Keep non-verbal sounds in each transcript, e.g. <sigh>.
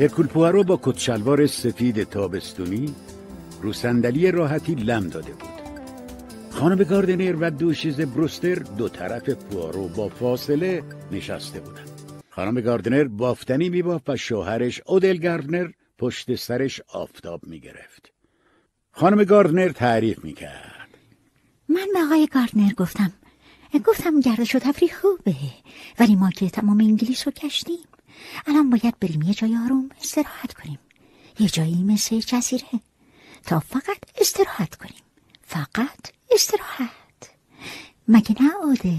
هرکول پوارو با کتشلوار سفید تابستونی رو صندلی راحتی لم داده بود خانم گاردنر و دوشیز بروستر دو طرف پوارو با فاصله نشسته بودند خانم گاردنر بافتنی میبافت و شوهرش اودل گاردنر پشت سرش آفتاب میگرفت خانم گاردنر تعریف میکرد من به آقای گاردنر گفتم گفتم گردش و تفریح خوبه ولی ما که تمام انگلیس رو کشتیم الان باید بریم یه جای آروم استراحت کنیم یه جایی مثل جزیره تا فقط استراحت کنیم فقط استراحت مگه نه عادل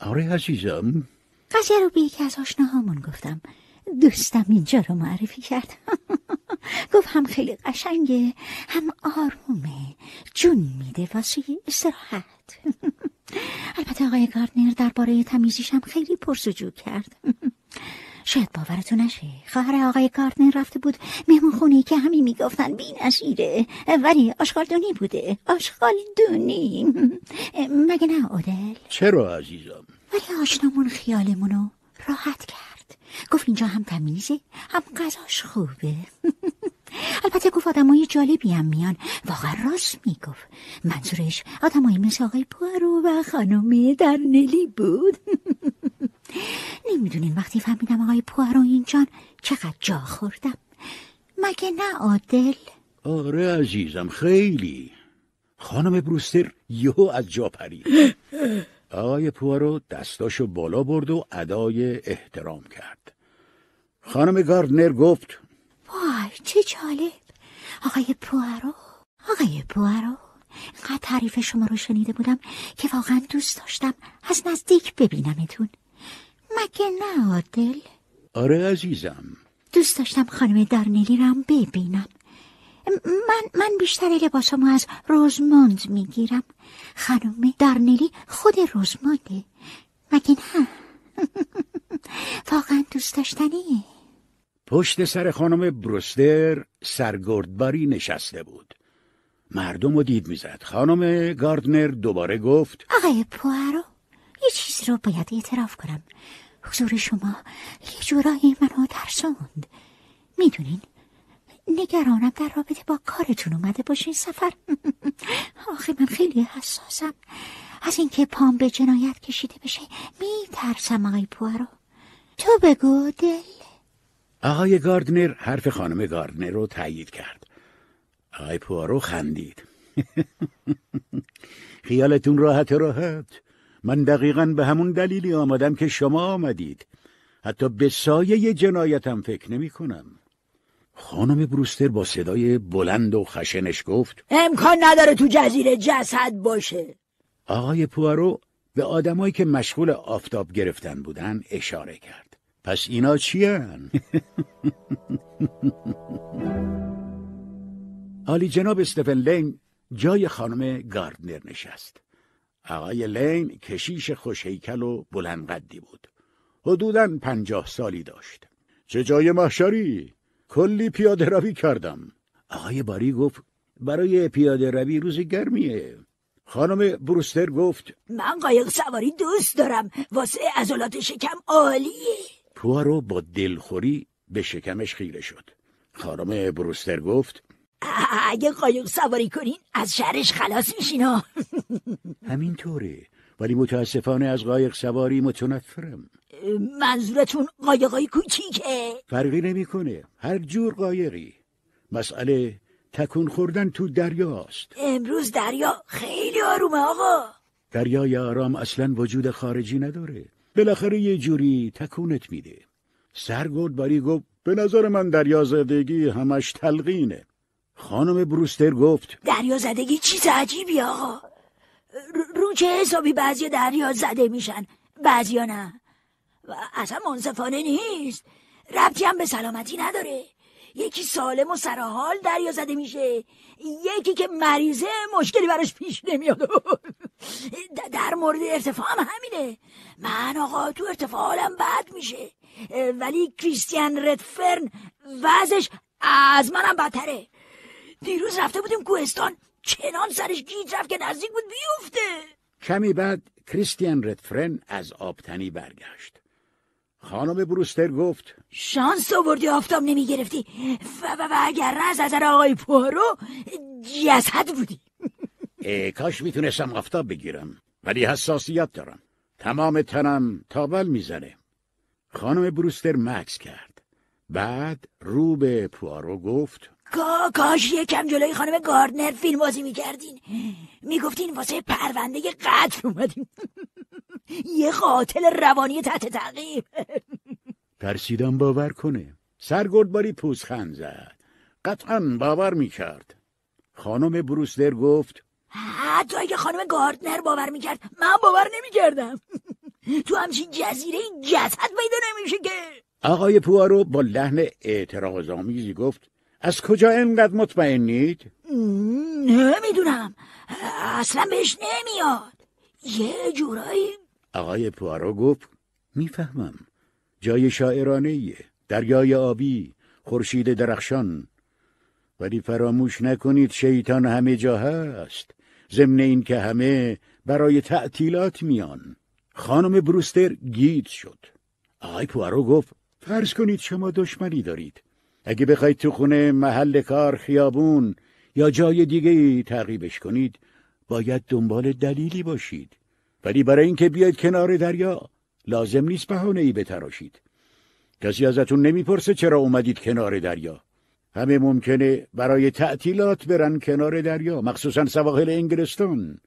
آره عزیزم قضیه رو به یکی از آشناهامون گفتم دوستم اینجا رو معرفی کرد <laughs> گفت هم خیلی قشنگه هم آرومه جون میده واسه استراحت <laughs> البته آقای گاردنر درباره تمیزیشم هم خیلی پرسجو کرد <laughs> شاید باورتون نشه خواهر آقای گاردنر رفته بود مهمون خونه که همین میگفتن بی نشیره ولی آشغال دونی بوده آشغال دونی مگه نه اودل چرا عزیزم ولی آشنامون خیالمونو راحت کرد گفت اینجا هم تمیزه هم غذاش خوبه <laughs> البته گفت های جالبی هم میان واقعا راست میگفت منظورش های مثل آقای پارو و در نلی بود <laughs> نمیدونین وقتی فهمیدم آقای پوارو اینجان چقدر جا خوردم مگه نه عادل آره عزیزم خیلی خانم بروستر یهو از جا پرید آقای پوارو دستاشو بالا برد و ادای احترام کرد خانم گاردنر گفت وای چه جالب آقای پوارو آقای پوارو اینقدر تعریف شما رو شنیده بودم که واقعا دوست داشتم از نزدیک ببینمتون مگه نه آدل؟ آره عزیزم دوست داشتم خانم دارنلی رو ببینم من من بیشتر لباسامو از روزموند میگیرم خانم دارنلی خود روزمونده مگه نه <laughs> واقعا دوست داشتنی پشت سر خانم بروستر سرگردباری نشسته بود مردم رو دید میزد خانم گاردنر دوباره گفت آقای پوارو یه چیز رو باید اعتراف کنم حضور شما یه جورایی منو ترساند میدونین نگرانم در رابطه با کارتون اومده باشین سفر <laughs> آخه من خیلی حساسم از اینکه پام به جنایت کشیده بشه میترسم آقای پوارو تو بگو دل آقای گاردنر حرف خانم گاردنر رو تایید کرد آقای پوارو خندید <laughs> خیالتون راحت راحت من دقیقا به همون دلیلی آمدم که شما آمدید حتی به سایه جنایتم فکر نمی کنم خانم بروستر با صدای بلند و خشنش گفت امکان نداره تو جزیره جسد باشه آقای پوارو به آدمایی که مشغول آفتاب گرفتن بودن اشاره کرد پس اینا چیان؟ <laughs> آلی جناب استفن لین جای خانم گاردنر نشست آقای لین کشیش خوشهیکل و بلندقدی بود. حدوداً پنجاه سالی داشت. چه جای محشری؟ کلی پیاده روی کردم. آقای باری گفت برای پیاده روی روز گرمیه. خانم بروستر گفت من قایق سواری دوست دارم واسه ازولات شکم عالیه پوارو با دلخوری به شکمش خیره شد خانم بروستر گفت اگه قایق سواری کنین از شهرش خلاص میشین ها همینطوره ولی متاسفانه از قایق سواری متنفرم منظورتون قایقای کوچیکه فرقی نمیکنه هر جور قایقی مسئله تکون خوردن تو دریاست امروز دریا خیلی آرومه آقا دریای آرام اصلا وجود خارجی نداره بالاخره یه جوری تکونت میده سرگرد باری گفت به نظر من دریا زدگی همش تلقینه خانم بروستر گفت دریا زدگی چیز عجیبی آقا رو چه حسابی بعضی دریا زده میشن بعضی نه اصلا منصفانه نیست ربطی هم به سلامتی نداره یکی سالم و سرحال دریا زده میشه یکی که مریضه مشکلی براش پیش نمیاد <laughs> در مورد ارتفاع هم همینه من آقا تو ارتفاع هم بد میشه ولی کریستیان ردفرن وزش از منم بدتره دیروز رفته بودیم کوهستان چنان سرش گیج رفت که نزدیک بود بیفته کمی بعد کریستیان ردفرن از آبتنی برگشت خانم بروستر گفت شانس آوردی آفتاب نمی گرفتی و, و, و اگر از از آقای پوارو جسد بودی کاش میتونستم آفتاب بگیرم ولی حساسیت دارم تمام تنم تابل میزنه خانم بروستر مکس کرد بعد رو به پوارو گفت کا کاش یکم جلوی خانم گاردنر فیلم بازی میکردین میگفتین واسه پرونده قتل اومدیم <laughs> یه قاتل روانی تحت تعقیب <laughs> ترسیدم باور کنه سرگردباری پوزخند زد قطعا باور میکرد خانم بروسلر گفت حتی اگه خانم گاردنر باور میکرد من باور نمیکردم <laughs> تو همچین جزیره جسد پیدا نمیشه که آقای پوارو با لحن اعتراض آمیزی گفت از کجا اینقدر مطمئنید؟ نمیدونم اصلا بهش نمیاد یه جورایی آقای پوارو گفت میفهمم جای شاعرانه دریای آبی خورشید درخشان ولی فراموش نکنید شیطان همه جا هست ضمن این که همه برای تعطیلات میان خانم بروستر گیت شد آقای پوارو گفت فرض کنید شما دشمنی دارید اگه بخواید تو خونه محل کار خیابون یا جای دیگه ای تعقیبش کنید باید دنبال دلیلی باشید ولی برای اینکه بیاید کنار دریا لازم نیست بهانه ای بتراشید کسی ازتون نمیپرسه چرا اومدید کنار دریا همه ممکنه برای تعطیلات برن کنار دریا مخصوصا سواحل انگلستان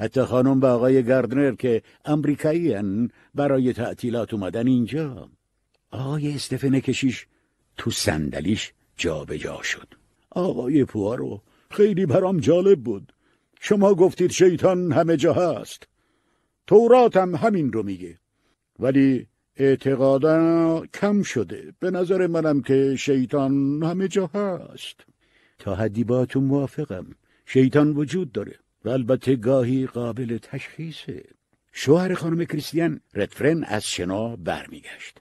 حتی خانم و آقای گاردنر که امریکایی برای تعطیلات اومدن اینجا آقای استفن کشیش تو صندلیش جابجا شد آقای پوارو خیلی برام جالب بود شما گفتید شیطان همه جا هست توراتم هم همین رو میگه ولی اعتقادا کم شده به نظر منم که شیطان همه جا هست تا حدی با تو موافقم شیطان وجود داره و البته گاهی قابل تشخیصه شوهر خانم کریستیان ردفرن از شنا برمیگشت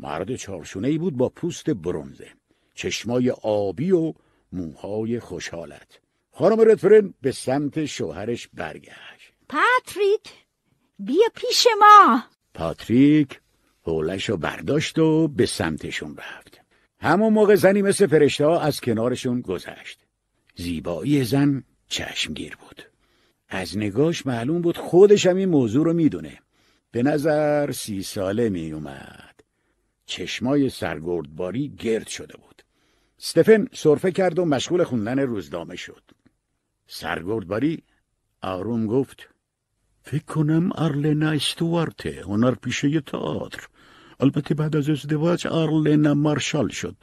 مرد چارشونه بود با پوست برونزه چشمای آبی و موهای خوشحالت خانم رتفرن به سمت شوهرش برگشت پاتریک بیا پیش ما پاتریک حولش رو برداشت و به سمتشون رفت همون موقع زنی مثل فرشته از کنارشون گذشت زیبایی زن چشمگیر بود از نگاش معلوم بود خودش هم این موضوع رو میدونه به نظر سی ساله میومد. چشمای سرگردباری گرد شده بود. ستفن سرفه کرد و مشغول خوندن روزنامه شد. سرگردباری آروم گفت فکر کنم ارلنا استوارته هنر پیشه تئاتر البته بعد از ازدواج ارلنا مارشال شد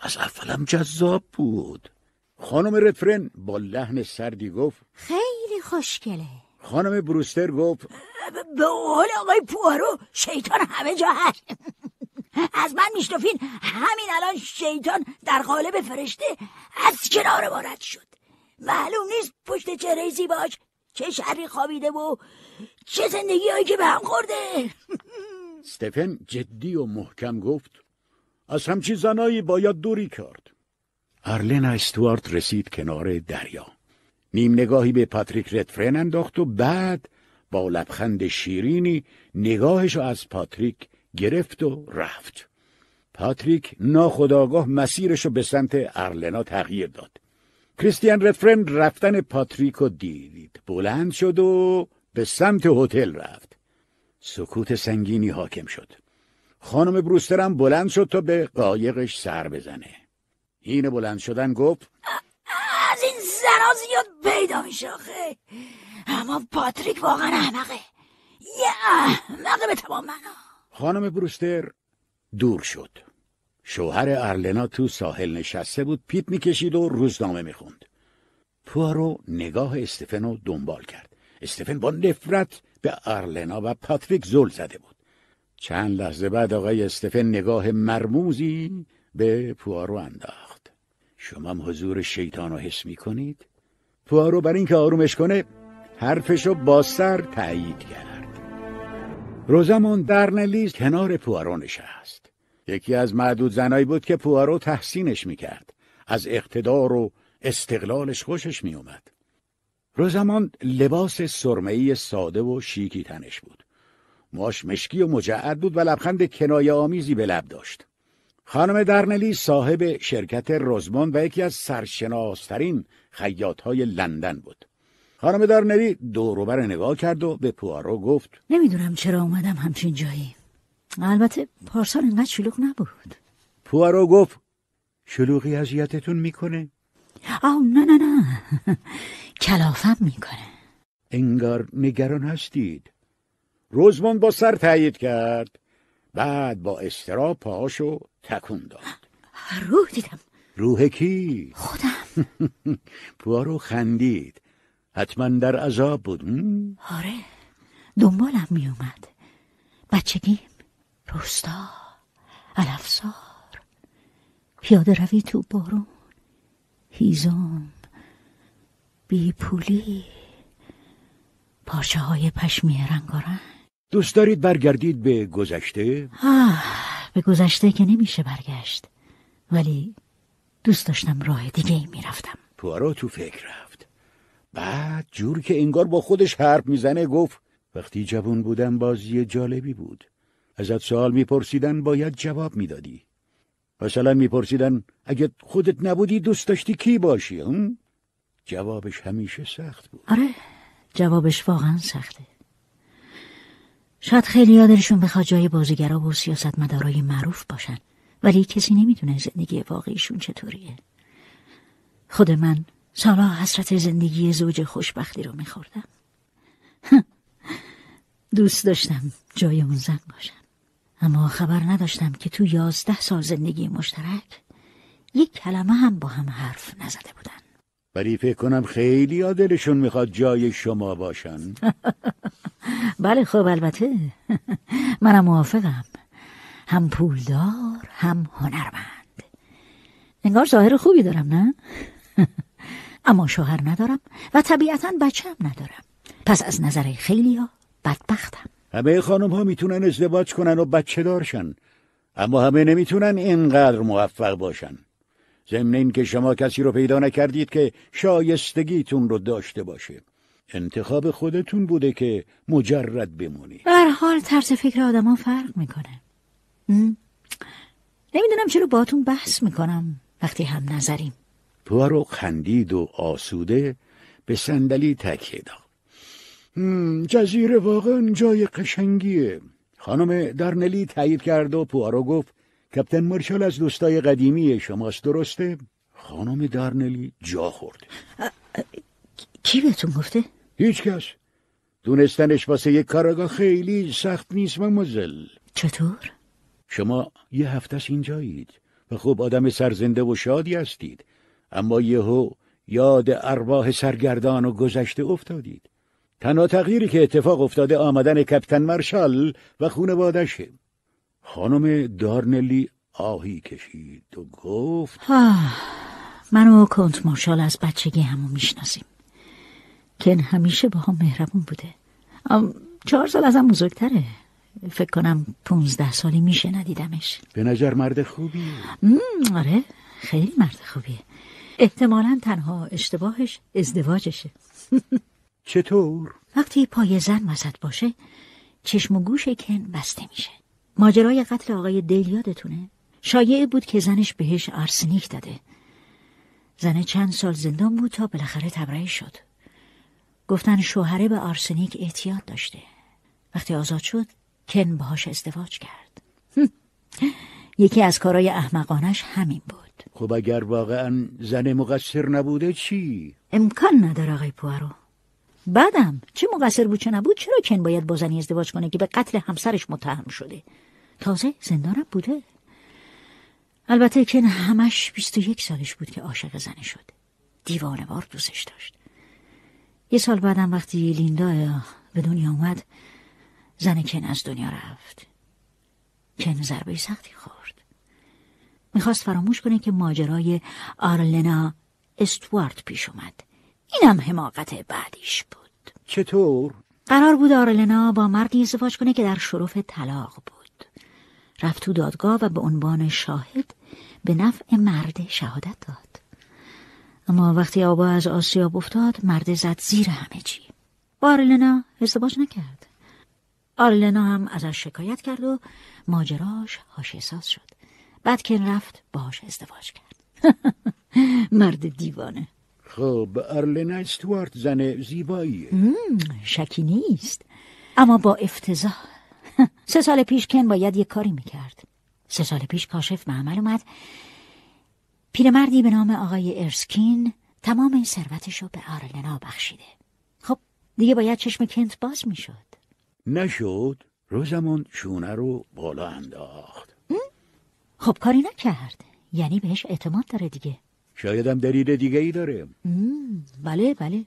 از افلم جذاب بود خانم رفرن با لحن سردی گفت خیلی خوشگله خانم بروستر گفت به قول آقای پوارو شیطان همه جا هست از من میشنفین همین الان شیطان در قالب فرشته از کنار وارد شد معلوم نیست پشت چه ریزی زیباش چه شری خوابیده و چه زندگی هایی که به هم خورده <laughs> ستفن جدی و محکم گفت از همچی زنایی باید دوری کرد ارلنا استوارت رسید کنار دریا نیم نگاهی به پاتریک ردفرن انداخت و بعد با لبخند شیرینی نگاهش از پاتریک گرفت و رفت پاتریک ناخداگاه مسیرش رو به سمت ارلنا تغییر داد کریستیان رفرند رفتن پاتریک رو دید بلند شد و به سمت هتل رفت سکوت سنگینی حاکم شد خانم بروستر هم بلند شد تا به قایقش سر بزنه این بلند شدن گفت از این زنا زیاد پیدا میشه آخه اما پاتریک واقعا احمقه یه احمقه به تمام خانم بروستر دور شد شوهر ارلنا تو ساحل نشسته بود پیپ میکشید و روزنامه میخوند پوارو نگاه استفن رو دنبال کرد استفن با نفرت به ارلنا و پاتریک زل زده بود چند لحظه بعد آقای استفن نگاه مرموزی به پوارو انداخت شما هم حضور شیطان رو حس میکنید پوارو بر اینکه آرومش کنه حرفش رو با سر تایید کرد روزمان در نلیز کنار پوارو نشست. یکی از معدود زنایی بود که پوارو تحسینش میکرد. از اقتدار و استقلالش خوشش میومد. روزمان لباس سرمهی ساده و شیکی تنش بود. ماش مشکی و مجعد بود و لبخند کنایه آمیزی به لب داشت. خانم درنلی صاحب شرکت روزمان و یکی از سرشناسترین خیاطهای لندن بود. خانم دور دوروبر نگاه کرد و به پوارو گفت نمیدونم چرا اومدم همچین جایی البته پارسال اینقدر شلوغ نبود پوارو گفت شلوغی اذیتتون میکنه آه نه نه نه کلافم میکنه انگار نگران هستید روزمون با سر تایید کرد بعد با استرا پاهاشو تکون داد روح دیدم روح کی؟ خودم <laughs> پوارو خندید حتما در عذاب بود آره دنبالم می اومد بچگیم روستا الافزار پیاده روی تو بارون هیزم بیپولی پاشه های پشمی رنگارنگ دوست دارید برگردید به گذشته؟ آه به گذشته که نمیشه برگشت ولی دوست داشتم راه دیگه ای میرفتم پوارا تو فکر بعد جور که انگار با خودش حرف میزنه گفت وقتی جوون بودم بازی جالبی بود ازت سوال میپرسیدن باید جواب میدادی مثلا میپرسیدن اگه خودت نبودی دوست داشتی کی باشی جوابش همیشه سخت بود آره جوابش واقعا سخته شاید خیلی یادشون بخواد جای بازیگرا و سیاستمدارای معروف باشن ولی کسی نمیدونه زندگی واقعیشون چطوریه خود من سالها حسرت زندگی زوج خوشبختی رو میخوردم <laughs> دوست داشتم جای اون زن باشم اما خبر نداشتم که تو یازده سال زندگی مشترک یک کلمه هم با هم حرف نزده بودن ولی فکر کنم خیلی دلشون میخواد جای شما باشن <laughs> بله خب البته <laughs> منم موافقم هم پولدار هم هنرمند انگار ظاهر خوبی دارم نه اما شوهر ندارم و طبیعتا بچه هم ندارم پس از نظر خیلی ها بدبختم همه خانم ها میتونن ازدواج کنن و بچه دارشن اما همه نمیتونن اینقدر موفق باشن ضمن اینکه شما کسی رو پیدا نکردید که شایستگیتون رو داشته باشه انتخاب خودتون بوده که مجرد بمونی هر حال طرز فکر آدما فرق میکنه نمیدونم چرا باتون بحث میکنم وقتی هم نظریم پوارو خندید و آسوده به صندلی تکیه داد جزیره واقعا جای قشنگیه خانم درنلی تایید کرد و پوارو گفت کپتن مرشال از دوستای قدیمی شماست درسته؟ خانم درنلی جا خورد کی بهتون گفته؟ هیچکس. کس دونستنش واسه یک کارگاه خیلی سخت نیست و مزل چطور؟ شما یه هفته اینجایید و خوب آدم سرزنده و شادی هستید اما یهو یاد ارواح سرگردان و گذشته افتادید تنها تغییری که اتفاق افتاده آمدن کپتن مرشال و خونوادشه خانم دارنلی آهی کشید و گفت من منو کنت مارشال از بچگی همو میشناسیم کن همیشه با هم مهربون بوده چهار سال ازم بزرگتره فکر کنم پونزده سالی میشه ندیدمش به نظر مرد خوبی؟ آره خیلی مرد خوبیه احتمالا تنها اشتباهش ازدواجشه <laughs> چطور؟ وقتی پای زن وسط باشه چشم و گوش کن بسته میشه ماجرای قتل آقای دیل یادتونه؟ شایعه بود که زنش بهش آرسنیک داده زن چند سال زندان بود تا بالاخره تبرئه شد گفتن شوهره به آرسنیک احتیاط داشته وقتی آزاد شد کن باهاش ازدواج کرد <laughs> یکی از کارای احمقانش همین بود خب اگر واقعا زن مقصر نبوده چی؟ امکان نداره آقای پوارو بعدم چه مقصر بود چه نبود چرا کن باید با زنی ازدواج کنه که به قتل همسرش متهم شده تازه زندانم بوده البته کن همش 21 سالش بود که عاشق زنه شد وار دوستش داشت یه سال بعدم وقتی لیندا به دنیا اومد زن کن از دنیا رفت کن ضربه سختی خورد میخواست فراموش کنه که ماجرای آرلنا استوارت پیش اومد اینم حماقت بعدیش بود چطور؟ قرار بود آرلنا با مردی ازدواج کنه که در شرف طلاق بود رفت تو دادگاه و به عنوان شاهد به نفع مرد شهادت داد اما وقتی آبا از آسیاب افتاد مرد زد زیر همه چی با آرلنا ازدواج نکرد آرلنا هم ازش شکایت کرد و ماجراش احساس شد بعد که رفت باهاش ازدواج کرد <laughs> مرد دیوانه خب ارلنا استوارت زن زیبایی. شکی نیست اما با افتضاح <laughs> سه سال پیش کن باید یه کاری میکرد سه سال پیش کاشف به عمل اومد پیرمردی به نام آقای ارسکین تمام این ثروتش رو به آرلنا بخشیده خب دیگه باید چشم کنت باز میشد نشد روزمون شونه رو بالا انداخت خب کاری نکرد یعنی بهش اعتماد داره دیگه شایدم دلیل دیگه ای داره بله بله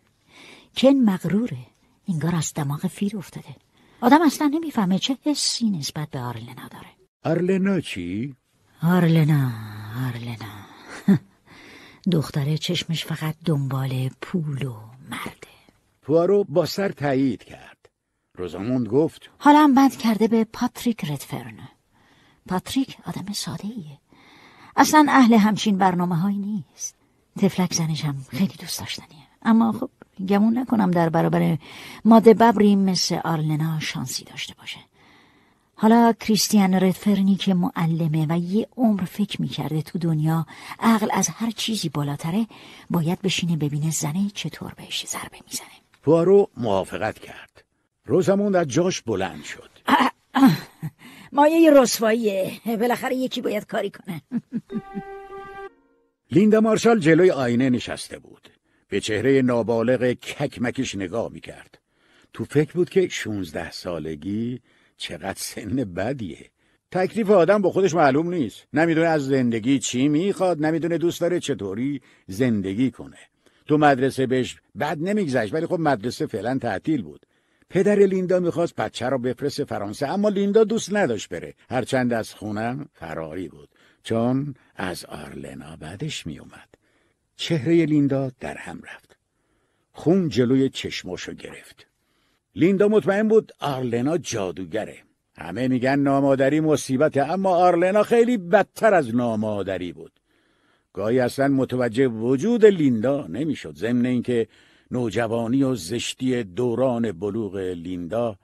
کن مغروره انگار از دماغ فیر افتاده آدم اصلا نمیفهمه چه حسی نسبت به آرلنا داره آرلنا چی؟ آرلنا آرلنا <laughs> دختره چشمش فقط دنبال پول و مرده پوارو با سر تایید کرد روزاموند گفت حالا بند کرده به پاتریک ردفرن پاتریک آدم ساده ایه. اصلا اهل همچین برنامه های نیست تفلک زنش هم خیلی دوست داشتنیه اما خب گمون نکنم در برابر ماده ببری مثل آرلنا شانسی داشته باشه حالا کریستیان ردفرنی که معلمه و یه عمر فکر میکرده تو دنیا عقل از هر چیزی بالاتره باید بشینه ببینه زنه چطور بهش ضربه میزنه پوارو موافقت کرد روزمون از جاش بلند شد مایه رسواییه بالاخره یکی باید کاری کنه <laughs> لیندا مارشال جلوی آینه نشسته بود به چهره نابالغ ککمکش نگاه میکرد تو فکر بود که 16 سالگی چقدر سن بدیه تکلیف آدم با خودش معلوم نیست نمیدونه از زندگی چی میخواد نمیدونه دوست داره چطوری زندگی کنه تو مدرسه بهش بد نمیگذشت ولی خب مدرسه فعلا تعطیل بود پدر لیندا میخواست بچه را بفرست فرانسه اما لیندا دوست نداشت بره هرچند از خونم فراری بود چون از آرلنا بعدش میومد چهره لیندا در هم رفت خون جلوی چشماشو گرفت لیندا مطمئن بود آرلنا جادوگره همه میگن نامادری مصیبته اما آرلنا خیلی بدتر از نامادری بود گاهی اصلا متوجه وجود لیندا نمیشد ضمن اینکه نوجوانی و زشتی دوران بلوغ لیندا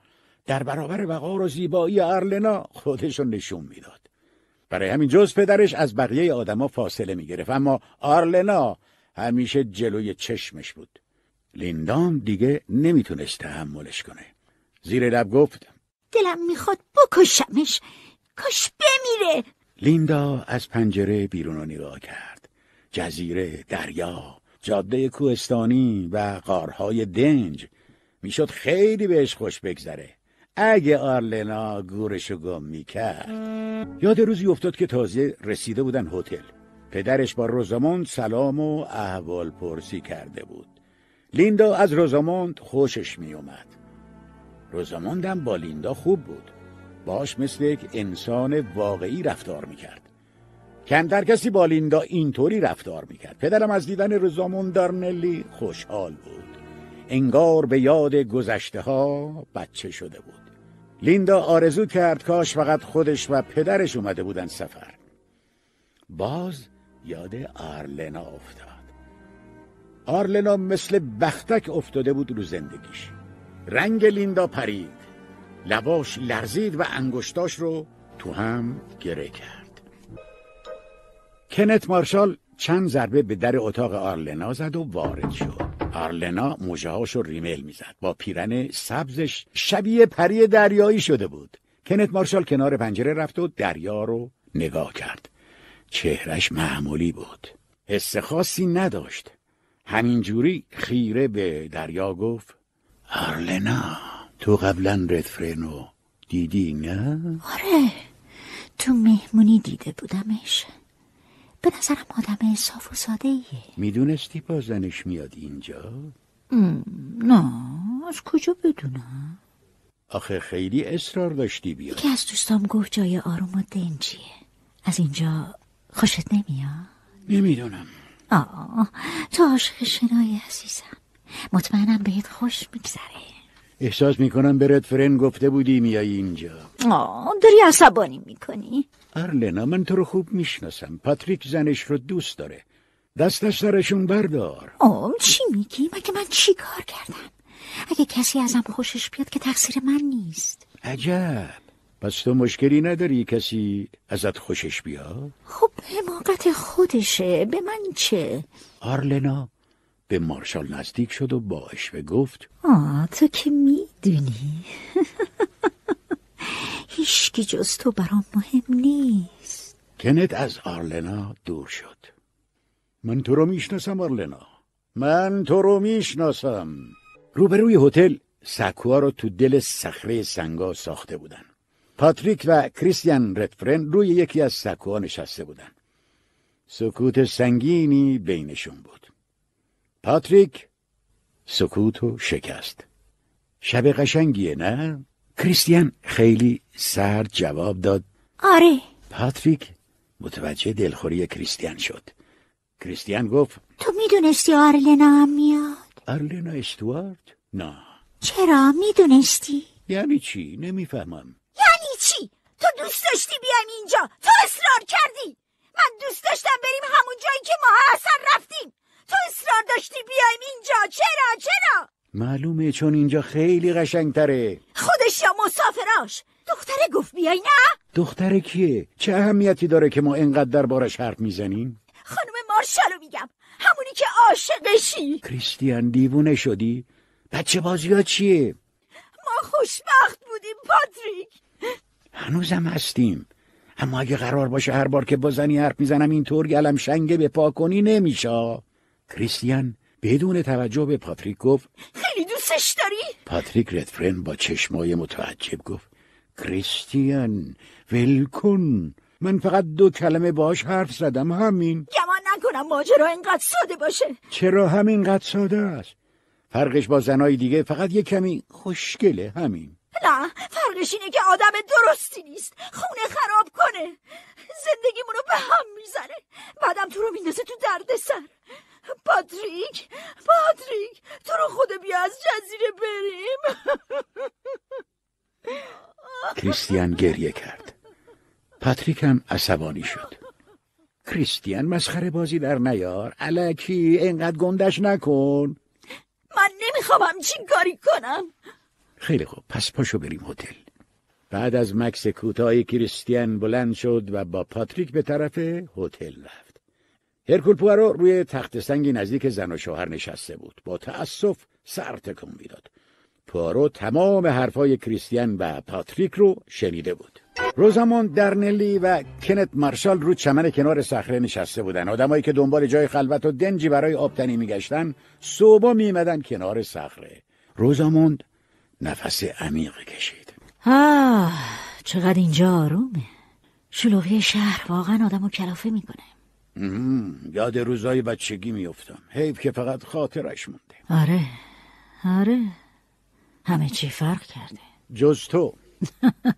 در برابر وقار و زیبایی ارلنا خودش نشون میداد. برای همین جز پدرش از بقیه آدما فاصله می گرفت اما آرلنا همیشه جلوی چشمش بود. لیندام دیگه نمیتونست تحملش کنه. زیر لب گفت دلم میخواد بکشمش کاش بمیره لیندا از پنجره بیرون رو نگاه کرد جزیره دریا جاده کوهستانی و قارهای دنج میشد خیلی بهش خوش بگذره اگه آرلنا گورشو گم میکرد یاد روزی افتاد که تازه رسیده بودن هتل پدرش با روزاموند سلام و احوال پرسی کرده بود لیندا از روزاموند خوشش میومد هم با لیندا خوب بود باش مثل یک انسان واقعی رفتار میکرد کمتر کسی با لیندا اینطوری رفتار میکرد پدرم از دیدن رزامون دارنلی خوشحال بود انگار به یاد گذشته ها بچه شده بود لیندا آرزو کرد کاش فقط خودش و پدرش اومده بودن سفر باز یاد آرلنا افتاد آرلنا مثل بختک افتاده بود رو زندگیش رنگ لیندا پرید لباش لرزید و انگشتاش رو تو هم گره کرد کنت مارشال چند ضربه به در اتاق آرلنا زد و وارد شد آرلنا موجهاش رو ریمیل میزد با پیرن سبزش شبیه پری دریایی شده بود کنت مارشال کنار پنجره رفت و دریا رو نگاه کرد چهرش معمولی بود حس خاصی نداشت همینجوری خیره به دریا گفت آرلنا تو قبلا ردفرنو دیدی نه؟ آره تو مهمونی دیده بودمش به نظرم آدم صاف و ساده ایه میدونستی با میاد اینجا؟ نه از کجا بدونم؟ آخه خیلی اصرار داشتی بیا یکی از دوستام گفت جای آروم و دنجیه از اینجا خوشت نمیاد؟ نمیدونم آه تو عاشق شنای عزیزم مطمئنم بهت خوش میگذره احساس میکنم برد فرن گفته بودی میای اینجا آه داری عصبانی میکنی ارلنا من تو رو خوب میشناسم پاتریک زنش رو دوست داره دست سرشون بردار آم چی میگی؟ مگه من چی کار کردم؟ اگه کسی ازم خوشش بیاد که تقصیر من نیست عجب پس تو مشکلی نداری کسی ازت خوشش بیاد؟ خب حماقت خودشه به من چه؟ آرلنا به مارشال نزدیک شد و با اشوه گفت آه تو که میدونی <laughs> کی جز تو برام مهم نیست کنت از آرلنا دور شد من تو رو میشناسم آرلنا من تو رو میشناسم روبروی هتل سکوها رو تو دل صخره سنگا ساخته بودن پاتریک و کریستیان ردفرن روی یکی از سکوها نشسته بودن سکوت سنگینی بینشون بود پاتریک سکوت و شکست شب قشنگیه نه؟ کریستیان خیلی سر جواب داد آره پاتریک متوجه دلخوری کریستیان شد کریستیان گفت تو میدونستی آرلینا هم میاد آرلینا استوارت؟ نه چرا میدونستی؟ یعنی چی؟ نمیفهمم یعنی چی؟ تو دوست داشتی بیایم اینجا تو اصرار کردی من دوست داشتم بریم همون جایی که ما اصلا رفتیم تو اصرار داشتی بیایم اینجا چرا چرا معلومه چون اینجا خیلی تره خودش یا مسافراش دختره گفت بیای نه دختره کیه چه اهمیتی داره که ما انقدر دربارش حرف میزنیم خانم مارشالو میگم همونی که عاشقشی کریستیان دیوونه شدی بچه بازی ها چیه ما خوشبخت بودیم پاتریک هنوزم هستیم اما اگه قرار باشه هر بار که با حرف میزنم اینطور گلم شنگه به پا کنی نمیشه کریستیان بدون توجه به پاتریک گفت خیلی دوستش داری؟ پاتریک ردفرن با چشمای متعجب گفت کریستیان ولکن من فقط دو کلمه باش حرف زدم همین گمان نکنم ماجرا اینقدر ساده باشه چرا همینقدر ساده است فرقش با زنای دیگه فقط یه کمی خوشگله همین نه فرقش اینه که آدم درستی نیست خونه خراب کنه رو به هم میزنه بعدم تو رو میندازه تو سر پاتریک پاتریک تو رو خود بیا از جزیره بریم کریستیان گریه کرد پاتریک هم عصبانی شد کریستیان مسخره بازی در نیار علکی انقدر گندش نکن من نمیخوام همچین کاری کنم خیلی خوب پس پاشو بریم هتل بعد از مکس کوتاه کریستیان بلند شد و با پاتریک به طرف هتل رفت. هرکول پوارو روی تخت سنگی نزدیک زن و شوهر نشسته بود. با تأسف سر تکون میداد. پوارو تمام حرفهای کریستیان و پاتریک رو شنیده بود. روزامون درنلی و کنت مارشال رو چمن کنار صخره نشسته بودن آدمایی که دنبال جای خلوت و دنجی برای آبتنی میگشتن صبح میمدن کنار صخره روزاموند نفس عمیق کشید آه چقدر اینجا آرومه شلوغی شهر واقعا آدم رو کلافه میکنه یاد روزای بچگی میافتم حیف که فقط خاطرش مونده آره آره همه چی فرق کرده جز تو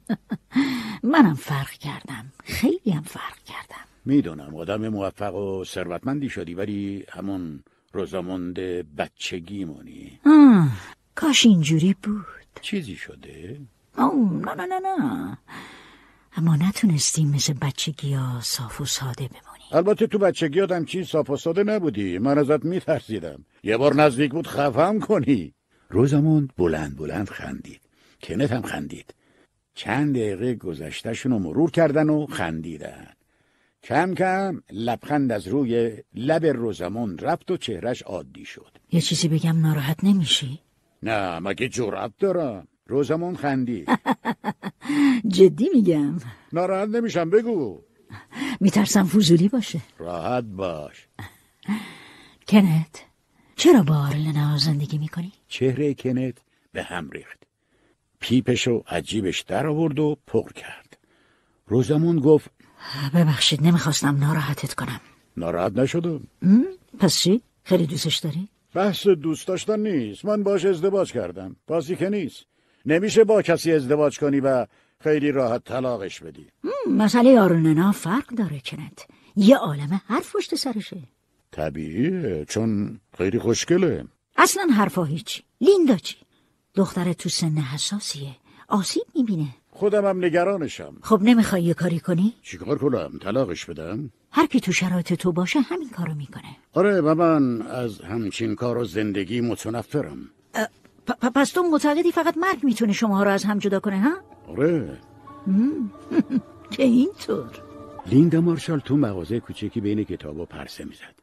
<laughs> منم فرق کردم خیلی هم فرق کردم میدونم آدم موفق و ثروتمندی شدی ولی همون روزامند بچگی مونی کاش اینجوری بود چیزی شده؟ او نه نه نه نه اما نتونستیم مثل بچگی ها صاف و ساده بمونیم البته تو بچگی آدم چی صاف و ساده نبودی من ازت میترسیدم یه بار نزدیک بود خفم کنی روزمون بلند بلند خندید کنت هم خندید چند دقیقه گذشتشون رو مرور کردن و خندیدن کم کم لبخند از روی لب روزمون رفت و چهرش عادی شد یه چیزی بگم ناراحت نمیشی؟ نه مگه جرأت دارم روزمون خندی <laughs> جدی میگم ناراحت نمیشم بگو میترسم فوزولی باشه راحت باش کنت چرا با آرلنا زندگی میکنی؟ چهره کنت به هم ریخت پیپشو عجیبش در آورد و پر کرد روزمون گفت ببخشید نمیخواستم ناراحتت کنم ناراحت نشدم پس چی؟ خیلی دوستش داری؟ بحث دوست داشتن نیست من باش ازدواج کردم بازی که نیست نمیشه با کسی ازدواج کنی و خیلی راحت طلاقش بدی مسئله آروننا فرق داره کنت یه عالمه حرف پشت سرشه طبیعیه چون خیلی خوشگله اصلا حرفا هیچ لیندا چی دختر تو سن حساسیه آسیب میبینه خودم هم نگرانشم خب نمیخوای یه کاری کنی؟ چیکار کنم؟ طلاقش بدم؟ هر کی تو شرایط تو باشه همین کارو میکنه آره و من از همچین کار و زندگی متنفرم پس تو معتقدی فقط مرگ میتونه شما رو از هم جدا کنه ها؟ آره که <laughs> اینطور لیندا مارشال تو مغازه کوچکی بین و پرسه میزد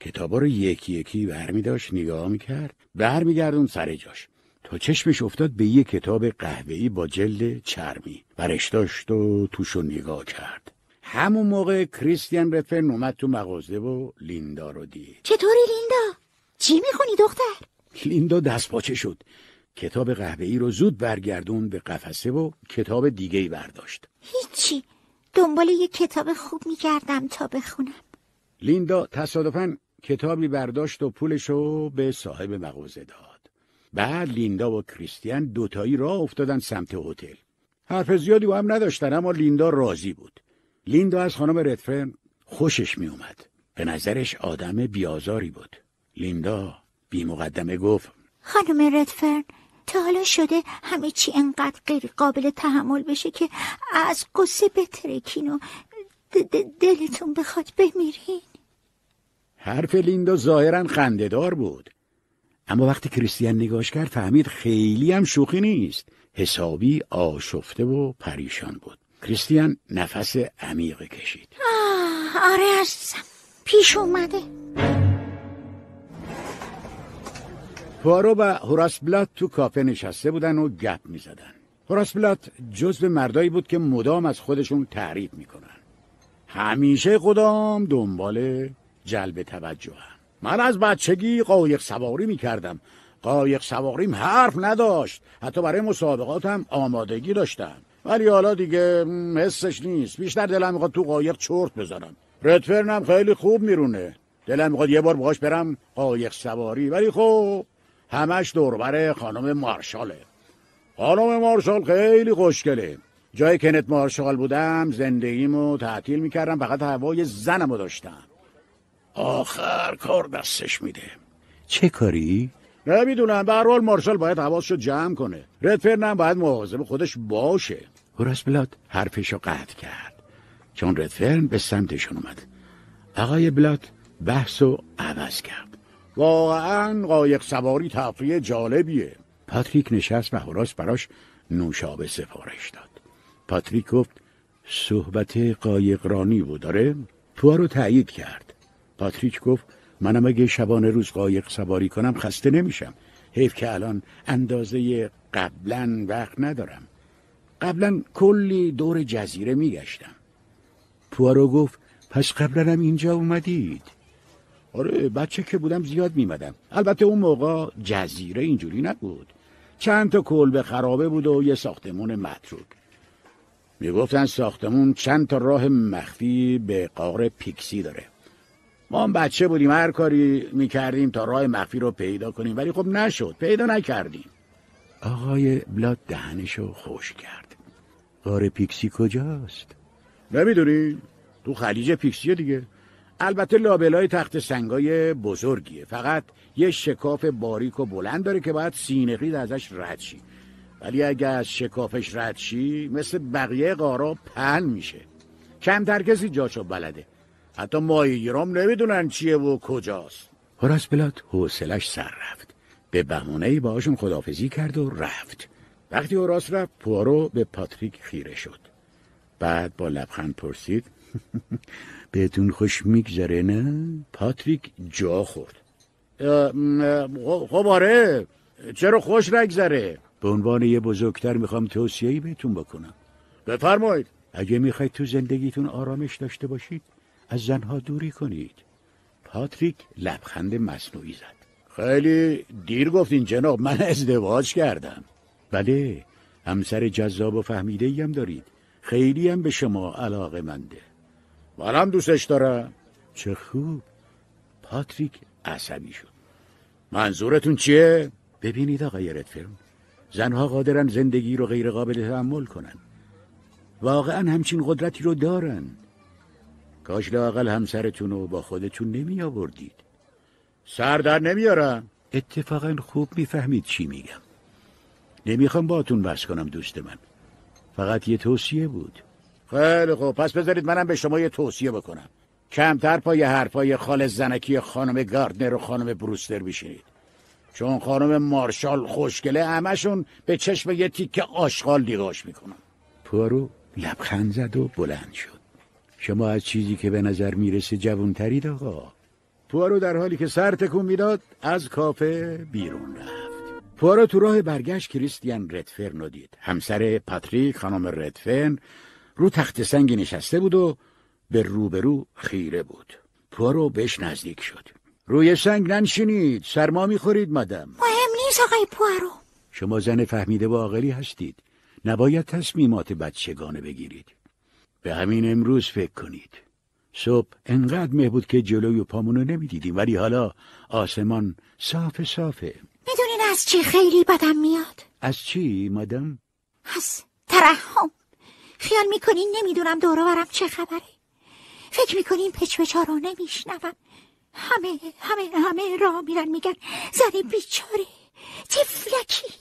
کتابا رو یکی یکی برمیداشت نگاه میکرد برمیگردون سر جاش تا چشمش افتاد به یه کتاب قهوه‌ای با جلد چرمی برش داشت و توش نگاه کرد همون موقع کریستیان رفن اومد تو مغازه و لیندا رو دید چطوری لیندا؟ چی میخونی دختر؟ لیندا دست پاچه شد کتاب قهوه ای رو زود برگردون به قفسه و کتاب دیگه ای برداشت هیچی دنبال یه کتاب خوب میگردم تا بخونم لیندا تصادفاً کتابی برداشت و رو به صاحب مغازه داد بعد لیندا و کریستیان دوتایی راه افتادن سمت هتل حرف زیادی با هم نداشتن اما لیندا راضی بود لیندا از خانم ردفرن خوشش می اومد. به نظرش آدم بیازاری بود لیندا بی مقدمه گفت خانم ردفرن تا حالا شده همه چی انقدر غیر قابل تحمل بشه که از قصه بترکین و دلتون بخواد بمیرین حرف لیندا ظاهرا دار بود اما وقتی کریستیان نگاش کرد فهمید خیلی هم شوخی نیست حسابی آشفته و پریشان بود کریستیان نفس عمیق کشید آره عزیزم پیش اومده پوارو و هوراسبلات تو کافه نشسته بودن و گپ میزدن هوراسبلات جزو مردایی بود که مدام از خودشون تعریف کنن همیشه خودم دنبال جلب توجه هم. من از بچگی قایق سواری کردم قایق سواریم حرف نداشت حتی برای مسابقاتم آمادگی داشتم ولی حالا دیگه حسش نیست بیشتر دلم میخواد تو قایق چرت بزنم ردفرنم خیلی خوب میرونه دلم میخواد یه بار باش برم قایق سواری ولی خب همش دوربر خانم مارشاله خانم مارشال خیلی خوشگله جای کنت مارشال بودم زندگیمو تعطیل میکردم فقط هوای زنمو داشتم آخر کار دستش میده چه کاری؟ نمیدونم به هر مارشال باید حواسشو جمع کنه ردفرن هم باید مواظب خودش باشه هورس بلات حرفشو قطع کرد چون ردفرن به سمتشون اومد آقای بلات بحث و عوض کرد واقعا قایق سواری تفریه جالبیه پاتریک نشست و هوراس براش نوشابه سفارش داد پاتریک گفت صحبت قایقرانی بود داره پوارو تایید کرد پاتریک گفت منم اگه شبانه روز قایق سواری کنم خسته نمیشم حیف که الان اندازه قبلا وقت ندارم قبلا کلی دور جزیره میگشتم پوارو گفت پس قبلا هم اینجا اومدید آره بچه که بودم زیاد میمدم البته اون موقع جزیره اینجوری نبود چند تا به خرابه بود و یه ساختمون متروک میگفتن ساختمون چند تا راه مخفی به قار پیکسی داره ما هم بچه بودیم هر کاری میکردیم تا راه مخفی رو پیدا کنیم ولی خب نشد پیدا نکردیم آقای بلاد دهنشو خوش کرد قار پیکسی کجاست؟ نمیدونی تو خلیج پیکسیه دیگه البته لابلای تخت سنگای بزرگیه فقط یه شکاف باریک و بلند داره که باید سینقید ازش رد شی ولی اگه از شکافش رد شی مثل بقیه قارا پهن میشه کمتر کسی جاشو بلده حتی ماهیگیرام نمیدونن چیه و کجاست هراس بلاد حوصلش سر رفت به بهونه ای باهاشون خدافزی کرد و رفت وقتی هراس رفت پوارو به پاتریک خیره شد بعد با لبخند پرسید <laughs> بهتون خوش میگذره نه؟ پاتریک جا خورد خب،, خب آره چرا خوش نگذره به عنوان یه بزرگتر میخوام توصیهی بهتون بکنم بفرمایید اگه میخواید تو زندگیتون آرامش داشته باشید از زنها دوری کنید پاتریک لبخند مصنوعی زد خیلی دیر گفتین جناب من ازدواج کردم بله همسر جذاب و فهمیده هم دارید خیلی هم به شما علاقه منده منم دوستش دارم چه خوب پاتریک عصبی شد منظورتون چیه؟ ببینید آقای ردفرم زنها قادرن زندگی رو غیر قابل تحمل کنن واقعا همچین قدرتی رو دارن کاش لاقل همسرتون رو با خودتون نمی آوردید در نمیارم اتفاقا خوب میفهمید چی میگم نمیخوام باتون بحث کنم دوست من فقط یه توصیه بود خیلی خوب پس بذارید منم به شما یه توصیه بکنم کمتر پای حرفای خال زنکی خانم گاردنر و خانم بروستر بشینید چون خانم مارشال خوشگله همشون به چشم یه تیک آشغال دیگاش میکنم پارو لبخند زد و بلند شد شما از چیزی که به نظر میرسه جوانترید آقا پوارو در حالی که سر تکون میداد از کافه بیرون رفت پوارو تو راه برگشت کریستیان ردفرن رو دید همسر پاتریک خانم ردفرن رو تخت سنگی نشسته بود و به روبرو خیره بود پوارو بهش نزدیک شد روی سنگ ننشینید سرما میخورید مادم مهم نیست آقای پوارو شما زن فهمیده و عاقلی هستید نباید تصمیمات بچگانه بگیرید به همین امروز فکر کنید صبح انقدر مه بود که جلوی و پامونو نمیدیدیم ولی حالا آسمان صاف صافه میدونین از چی خیلی بدم میاد از چی مادم از ترحم خیال میکنی نمیدونم دورو برم چه خبره فکر میکنین این پچپچا رو نمیشنوم همه همه همه را میرن میگن زن بیچاره تفلکی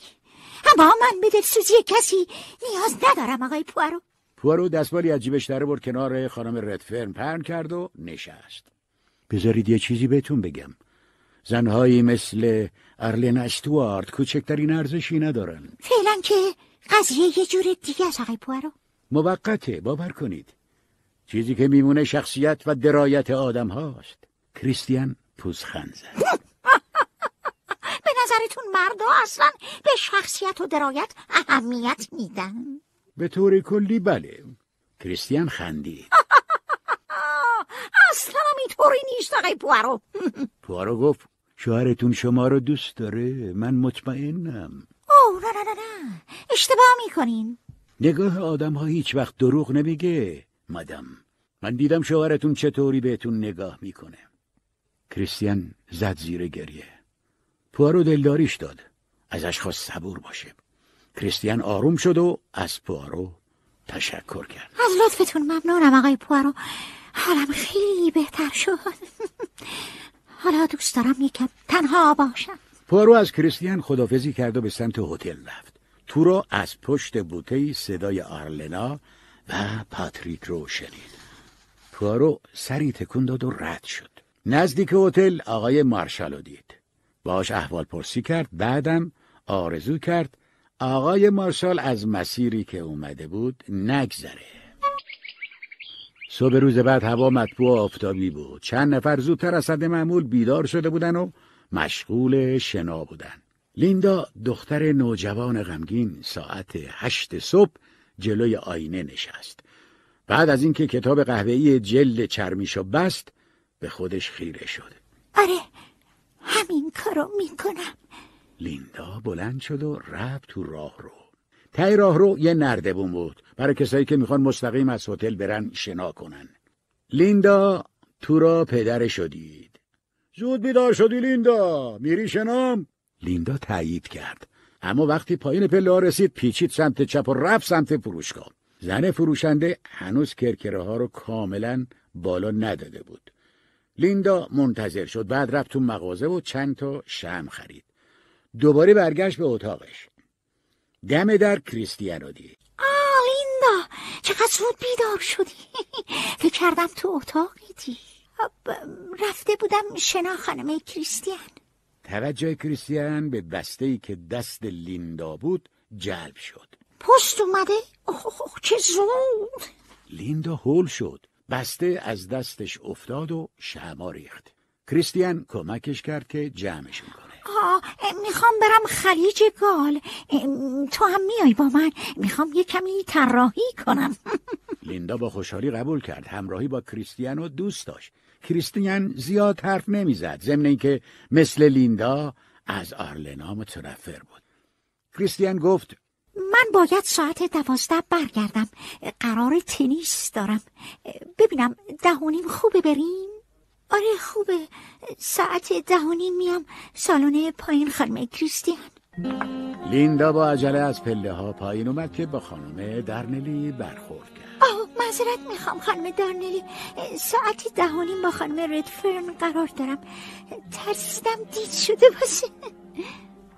اما من به دلسوزی کسی نیاز ندارم آقای پوارو پوارو دستمالی از جیبش در برد کنار خانم ردفرن پرن کرد و نشست بذارید یه چیزی بهتون بگم زنهایی مثل ارلین استوارد کوچکترین ارزشی ندارن فعلا که قضیه یه جور دیگه از آقای پوارو موقته باور کنید چیزی که میمونه شخصیت و درایت آدم هاست کریستیان پوزخند زد <laughs> به نظرتون مردا اصلا به شخصیت و درایت اهمیت میدن به طور کلی بله کریستیان خندی <laughs> اصلا اینطوری نیست آقای پوارو <laughs> پوارو گفت شوهرتون شما رو دوست داره من مطمئنم او نه نه نه اشتباه میکنین نگاه آدم ها هیچ وقت دروغ نمیگه مادم من دیدم شوهرتون چطوری بهتون نگاه میکنه کریستیان زد زیر گریه پوارو دلداریش داد ازش خواست صبور باشه کریستیان آروم شد و از پوارو تشکر کرد از لطفتون ممنونم آقای پوارو حالم خیلی بهتر شد <laughs> حالا دوست دارم یکم تنها باشم پوارو از کریستیان خدافزی کرد و به سمت هتل رفت تو رو از پشت بوتهی صدای آرلنا و پاتریک رو شنید پوارو سری تکون داد و رد شد نزدیک هتل آقای رو دید باش احوال پرسی کرد بعدم آرزو کرد آقای مارشال از مسیری که اومده بود نگذره صبح روز بعد هوا مطبوع آفتابی بود چند نفر زودتر از حد معمول بیدار شده بودن و مشغول شنا بودن لیندا دختر نوجوان غمگین ساعت هشت صبح جلوی آینه نشست. بعد از اینکه کتاب قهوه‌ای جل چرمیشو بست به خودش خیره شد. آره همین کارو میکنم. لیندا بلند شد و رفت تو راه رو. تای راه رو یه نردبون بود برای کسایی که میخوان مستقیم از هتل برن شنا کنن. لیندا تو را پدرشو شدید. زود بیدار شدی لیندا میری شنام لیندا تایید کرد اما وقتی پایین پله رسید پیچید سمت چپ و رفت سمت فروشگاه زن فروشنده هنوز کرکره ها رو کاملا بالا نداده بود لیندا منتظر شد بعد رفت تو مغازه و چند تا شم خرید دوباره برگشت به اتاقش دم در رو دید آه لیندا چقدر زود بیدار شدی <laughs> فکر کردم تو اتاقی دی خب، رفته بودم شنا خانمه کریستیان توجه کریستیان به ای که دست لیندا بود جلب شد پست اومده؟ اوه چه زود لیندا هول شد بسته از دستش افتاد و شما ریخت کریستیان کمکش کرد که جمعش کنه آه میخوام برم خلیج گال تو هم میای با من میخوام یه کمی طراحی کنم <laughs> لیندا با خوشحالی قبول کرد همراهی با کریستیان و دوست داشت کریستیان زیاد حرف نمیزد ضمن اینکه مثل لیندا از آرلنا متنفر بود کریستیان گفت من باید ساعت دوازده برگردم قرار تنیس دارم ببینم دهونیم خوبه بریم آره خوبه ساعت دهونیم میام سالن پایین خانم کریستیان لیندا با عجله از پله ها پایین اومد که با خانم درنلی برخورد آه معذرت میخوام خانم دارنلی ساعتی دهانیم با خانم ردفرن قرار دارم ترسیدم دید شده باشه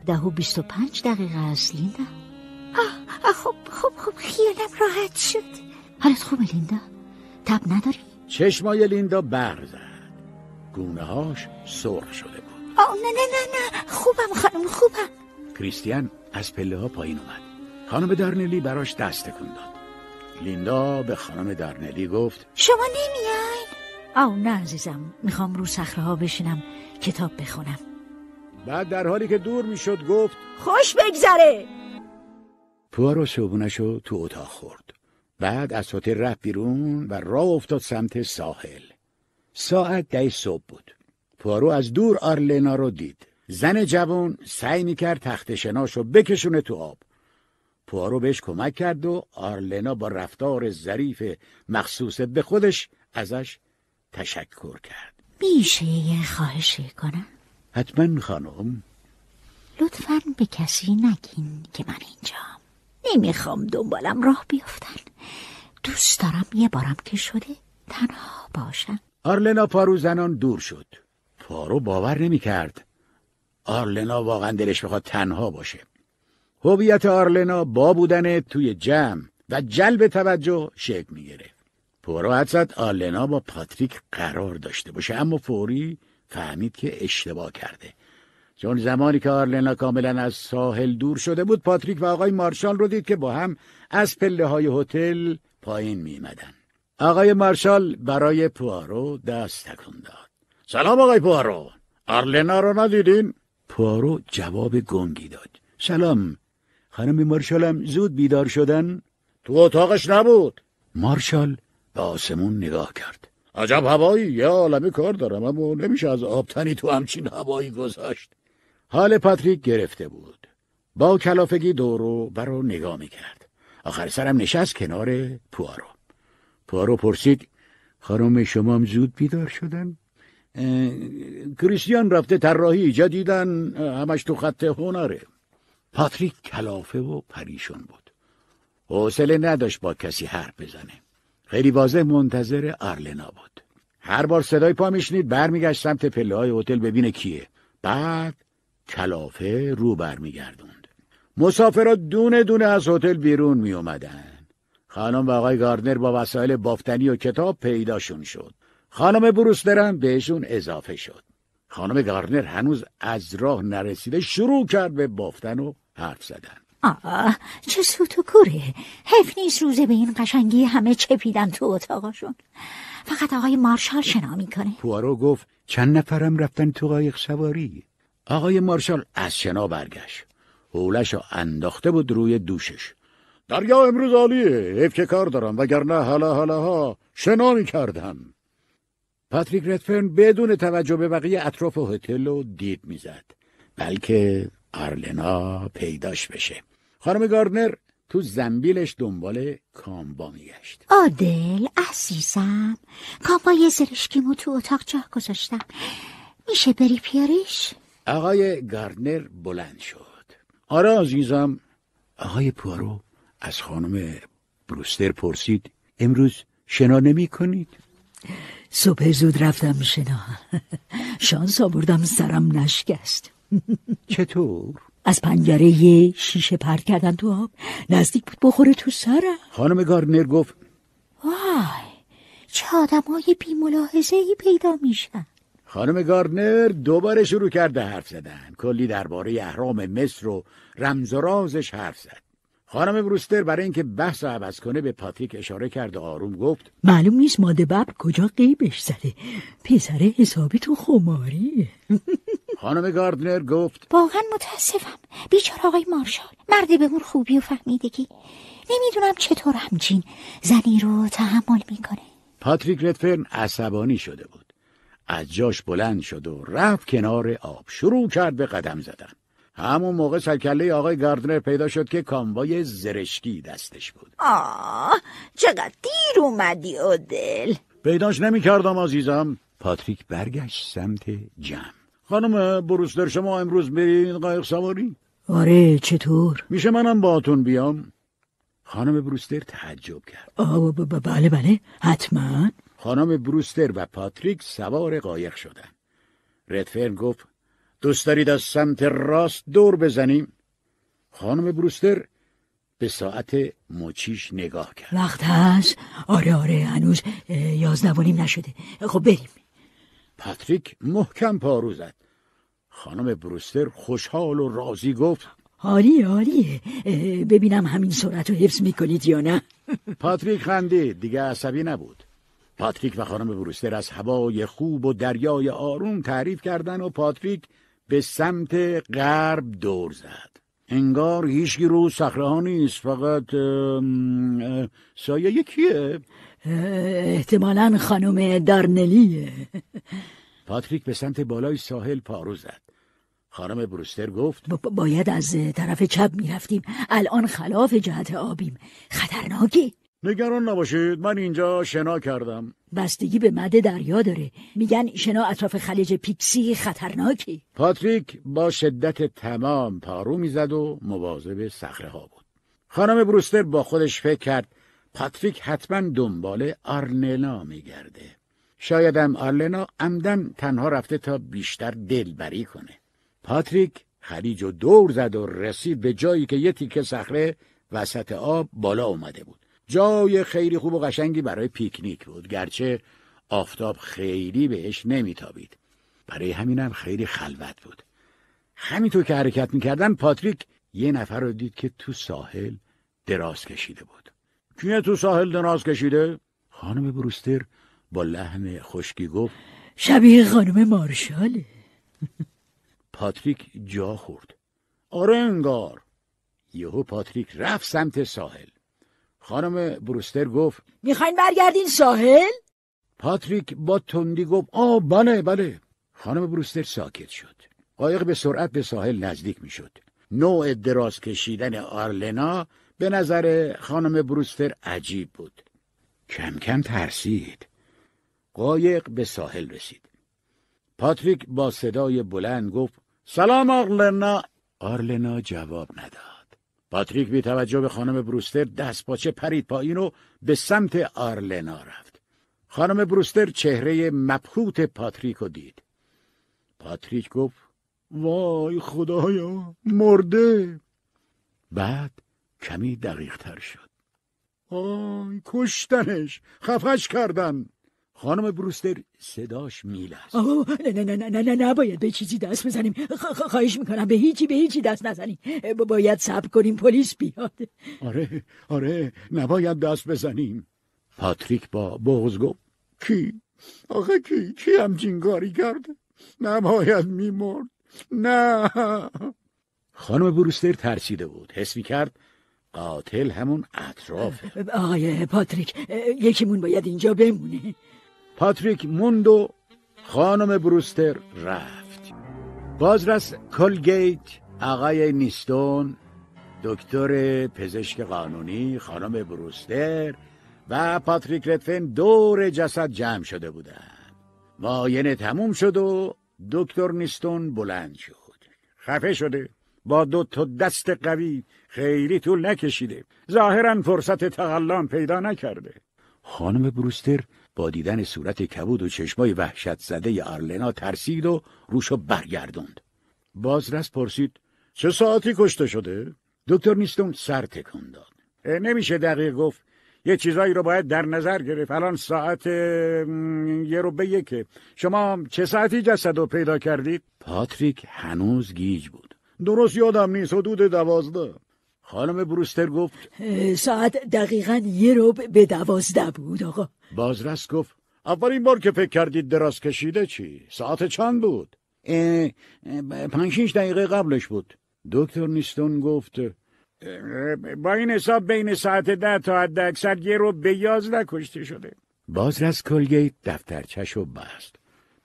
ده و بیست و پنج دقیقه است لیندا آه, خوب خب خب خب خیالم راحت شد حالت خوبه لیندا تب نداری؟ چشمای لیندا برده گونه هاش سرخ شده بود آه نه نه نه نه خوبم خانم خوبم کریستیان از پله ها پایین اومد خانم دارنلی براش دست تکون داد لیندا به خانم درنلی گفت شما نمیاین؟ آو نه عزیزم میخوام رو سخره ها بشینم کتاب بخونم بعد در حالی که دور میشد گفت خوش بگذره پوارو صبونشو تو اتاق خورد بعد از هتل رفت بیرون و راه افتاد سمت ساحل ساعت ده صبح بود پوارو از دور آرلنا رو دید زن جوان سعی میکرد تخت شناشو بکشونه تو آب پارو بهش کمک کرد و آرلنا با رفتار ظریف مخصوص به خودش ازش تشکر کرد میشه یه خواهشی کنم؟ حتما خانم لطفا به کسی نگین که من اینجام نمیخوام دنبالم راه بیفتن دوست دارم یه بارم که شده تنها باشم آرلنا پارو زنان دور شد پارو باور نمیکرد آرلنا واقعا دلش بخواد تنها باشه هویت آرلنا با بودن توی جمع و جلب توجه شکل میگیره. پورو حد آرلنا با پاتریک قرار داشته باشه اما فوری فهمید که اشتباه کرده چون زمانی که آرلنا کاملا از ساحل دور شده بود پاتریک و آقای مارشال رو دید که با هم از پله های هتل پایین می آقای مارشال برای پوارو دست تکون داد سلام آقای پوارو آرلنا رو ندیدین؟ پوارو جواب گنگی داد سلام خانم مارشالم زود بیدار شدن؟ تو اتاقش نبود مارشال به آسمون نگاه کرد عجب هوایی یه عالمه کار دارم اما نمیشه از آبتنی تو همچین هوایی گذاشت حال پاتریک گرفته بود با کلافگی دورو برو نگاه میکرد آخر سرم نشست کنار پوارو پوارو پرسید خانم شما هم زود بیدار شدن؟ کریستیان رفته طراحی جدیدن همش تو خط هنره پاتریک کلافه و پریشون بود حوصله نداشت با کسی حرف بزنه خیلی واضح منتظر ارلنا بود هر بار صدای پا میشنید برمیگشت سمت پله های هتل ببینه کیه بعد کلافه رو برمیگردوند مسافرها دونه دونه از هتل بیرون می خانم و آقای گاردنر با وسایل بافتنی و کتاب پیداشون شد خانم بروسترم بهشون اضافه شد خانم گارنر هنوز از راه نرسیده شروع کرد به بافتن و حرف زدن آه چه سوت و کوره حیف نیست روزه به این قشنگی همه چپیدن تو اتاقاشون فقط آقای مارشال شنا میکنه پوارو گفت چند نفرم رفتن تو قایق سواری آقای مارشال از شنا برگشت حولش انداخته بود روی دوشش دریا امروز عالیه حیف که کار دارم وگرنه حالا حالا ها شنا میکردم پاتریک ردفرن بدون توجه به بقیه اطراف هتل رو دید میزد بلکه آرلنا پیداش بشه خانم گاردنر تو زنبیلش دنبال کامبا میگشت آدل عزیزم کامبای زرشکیمو تو اتاق جا گذاشتم میشه بری پیاریش؟ آقای گاردنر بلند شد آره عزیزم آقای پوارو از خانم بروستر پرسید امروز شنا نمی کنید؟ صبح زود رفتم شنا <laughs> شانس آوردم سرم نشکست چطور؟ از پنجره یه شیشه پر کردن تو آب نزدیک بود بخوره تو سرم خانم گارنر گفت وای چه آدم های بی ملاحظه ای پیدا میشن خانم گارنر دوباره شروع کرده حرف زدن کلی درباره اهرام مصر و رمز و رازش حرف زد خانم بروستر برای اینکه بحث و عوض کنه به پاتریک اشاره کرد و آروم گفت معلوم نیست ماده باب کجا قیبش زده پسر حسابی تو خماریه <laughs> خانم گاردنر گفت واقعا متاسفم بیچاره آقای مارشال مردی به مور خوبی و فهمیدگی نمیدونم چطور همچین زنی رو تحمل میکنه پاتریک ردفرن عصبانی شده بود از جاش بلند شد و رفت کنار آب شروع کرد به قدم زدن همون موقع سرکله آقای گاردنر پیدا شد که کاموای زرشکی دستش بود آه چقدر دیر اومدی اودل پیداش نمیکردم عزیزم پاتریک برگشت سمت جمع خانم بروستر شما امروز برین قایق سواری؟ آره چطور؟ میشه منم باتون بیام؟ خانم بروستر تعجب کرد آه بله بله حتما خانم بروستر و پاتریک سوار قایق شدن ردفرن گفت دوست دارید از سمت راست دور بزنیم خانم بروستر به ساعت مچیش نگاه کرد وقت هست آره آره هنوز یازدوانیم نشده خب بریم پاتریک محکم پارو زد خانم بروستر خوشحال و راضی گفت حالی حالیه ببینم همین سرعت رو حفظ میکنید یا نه <laughs> پاتریک خندید دیگه عصبی نبود پاتریک و خانم بروستر از هوای خوب و دریای آروم تعریف کردن و پاتریک به سمت غرب دور زد انگار هیچگی رو صخره نیست فقط سایه یکیه؟ احتمالا خانم دارنلیه پاتریک به سمت بالای ساحل پارو زد خانم بروستر گفت باید از طرف چپ میرفتیم الان خلاف جهت آبیم خطرناکی نگران نباشید من اینجا شنا کردم بستگی به مد دریا داره میگن شنا اطراف خلیج پیکسی خطرناکی پاتریک با شدت تمام پارو میزد و مواظب صخره ها بود خانم بروستر با خودش فکر کرد پاتریک حتما دنبال آرنلا میگرده شایدم آرلنا عمدن تنها رفته تا بیشتر دلبری کنه پاتریک خلیج و دور زد و رسید به جایی که یه تیکه صخره وسط آب بالا اومده بود جای خیلی خوب و قشنگی برای پیکنیک بود گرچه آفتاب خیلی بهش نمیتابید برای همینم خیلی خلوت بود همینطور که حرکت میکردن پاتریک یه نفر رو دید که تو ساحل دراز کشیده بود کیه تو ساحل دراز کشیده؟ خانم بروستر با لحن خشکی گفت شبیه خانم مارشاله پاتریک جا خورد آره انگار یهو پاتریک رفت سمت ساحل خانم بروستر گفت میخواین برگردین ساحل؟ پاتریک با تندی گفت آ بله بله خانم بروستر ساکت شد قایق به سرعت به ساحل نزدیک میشد نوع دراز کشیدن آرلنا به نظر خانم بروستر عجیب بود کم کم ترسید قایق به ساحل رسید پاتریک با صدای بلند گفت سلام آرلنا آرلنا جواب نداد پاتریک بی توجه به خانم بروستر دست پاچه پرید پایین و به سمت آرلنا رفت. خانم بروستر چهره مبهوت پاتریک رو دید. پاتریک گفت وای خدایا مرده بعد کمی دقیق تر شد آی کشتنش خفش کردن خانم بروستر صداش میله اوه نه نه نه نه نه نباید به چیزی دست بزنیم خواهش میکنم به هیچی به هیچی دست نزنیم باید صبر کنیم پلیس بیاد آره آره نباید دست بزنیم پاتریک با بغز گفت کی آخه کی کی همچین کاری کرده نباید میمرد نه خانم بروستر ترسیده بود حس میکرد قاتل همون اطراف آقای پاتریک یکیمون باید اینجا بمونه پاتریک موند و خانم بروستر رفت بازرس کلگیت آقای نیستون دکتر پزشک قانونی خانم بروستر و پاتریک رتفن دور جسد جمع شده بودند ماینه تموم شد و دکتر نیستون بلند شد خفه شده با دو تا دست قوی خیلی طول نکشیده ظاهرا فرصت تقلام پیدا نکرده خانم بروستر با دیدن صورت کبود و چشمای وحشت زده آرلنا ترسید و روشو برگردوند. بازرس پرسید چه ساعتی کشته شده؟ دکتر نیستون سر تکون داد. نمیشه دقیق گفت یه چیزایی رو باید در نظر گرفت الان ساعت یه رو به یکه شما چه ساعتی جسد رو پیدا کردید؟ پاتریک هنوز گیج بود درست یادم نیست حدود دوازده خانم بروستر گفت ساعت دقیقا یه روب به دوازده بود آقا بازرس گفت اولین بار که فکر کردید دراز کشیده چی؟ ساعت چند بود؟ پنج دقیقه قبلش بود دکتر نیستون گفت با این حساب بین ساعت ده تا حد اکثر یه رو به یازده کشته شده بازرس کلگیت دفترچش و بست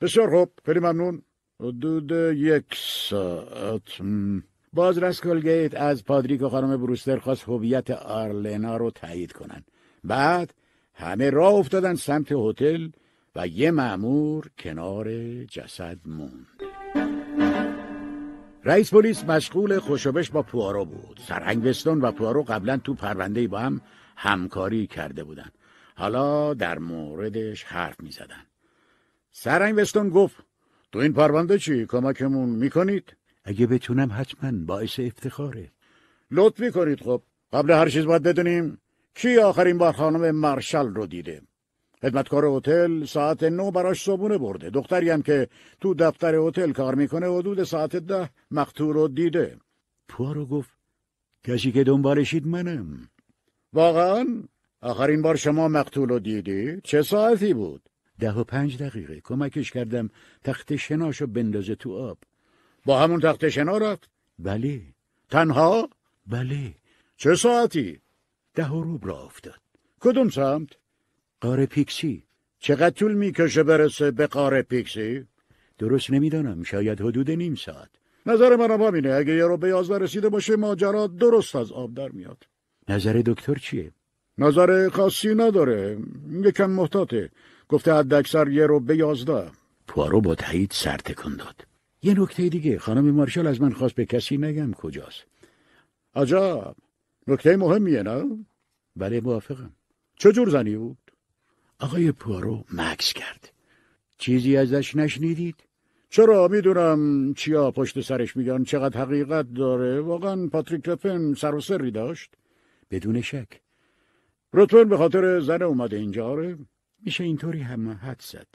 بسیار خوب خیلی ممنون حدود یک ساعت باز گیت از پادریک و خانم بروستر خواست هویت آرلنا رو تایید کنن بعد همه راه افتادن سمت هتل و یه معمور کنار جسد موند رئیس پلیس مشغول خوشبش با پوارو بود سرهنگ وستون و پوارو قبلا تو پرونده با هم همکاری کرده بودند. حالا در موردش حرف می زدن سرهنگ وستون گفت تو این پرونده چی کمکمون میکنید؟ اگه بتونم حتما باعث افتخاره لطف میکنید خب قبل هر چیز باید بدونیم کی آخرین بار خانم مارشال رو دیده خدمتکار هتل ساعت نو براش صبونه برده دختری هم که تو دفتر هتل کار میکنه حدود ساعت ده مقتول رو دیده پوارو گفت کسی که دنبالشید منم واقعا آخرین بار شما مقتول رو دیدی؟ چه ساعتی بود؟ ده و پنج دقیقه کمکش کردم تخت شناشو بندازه تو آب با همون تخت شنا رفت بله تنها بله چه ساعتی ده روب را افتاد کدوم سمت قاره پیکسی چقدر طول میکشه برسه به قاره پیکسی درست نمیدانم شاید حدود نیم ساعت نظر منم همینه اگه یه رو به رسیده باشه ماجرا درست از آب در میاد نظر دکتر چیه نظر خاصی نداره یکم محتاطه گفته اکثر یه رو به یازده پوارو با تایید داد یه نکته دیگه خانم مارشال از من خواست به کسی نگم کجاست آجا نکته مهمیه نه بله موافقم چجور زنی بود آقای پوارو مکس کرد چیزی ازش نشنیدید چرا میدونم چیا پشت سرش میگن چقدر حقیقت داره واقعا پاتریک رفن سر و سری داشت بدون شک روتون به خاطر زن اومده اینجا آره میشه اینطوری همه حد زد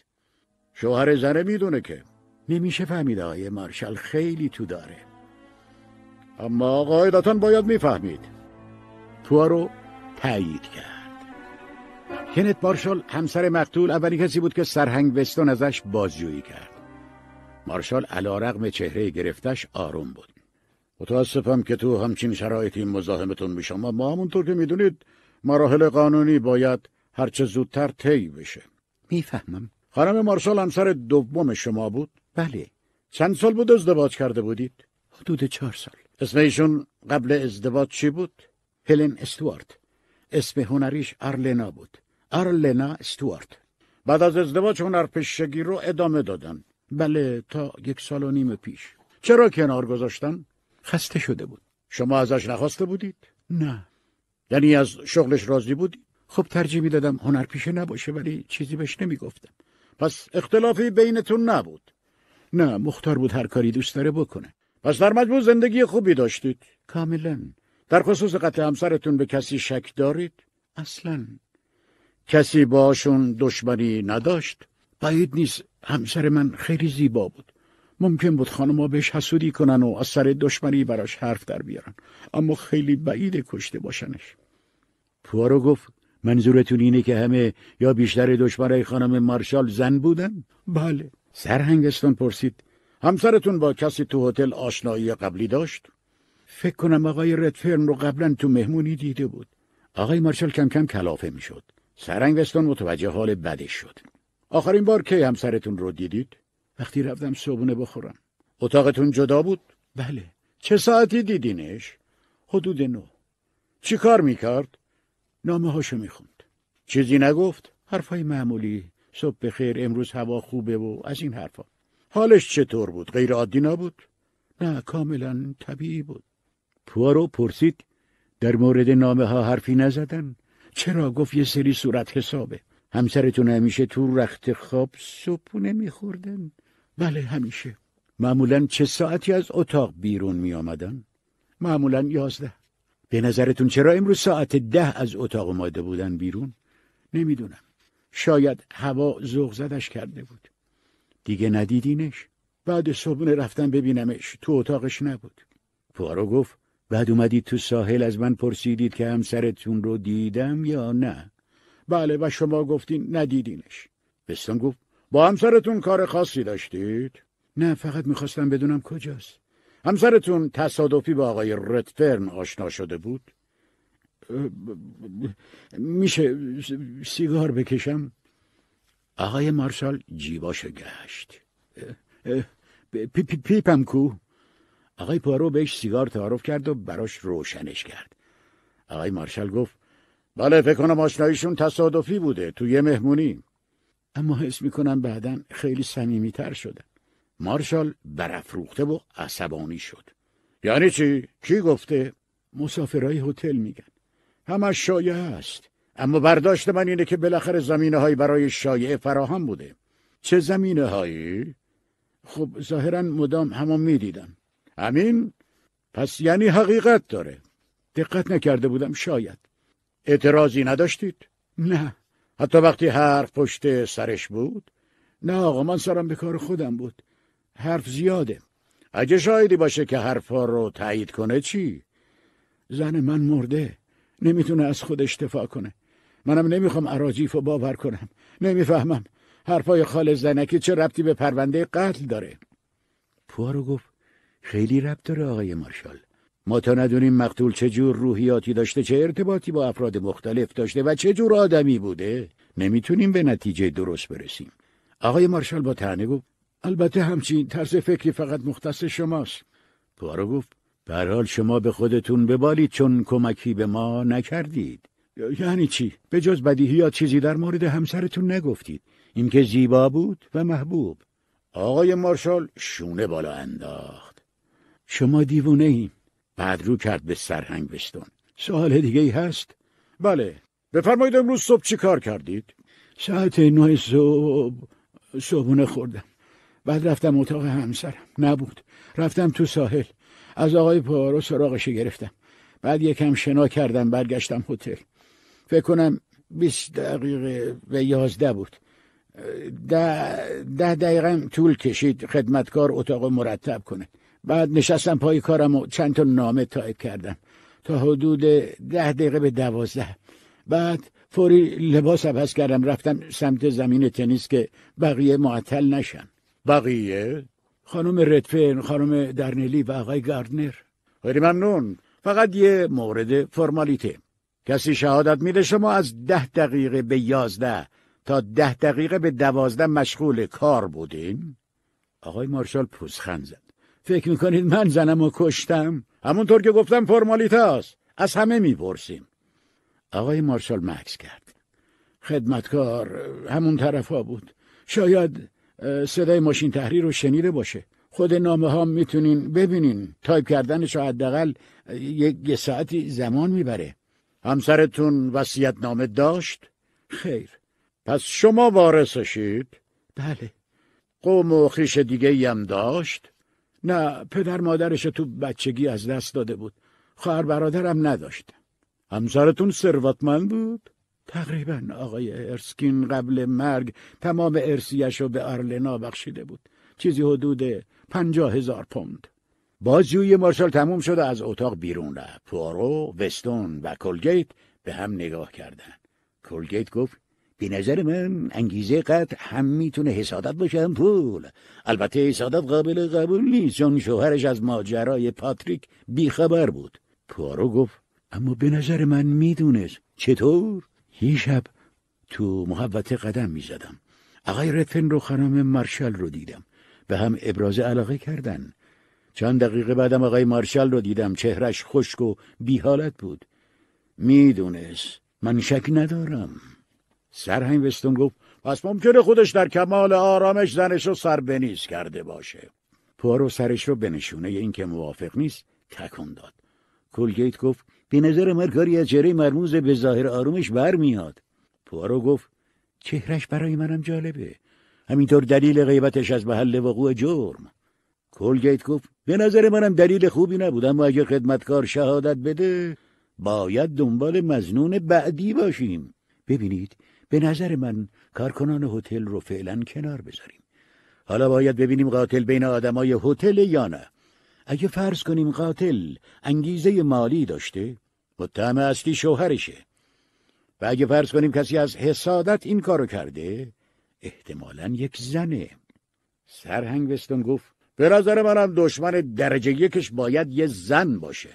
شوهر زنه میدونه که نمیشه فهمید آقای مارشال خیلی تو داره اما قاعدتا باید میفهمید رو تایید کرد کنت مارشال همسر مقتول اولین کسی بود که سرهنگ وستون ازش بازجویی کرد مارشال علا رقم چهره گرفتش آروم بود متاسفم که تو همچین شرایطی مزاحمتون میشم اما همونطور که میدونید مراحل قانونی باید هرچه زودتر طی بشه میفهمم خانم مارشال همسر دوم شما بود بله چند سال بود ازدواج کرده بودید؟ حدود چهار سال اسم ایشون قبل ازدواج چی بود؟ هلن استوارت اسم هنریش آرلنا بود آرلنا استوارت بعد از ازدواج هنرپیشگی رو ادامه دادن بله تا یک سال و نیم پیش چرا کنار گذاشتن؟ خسته شده بود شما ازش نخواسته بودید؟ نه یعنی از شغلش راضی بودی؟ خب ترجیح میدادم هنرپیشه نباشه ولی چیزی بهش نمیگفتم پس اختلافی بینتون نبود نه مختار بود هر کاری دوست داره بکنه پس در مجموع زندگی خوبی داشتید کاملا در خصوص قتل همسرتون به کسی شک دارید اصلا کسی باشون دشمنی نداشت بعید نیست همسر من خیلی زیبا بود ممکن بود خانمها بهش حسودی کنن و از سر دشمنی براش حرف در بیارن اما خیلی بعید کشته باشنش پوارو گفت منظورتون اینه که همه یا بیشتر دشمنای خانم مارشال زن بودن؟ بله سرهنگستان پرسید همسرتون با کسی تو هتل آشنایی قبلی داشت؟ فکر کنم آقای ردفرن رو قبلا تو مهمونی دیده بود. آقای مارشال کم کم کلافه میشد. سرهنگستان متوجه حال بدش شد. آخرین بار کی همسرتون رو دیدید؟ وقتی رفتم صبحونه بخورم. اتاقتون جدا بود؟ بله. چه ساعتی دیدینش؟ حدود نو. چی کار میکرد؟ نامه هاشو میخوند. چیزی نگفت؟ حرفای معمولی صبح بخیر امروز هوا خوبه و از این حرفا حالش چطور بود غیر عادی نبود نه کاملا طبیعی بود پوارو پرسید در مورد نامه ها حرفی نزدن چرا گفت یه سری صورت حسابه همسرتون همیشه تو رخت خواب صبحونه میخوردن بله همیشه معمولا چه ساعتی از اتاق بیرون می آمدن؟ معمولا یازده به نظرتون چرا امروز ساعت ده از اتاق اومده بودن بیرون؟ نمیدونم شاید هوا زوغ زدش کرده بود دیگه ندیدینش بعد صبحونه رفتم ببینمش تو اتاقش نبود پوارو گفت بعد اومدید تو ساحل از من پرسیدید که همسرتون رو دیدم یا نه بله و شما گفتین ندیدینش بستان گفت با همسرتون کار خاصی داشتید نه فقط میخواستم بدونم کجاست همسرتون تصادفی با آقای ردفرن آشنا شده بود میشه سیگار بکشم آقای مارشال جیباشو گشت پیپم کو آقای پارو بهش سیگار تعارف کرد و براش روشنش کرد آقای مارشال گفت بله فکر کنم آشناییشون تصادفی بوده تو یه مهمونی اما حس میکنم بعدا خیلی صمیمیتر شده مارشال برافروخته و عصبانی شد یعنی چی کی گفته مسافرای هتل میگن همش شایعه است اما برداشت من اینه که بالاخره زمینه هایی برای شایعه فراهم بوده چه زمینه هایی؟ خب ظاهرا مدام همو میدیدم همین؟ پس یعنی حقیقت داره دقت نکرده بودم شاید اعتراضی نداشتید؟ نه حتی وقتی حرف پشت سرش بود؟ نه آقا من سرم به کار خودم بود حرف زیاده اگه شایدی باشه که حرفا رو تایید کنه چی؟ زن من مرده نمیتونه از خودش دفاع کنه منم نمیخوام عراجیف و باور کنم نمیفهمم حرفای خال زنکی چه ربطی به پرونده قتل داره پوارو گفت خیلی ربط داره آقای مارشال ما تا ندونیم مقتول چه جور روحیاتی داشته چه ارتباطی با افراد مختلف داشته و چه جور آدمی بوده نمیتونیم به نتیجه درست برسیم آقای مارشال با تنه گفت البته همچین طرز فکری فقط مختص شماست پوارو گفت به حال شما به خودتون ببالید چون کمکی به ما نکردید یعنی چی به جز یا چیزی در مورد همسرتون نگفتید اینکه زیبا بود و محبوب آقای مارشال شونه بالا انداخت شما دیوونه این بعد رو کرد به سرهنگ بستون سوال دیگه ای هست بله بفرمایید امروز صبح چی کار کردید ساعت نه صبح صبحونه خوردم بعد رفتم اتاق همسرم نبود رفتم تو ساحل از آقای پوارو سراغش گرفتم بعد یکم شنا کردم برگشتم هتل فکر کنم 20 دقیقه و یازده بود ده, ده دقیقه طول کشید خدمتکار اتاق مرتب کنه بعد نشستم پای کارم و چند تا نامه تایپ کردم تا حدود ده دقیقه به دوازده بعد فوری لباس عوض کردم رفتم سمت زمین تنیس که بقیه معطل نشن بقیه خانم ردفین، خانم درنلی و آقای گاردنر خیلی ممنون فقط یه مورد فرمالیته کسی شهادت میده شما از ده دقیقه به یازده تا ده دقیقه به دوازده مشغول کار بودین؟ آقای مارشال پوزخند زد فکر میکنید من زنم و کشتم؟ همونطور که گفتم فرمالیته هست. از همه میپرسیم آقای مارشال مکس کرد خدمتکار همون طرف ها بود شاید صدای ماشین تحریر رو شنیده باشه خود نامه ها میتونین ببینین تایپ کردنش حداقل یک ساعتی زمان میبره همسرتون وصیت نامه داشت خیر پس شما وارثشید بله قوم و خیش دیگه هم داشت نه پدر مادرش تو بچگی از دست داده بود خواهر برادرم نداشت همسرتون ثروتمند بود تقریبا آقای ارسکین قبل مرگ تمام ارسیش رو به آرلنا بخشیده بود. چیزی حدود پنجا هزار پوند. بازجوی مارشال تموم شد و از اتاق بیرون رفت. پوارو، وستون و کلگیت به هم نگاه کردند. کلگیت گفت به نظر من انگیزه قد هم میتونه حسادت باشه هم پول البته حسادت قابل قبول نیست چون شوهرش از ماجرای پاتریک بیخبر بود پوارو گفت اما به نظر من میدونست چطور یه شب تو محوطه قدم می زدم. آقای رتفن رو خانم مارشال رو دیدم. به هم ابراز علاقه کردن. چند دقیقه بعدم آقای مارشال رو دیدم. چهرش خشک و بیحالت بود. میدونست. من شک ندارم. سرهنگ وستون گفت پس ممکنه خودش در کمال آرامش زنش رو سر بنیز کرده باشه. پارو سرش رو به نشونه اینکه موافق نیست تکون داد. کولگیت گفت به نظر من کاری از چهره مرموز به ظاهر آرومش برمیاد پوارو گفت چهرش برای منم جالبه همینطور دلیل غیبتش از محل وقوع جرم کلگیت گفت به نظر منم دلیل خوبی نبود اما اگه خدمتکار شهادت بده باید دنبال مزنون بعدی باشیم ببینید به نظر من کارکنان هتل رو فعلا کنار بذاریم حالا باید ببینیم قاتل بین آدمای هتل یا نه اگه فرض کنیم قاتل انگیزه مالی داشته متهم اصلی شوهرشه و اگه فرض کنیم کسی از حسادت این کارو کرده احتمالا یک زنه سرهنگ وستون گفت به نظر منم دشمن درجه یکش باید یه زن باشه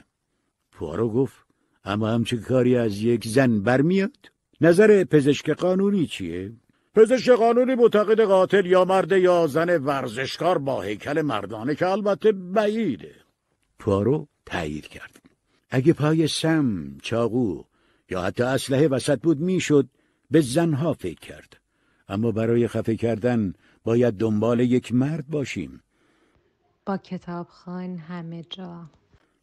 پوارو گفت اما همچه کاری از یک زن برمیاد نظر پزشک قانونی چیه پزشک قانونی معتقد قاتل یا مرد یا زن ورزشکار با هیکل مردانه که البته بعیده پارو تایید کرد اگه پای سم، چاقو یا حتی اسلحه وسط بود میشد به زنها فکر کرد اما برای خفه کردن باید دنبال یک مرد باشیم با خان همه جا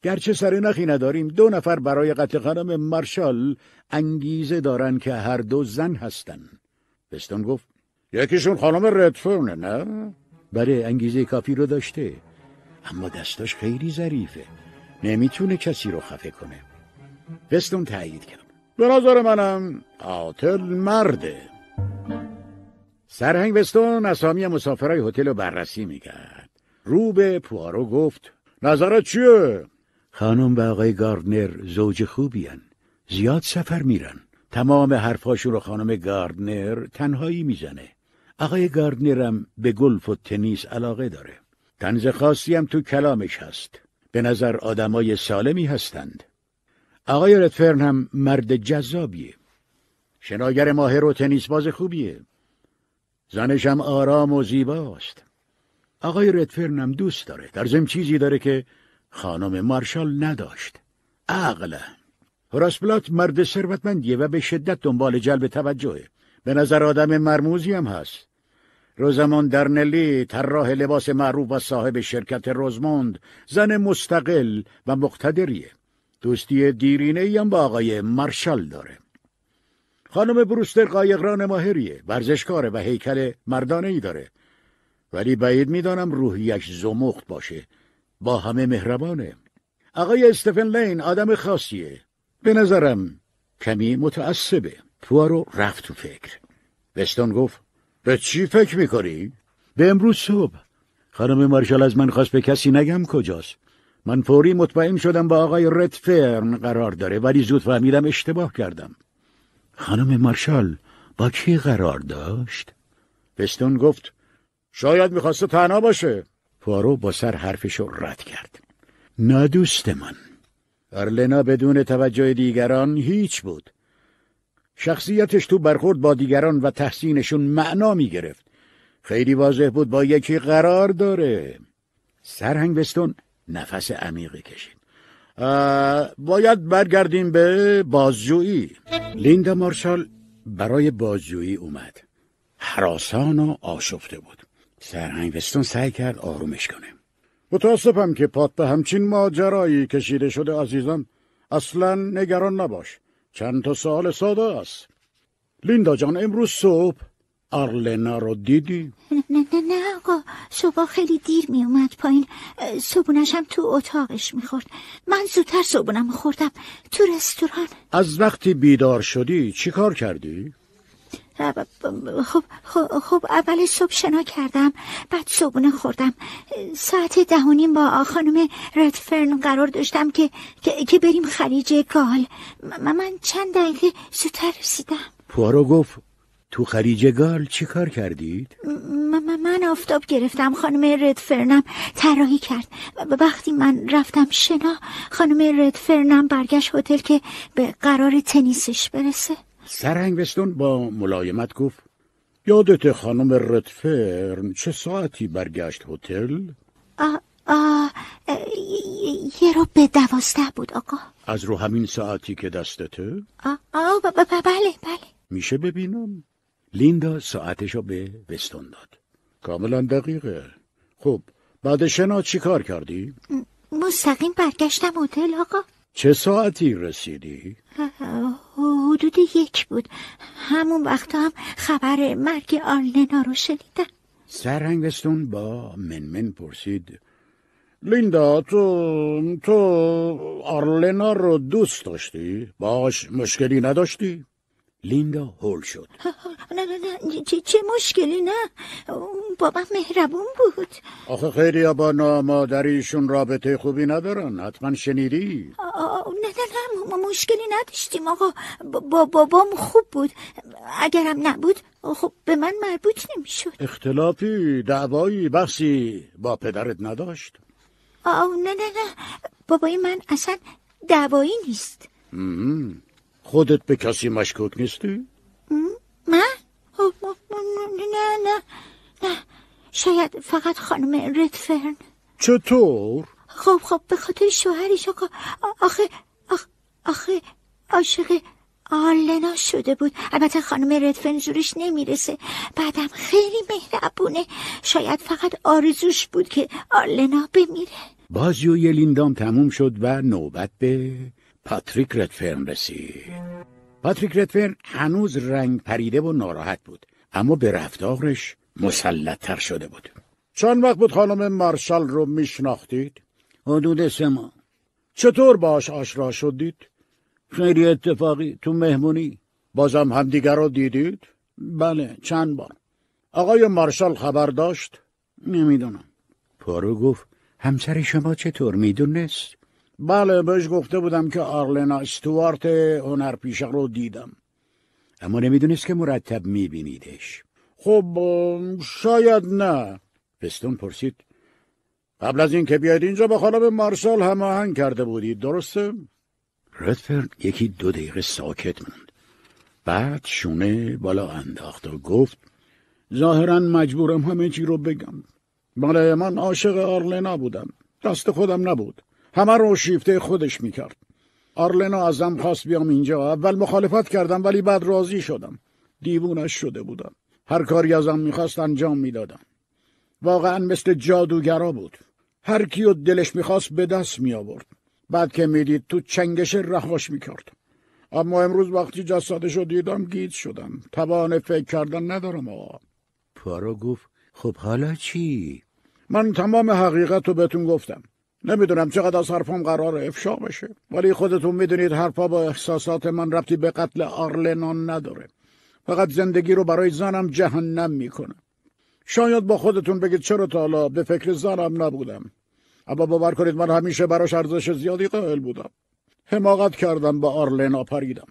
گرچه سر نخی نداریم دو نفر برای قتل خانم مارشال انگیزه دارن که هر دو زن هستند. وستون گفت یکیشون خانم ردفرنه نه؟ بله انگیزه کافی رو داشته اما دستاش خیلی ظریفه نمیتونه کسی رو خفه کنه وستون تایید کرد به نظر منم قاتل مرده سرهنگ وستون اسامی مسافرای هتل رو بررسی میکرد رو به پوارو گفت نظرت چیه؟ خانم و آقای گاردنر زوج خوبی هن. زیاد سفر میرن تمام حرفاشو رو خانم گاردنر تنهایی میزنه آقای گاردنرم به گلف و تنیس علاقه داره تنز خاصی هم تو کلامش هست به نظر آدمای سالمی هستند آقای رتفرن هم مرد جذابیه شناگر ماهر و تنیس باز خوبیه زنش هم آرام و زیباست آقای ردفرن هم دوست داره در زم چیزی داره که خانم مارشال نداشت عقل هراسپلات مرد ثروتمندیه و به شدت دنبال جلب توجهه به نظر آدم مرموزی هم هست روزمان درنلی طراح لباس معروف و صاحب شرکت روزموند زن مستقل و مقتدریه دوستی دیرینه ای هم با آقای مارشال داره خانم بروستر قایقران ماهریه ورزشکاره و هیکل مردانه ای داره ولی بعید میدانم روحیش زمخت باشه با همه مهربانه آقای استفن لین آدم خاصیه به نظرم کمی متعصبه پوارو رفت تو فکر وستون گفت به چی فکر میکنی؟ به امروز صبح خانم مارشال از من خواست به کسی نگم کجاست من فوری مطمئن شدم با آقای رتفرن قرار داره ولی زود فهمیدم اشتباه کردم خانم مارشال با کی قرار داشت؟ وستون گفت شاید میخواسته تنها باشه پوارو با سر رو رد کرد نه من ارلنا بدون توجه دیگران هیچ بود. شخصیتش تو برخورد با دیگران و تحسینشون معنا می گرفت. خیلی واضح بود با یکی قرار داره. سرهنگ بستون نفس عمیقی کشید. باید برگردیم به بازجویی. لیندا مارشال برای بازجویی اومد. حراسان و آشفته بود. سرهنگ بستون سعی کرد آرومش کنه. متاسفم که پات به همچین ماجرایی کشیده شده عزیزم اصلا نگران نباش چند تا سال ساده است لیندا جان امروز صبح آرلنا رو دیدی؟ نه نه نه آقا صبح خیلی دیر می اومد پایین صبونش هم تو اتاقش خورد من زودتر صبونم خوردم تو رستوران از وقتی بیدار شدی چی کار کردی؟ خب،, خب, خب, اول صبح شنا کردم بعد صبحونه خوردم ساعت نیم با خانم ردفرن قرار داشتم که, که, بریم خلیج گال من چند دقیقه زودتر رسیدم پوارو گفت تو خلیج گال چی کار کردید؟ من, من آفتاب گرفتم خانم ردفرنم طراحی کرد و وقتی من رفتم شنا خانم ردفرنم برگشت هتل که به قرار تنیسش برسه وستون با ملایمت گفت یادت خانم رتفرن چه ساعتی برگشت هتل؟ آ یه رو به دوازده بود آقا از رو همین ساعتی که دستته؟ آه, آه بله بله میشه ببینم؟ لیندا ساعتش رو به وستون داد کاملا دقیقه خب بعد شنا چی کار کردی؟ مستقیم برگشتم هتل آقا چه ساعتی رسیدی؟ حدود یک بود همون وقت هم خبر مرگ آلنا رو شنیدم سرهنگستون با منمن پرسید لیندا تو تو آرلنا رو دوست داشتی؟ باش مشکلی نداشتی؟ لیندا هول شد <laughs> نه نه نه چه, مشکلی نه بابا مهربون بود آخه خیلی با نامادریشون رابطه خوبی ندارن حتما شنیدی نه نه نه ما مشکلی نداشتیم آقا با بابام خوب بود اگرم نبود خب به من مربوط نمیشد اختلافی دعوایی بحثی با پدرت نداشت آه نه نه نه بابای من اصلا دعوایی نیست خودت به کسی مشکوک نیستی؟ من؟ خب، خب، خب، نه نه نه شاید فقط خانم ردفرن چطور؟ خب خب به خاطر شوهرش آقا آخه آخه عاشق آلنا شده بود البته خانم ردفرن جورش نمیرسه بعدم خیلی مهربونه شاید فقط آرزوش بود که آلنا بمیره بازجوی لیندام تموم شد و نوبت به پاتریک ردفرن رسید پاتریک ردفرن هنوز رنگ پریده و ناراحت بود اما به رفتارش مسلطتر شده بود چند وقت بود خانم مارشال رو میشناختید؟ حدود سه ماه چطور باش آشنا شدید؟ خیلی اتفاقی تو مهمونی بازم همدیگر رو دیدید؟ بله چند بار آقای مارشال خبر داشت؟ نمیدونم پارو گفت همسر شما چطور میدونست؟ بله بهش گفته بودم که آرلنا استوارت هنرپیشه رو دیدم اما نمیدونست که مرتب میبینیدش خب شاید نه پستون پرسید قبل از اینکه بیاید اینجا به خانم مارسال هماهنگ کرده بودید درسته ردفرد یکی دو دقیقه ساکت موند بعد شونه بالا انداخت و گفت ظاهرا مجبورم همه چی رو بگم بله من عاشق آرلنا بودم دست خودم نبود همه رو شیفته خودش میکرد آرلنو ازم خواست بیام اینجا اول مخالفت کردم ولی بعد راضی شدم دیوونش شده بودم هر کاری ازم میخواست انجام میدادم واقعا مثل جادوگرا بود هر کیو دلش میخواست به دست می آورد بعد که میدید تو چنگش رهاش میکرد اما امروز وقتی جسدش رو دیدم گیت شدم توان فکر کردن ندارم آقا پارو گفت خب حالا چی؟ من تمام حقیقت رو بهتون گفتم نمیدونم چقدر از حرفم قرار افشا بشه ولی خودتون میدونید حرفا با احساسات من ربطی به قتل آرلنان نداره فقط زندگی رو برای زنم جهنم میکنه شاید با خودتون بگید چرا تا حالا به فکر زنم نبودم اما باور کنید من همیشه براش ارزش زیادی قائل بودم حماقت کردم با آرلنا پریدم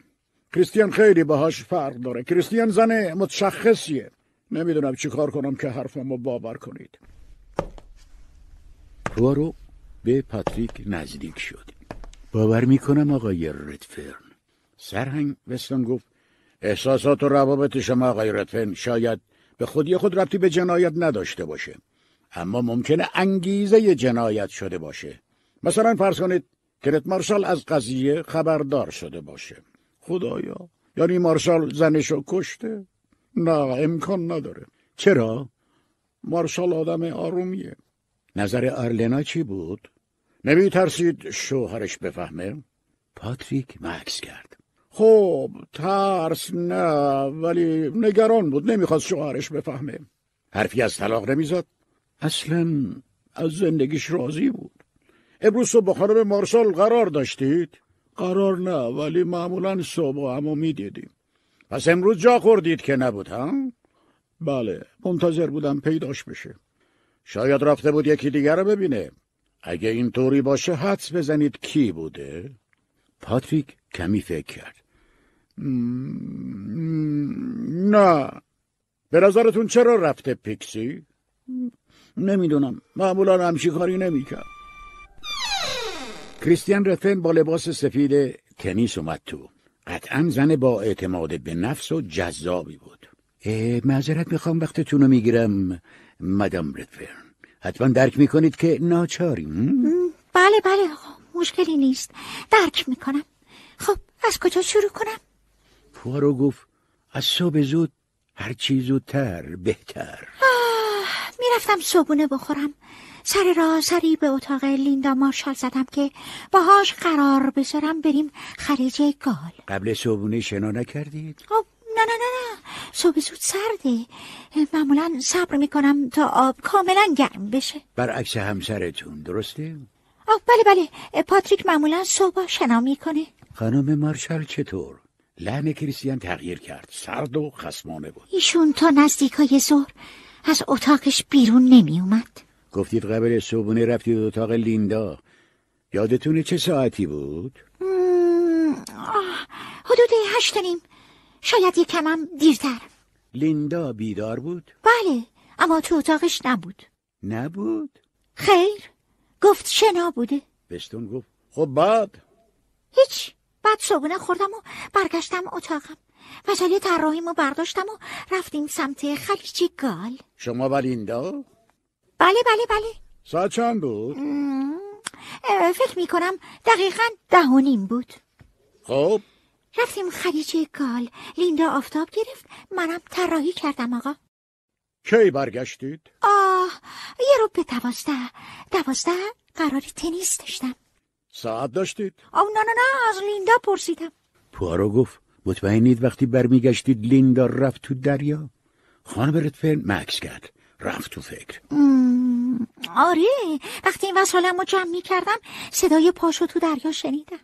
کریستیان خیلی باهاش فرق داره کریستیان زن متشخصیه نمیدونم چی کار کنم که رو باور کنید پوارو به پاتریک نزدیک شد باور میکنم آقای ردفرن سرهنگ وستون گفت احساسات و روابط شما آقای ردفرن شاید به خودی خود ربطی به جنایت نداشته باشه اما ممکنه انگیزه جنایت شده باشه مثلا فرض کنید کرت مارشال از قضیه خبردار شده باشه خدایا یعنی مارشال زنشو کشته نه امکان نداره چرا مارشال آدم آرومیه نظر آرلنا چی بود؟ نمی ترسید شوهرش بفهمه؟ پاتریک مکس کرد خب ترس نه ولی نگران بود نمیخواست شوهرش بفهمه حرفی از طلاق نمیزد اصلا از زندگیش راضی بود امروز صبح با خانم مارسال قرار داشتید قرار نه ولی معمولا صبح همو میدیدیم پس امروز جا خوردید که نبود ها بله منتظر بودم پیداش بشه شاید رفته بود یکی دیگر رو ببینه اگه این طوری باشه حدس بزنید کی بوده پاتریک کمی فکر کرد نه به نظرتون چرا رفته پیکسی؟ نمیدونم معمولا همچی کاری نمیکرد کریستیان رفن با لباس سفید تنیس اومد تو قطعا زن با اعتماد به نفس و جذابی بود معذرت میخوام وقتتون رو میگیرم مدام ردفرن حتما درک میکنید که ناچاریم بله بله مشکلی نیست درک میکنم خب از کجا شروع کنم پوارو گفت از صبح زود هر زودتر بهتر میرفتم صبونه بخورم سر را سری به اتاق لیندا مارشال زدم که باهاش قرار بذارم بریم خریج گال قبل صبونه شنا نکردید؟ خب، نه نه نه نه صبح زود سرده معمولا صبر میکنم تا آب کاملا گرم بشه برعکس همسرتون درسته؟ آه بله بله پاتریک معمولا صبح شنا میکنه خانم مارشال چطور؟ لحن کریسیان تغییر کرد سرد و خسمانه بود ایشون تا نزدیک های ظهر از اتاقش بیرون نمی اومد گفتید قبل صبحونه رفتید اتاق لیندا یادتونه چه ساعتی بود؟ حدود هشت نیم شاید کمم دیرتر لیندا بیدار بود؟ بله اما تو اتاقش نبود نبود؟ خیر گفت شنا بوده بستون گفت خب بعد هیچ بعد صبونه خوردم و برگشتم اتاقم وسایل و برداشتم و رفتیم سمت خلیج گال شما و لیندا؟ بله بله بله ساعت چند بود؟ فکر میکنم دقیقا ده بود خب رفتیم خریجه کال لیندا آفتاب گرفت منم طراحی کردم آقا کی برگشتید؟ آه یه رو به دوازده دوازده قرار تنیس داشتم ساعت داشتید؟ آه نه نه نه از لیندا پرسیدم پوارو گفت مطمئنید وقتی برمیگشتید لیندا رفت تو دریا؟ خانم فر مکس کرد رفت تو فکر آره وقتی این وسالم رو جمع می کردم صدای پاشو تو دریا شنیدم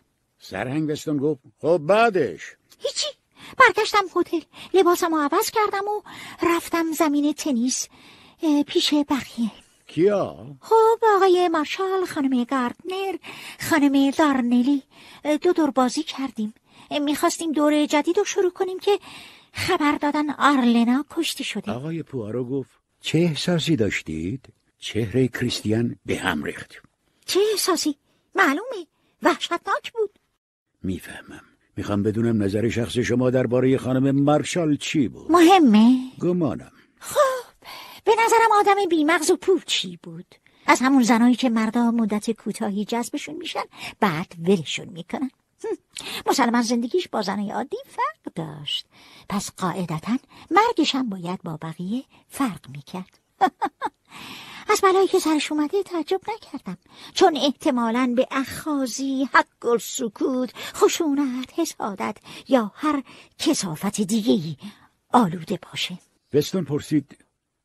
سرهنگ وستون گفت خب بعدش هیچی برگشتم هتل لباسم رو عوض کردم و رفتم زمین تنیس پیش بقیه کیا؟ خب آقای مارشال خانم گاردنر خانم دارنلی دو دور بازی کردیم میخواستیم دوره جدید رو شروع کنیم که خبر دادن آرلنا کشته شده آقای پوارو گفت چه احساسی داشتید؟ چهره کریستیان به هم ریخت چه احساسی؟ معلومه وحشتناک بود میفهمم میخوام بدونم نظر شخص شما درباره خانم مارشال چی بود مهمه گمانم خب به نظرم آدم بیمغز و پوچی بود از همون زنایی که مردا مدت کوتاهی جذبشون میشن بعد ولشون میکنن مسلما زندگیش با زنای عادی فرق داشت پس قاعدتا مرگش هم باید با بقیه فرق میکرد <laughs> از بلایی که سرش اومده تعجب نکردم چون احتمالا به اخازی، حق سکوت، خشونت، حسادت یا هر کسافت دیگهی آلوده باشه وستون پرسید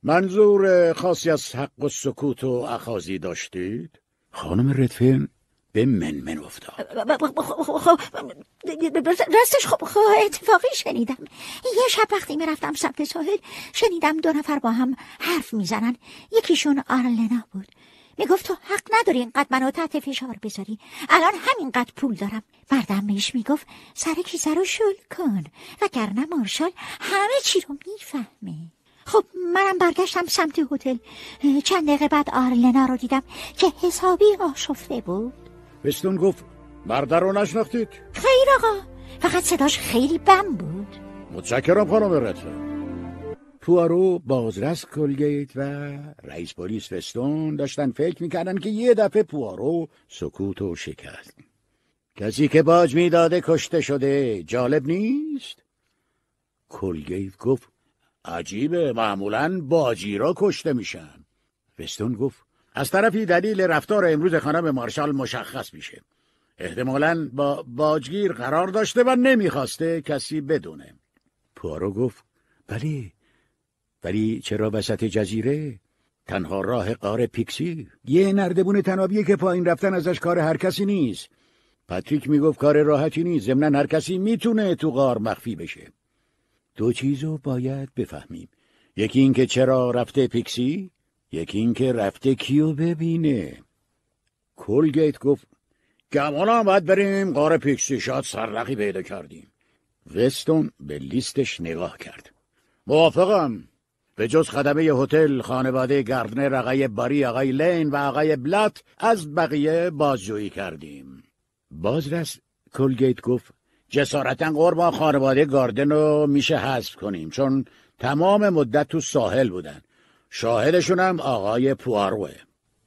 منظور خاصی از حق و سکوت و اخازی داشتید؟ خانم ردفین به من من افتاد خب، خب، خب، راستش خب اتفاقی شنیدم یه شب وقتی میرفتم سمت ساحل شنیدم دو نفر با هم حرف میزنن یکیشون آرلنا بود میگفت تو حق نداری اینقدر منو تحت فشار بذاری الان همینقدر پول دارم مردم بهش میگفت سر کیسه رو شل کن وگرنه مارشال همه چی رو میفهمه خب منم برگشتم سمت هتل چند دقیقه بعد آرلنا رو دیدم که حسابی آشفته بود وستون گفت مرده رو نشناختید؟ خیر آقا فقط صداش خیلی بم بود متشکرم خانم رتفه پوارو بازرس کلگیت و رئیس پلیس فستون داشتن فکر میکردن که یه دفعه پوارو سکوت و شکست کسی که باج میداده کشته شده جالب نیست کلگیت گفت عجیبه معمولا باجی را کشته میشن فستون گفت از طرفی دلیل رفتار امروز خانم مارشال مشخص میشه احتمالا با باجگیر قرار داشته و نمیخواسته کسی بدونه پوارو گفت بله ولی چرا وسط جزیره تنها راه قاره پیکسی یه نردبون تنابیه که پایین رفتن ازش کار هر کسی نیست پاتریک میگفت کار راحتی نیست ضمنا هر کسی میتونه تو قار مخفی بشه دو چیزو باید بفهمیم یکی اینکه چرا رفته پیکسی یکی که رفته کیو ببینه کلگیت گفت گمانم باید بریم قاره پیکسی شاد پیدا کردیم وستون به لیستش نگاه کرد موافقم به جز خدمه هتل خانواده گردنر آقای باری آقای لین و آقای بلات از بقیه بازجویی کردیم بازرس کلگیت گفت جسارتا قربان خانواده گاردن رو میشه حذف کنیم چون تمام مدت تو ساحل بودن شاهدشون هم آقای پواروه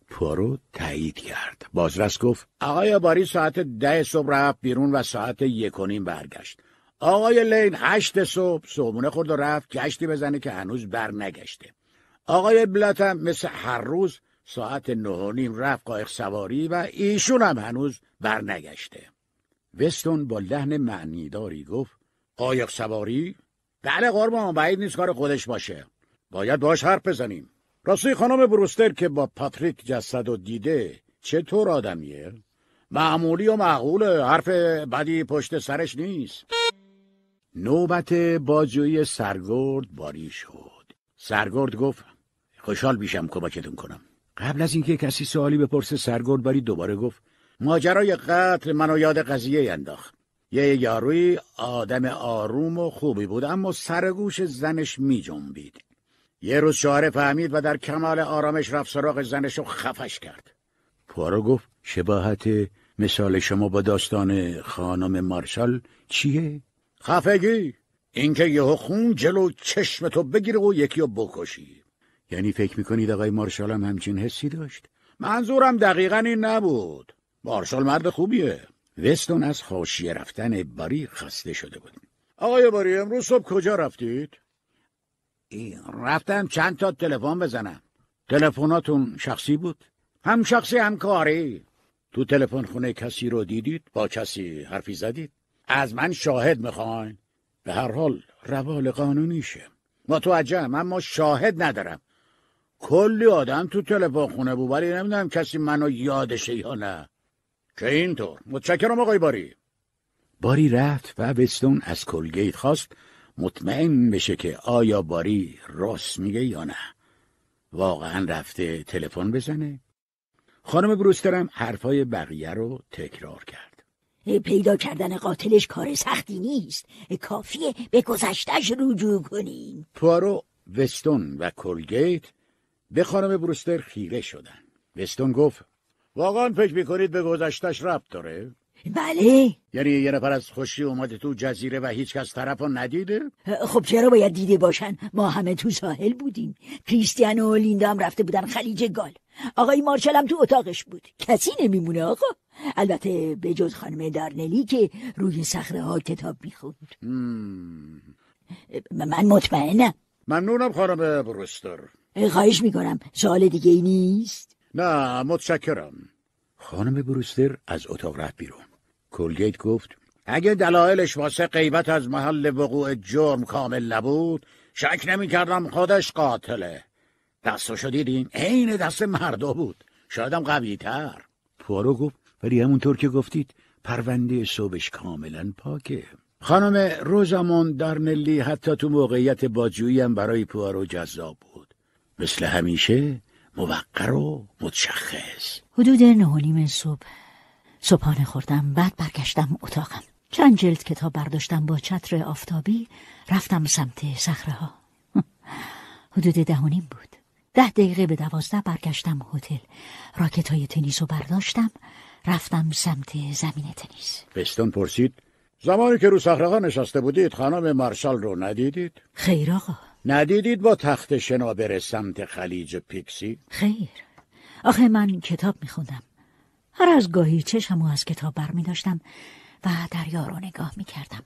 پوارو تایید کرد بازرس گفت آقای باری ساعت ده صبح رفت بیرون و ساعت یک و نیم برگشت آقای لین هشت صبح صبحونه خورد و رفت گشتی بزنه که هنوز بر نگشته آقای بلات هم مثل هر روز ساعت نه و نیم رفت قایق سواری و ایشون هم هنوز بر نگشته وستون با لحن معنیداری گفت قایق سواری؟ بله قربان بعید نیست کار خودش باشه باید باش حرف بزنیم راستی خانم بروستر که با پاتریک جسد و دیده چطور آدمیه؟ معمولی و معقوله حرف بدی پشت سرش نیست نوبت باجوی سرگرد باری شد سرگرد گفت خوشحال بیشم کمکتون کنم قبل از اینکه کسی سوالی بپرسه سرگرد باری دوباره گفت ماجرای قتل منو یاد قضیه انداخت یه یاروی آدم آروم و خوبی بود اما سرگوش زنش می جنبید. یه روز شوهر فهمید و در کمال آرامش رفت سراغ زنش و خفش کرد پارو گفت شباهت مثال شما با داستان خانم مارشال چیه؟ خفگی اینکه یه خون جلو چشم تو بگیره و یکی رو بکشی یعنی فکر میکنید آقای مارشال هم همچین حسی داشت؟ منظورم دقیقا این نبود مارشال مرد خوبیه وستون از خوشی رفتن باری خسته شده بود آقای باری امروز صبح کجا رفتید؟ رفتم چند تا تلفن بزنم تلفناتون شخصی بود هم شخصی هم کاری تو تلفن خونه کسی رو دیدید با کسی حرفی زدید از من شاهد میخواین به هر حال روال قانونیشه متوجهم اما شاهد ندارم کلی آدم تو تلفن خونه بود ولی نمیدونم کسی منو یادشه یا نه که اینطور متشکرم آقای باری باری رفت و وستون از کلگیت خواست مطمئن بشه که آیا باری راست میگه یا نه واقعا رفته تلفن بزنه خانم بروسترم حرفای بقیه رو تکرار کرد پیدا کردن قاتلش کار سختی نیست کافیه به گذشتش رجوع کنیم پوارو وستون و کلگیت به خانم بروستر خیره شدن وستون گفت واقعا فکر میکنید به گذشتش ربط داره بله یعنی یه نفر از خوشی اومده تو جزیره و هیچکس طرف رو ندیده؟ خب چرا باید دیده باشن؟ ما همه تو ساحل بودیم کریستیان و لیندا هم رفته بودن خلیج گال آقای مارشال هم تو اتاقش بود کسی نمیمونه آقا البته به جز خانم دارنلی که روی سخره ها کتاب میخوند من مطمئنم ممنونم خانم بروستر خواهش میکنم سوال دیگه ای نیست؟ نه متشکرم خانم بروستر از اتاق رفت بیرون کولگیت گفت اگه دلایلش واسه غیبت از محل وقوع جرم کامل نبود شک نمیکردم خودش قاتله دستشو دیدین عین دست مردا بود شایدم قوی تر پوارو گفت ولی همونطور که گفتید پرونده صبحش کاملا پاکه خانم روزامون نلی حتی تو موقعیت باجویی هم برای پوارو جذاب بود مثل همیشه موقر و متشخص حدود نهانیم صبح صبحانه خوردم بعد برگشتم اتاقم چند جلد کتاب برداشتم با چتر آفتابی رفتم سمت صخره ها <laughs> حدود دهانیم بود ده دقیقه به دوازده برگشتم هتل راکت های تنیس رو برداشتم رفتم سمت زمین تنیس بستون پرسید زمانی که رو ها نشسته بودید خانم مارشال رو ندیدید خیر آقا ندیدید با تخت شنا سمت خلیج پیکسی خیر آخه من کتاب میخوندم هر از گاهی چشم و از کتاب بر می داشتم و دریا رو نگاه می کردم.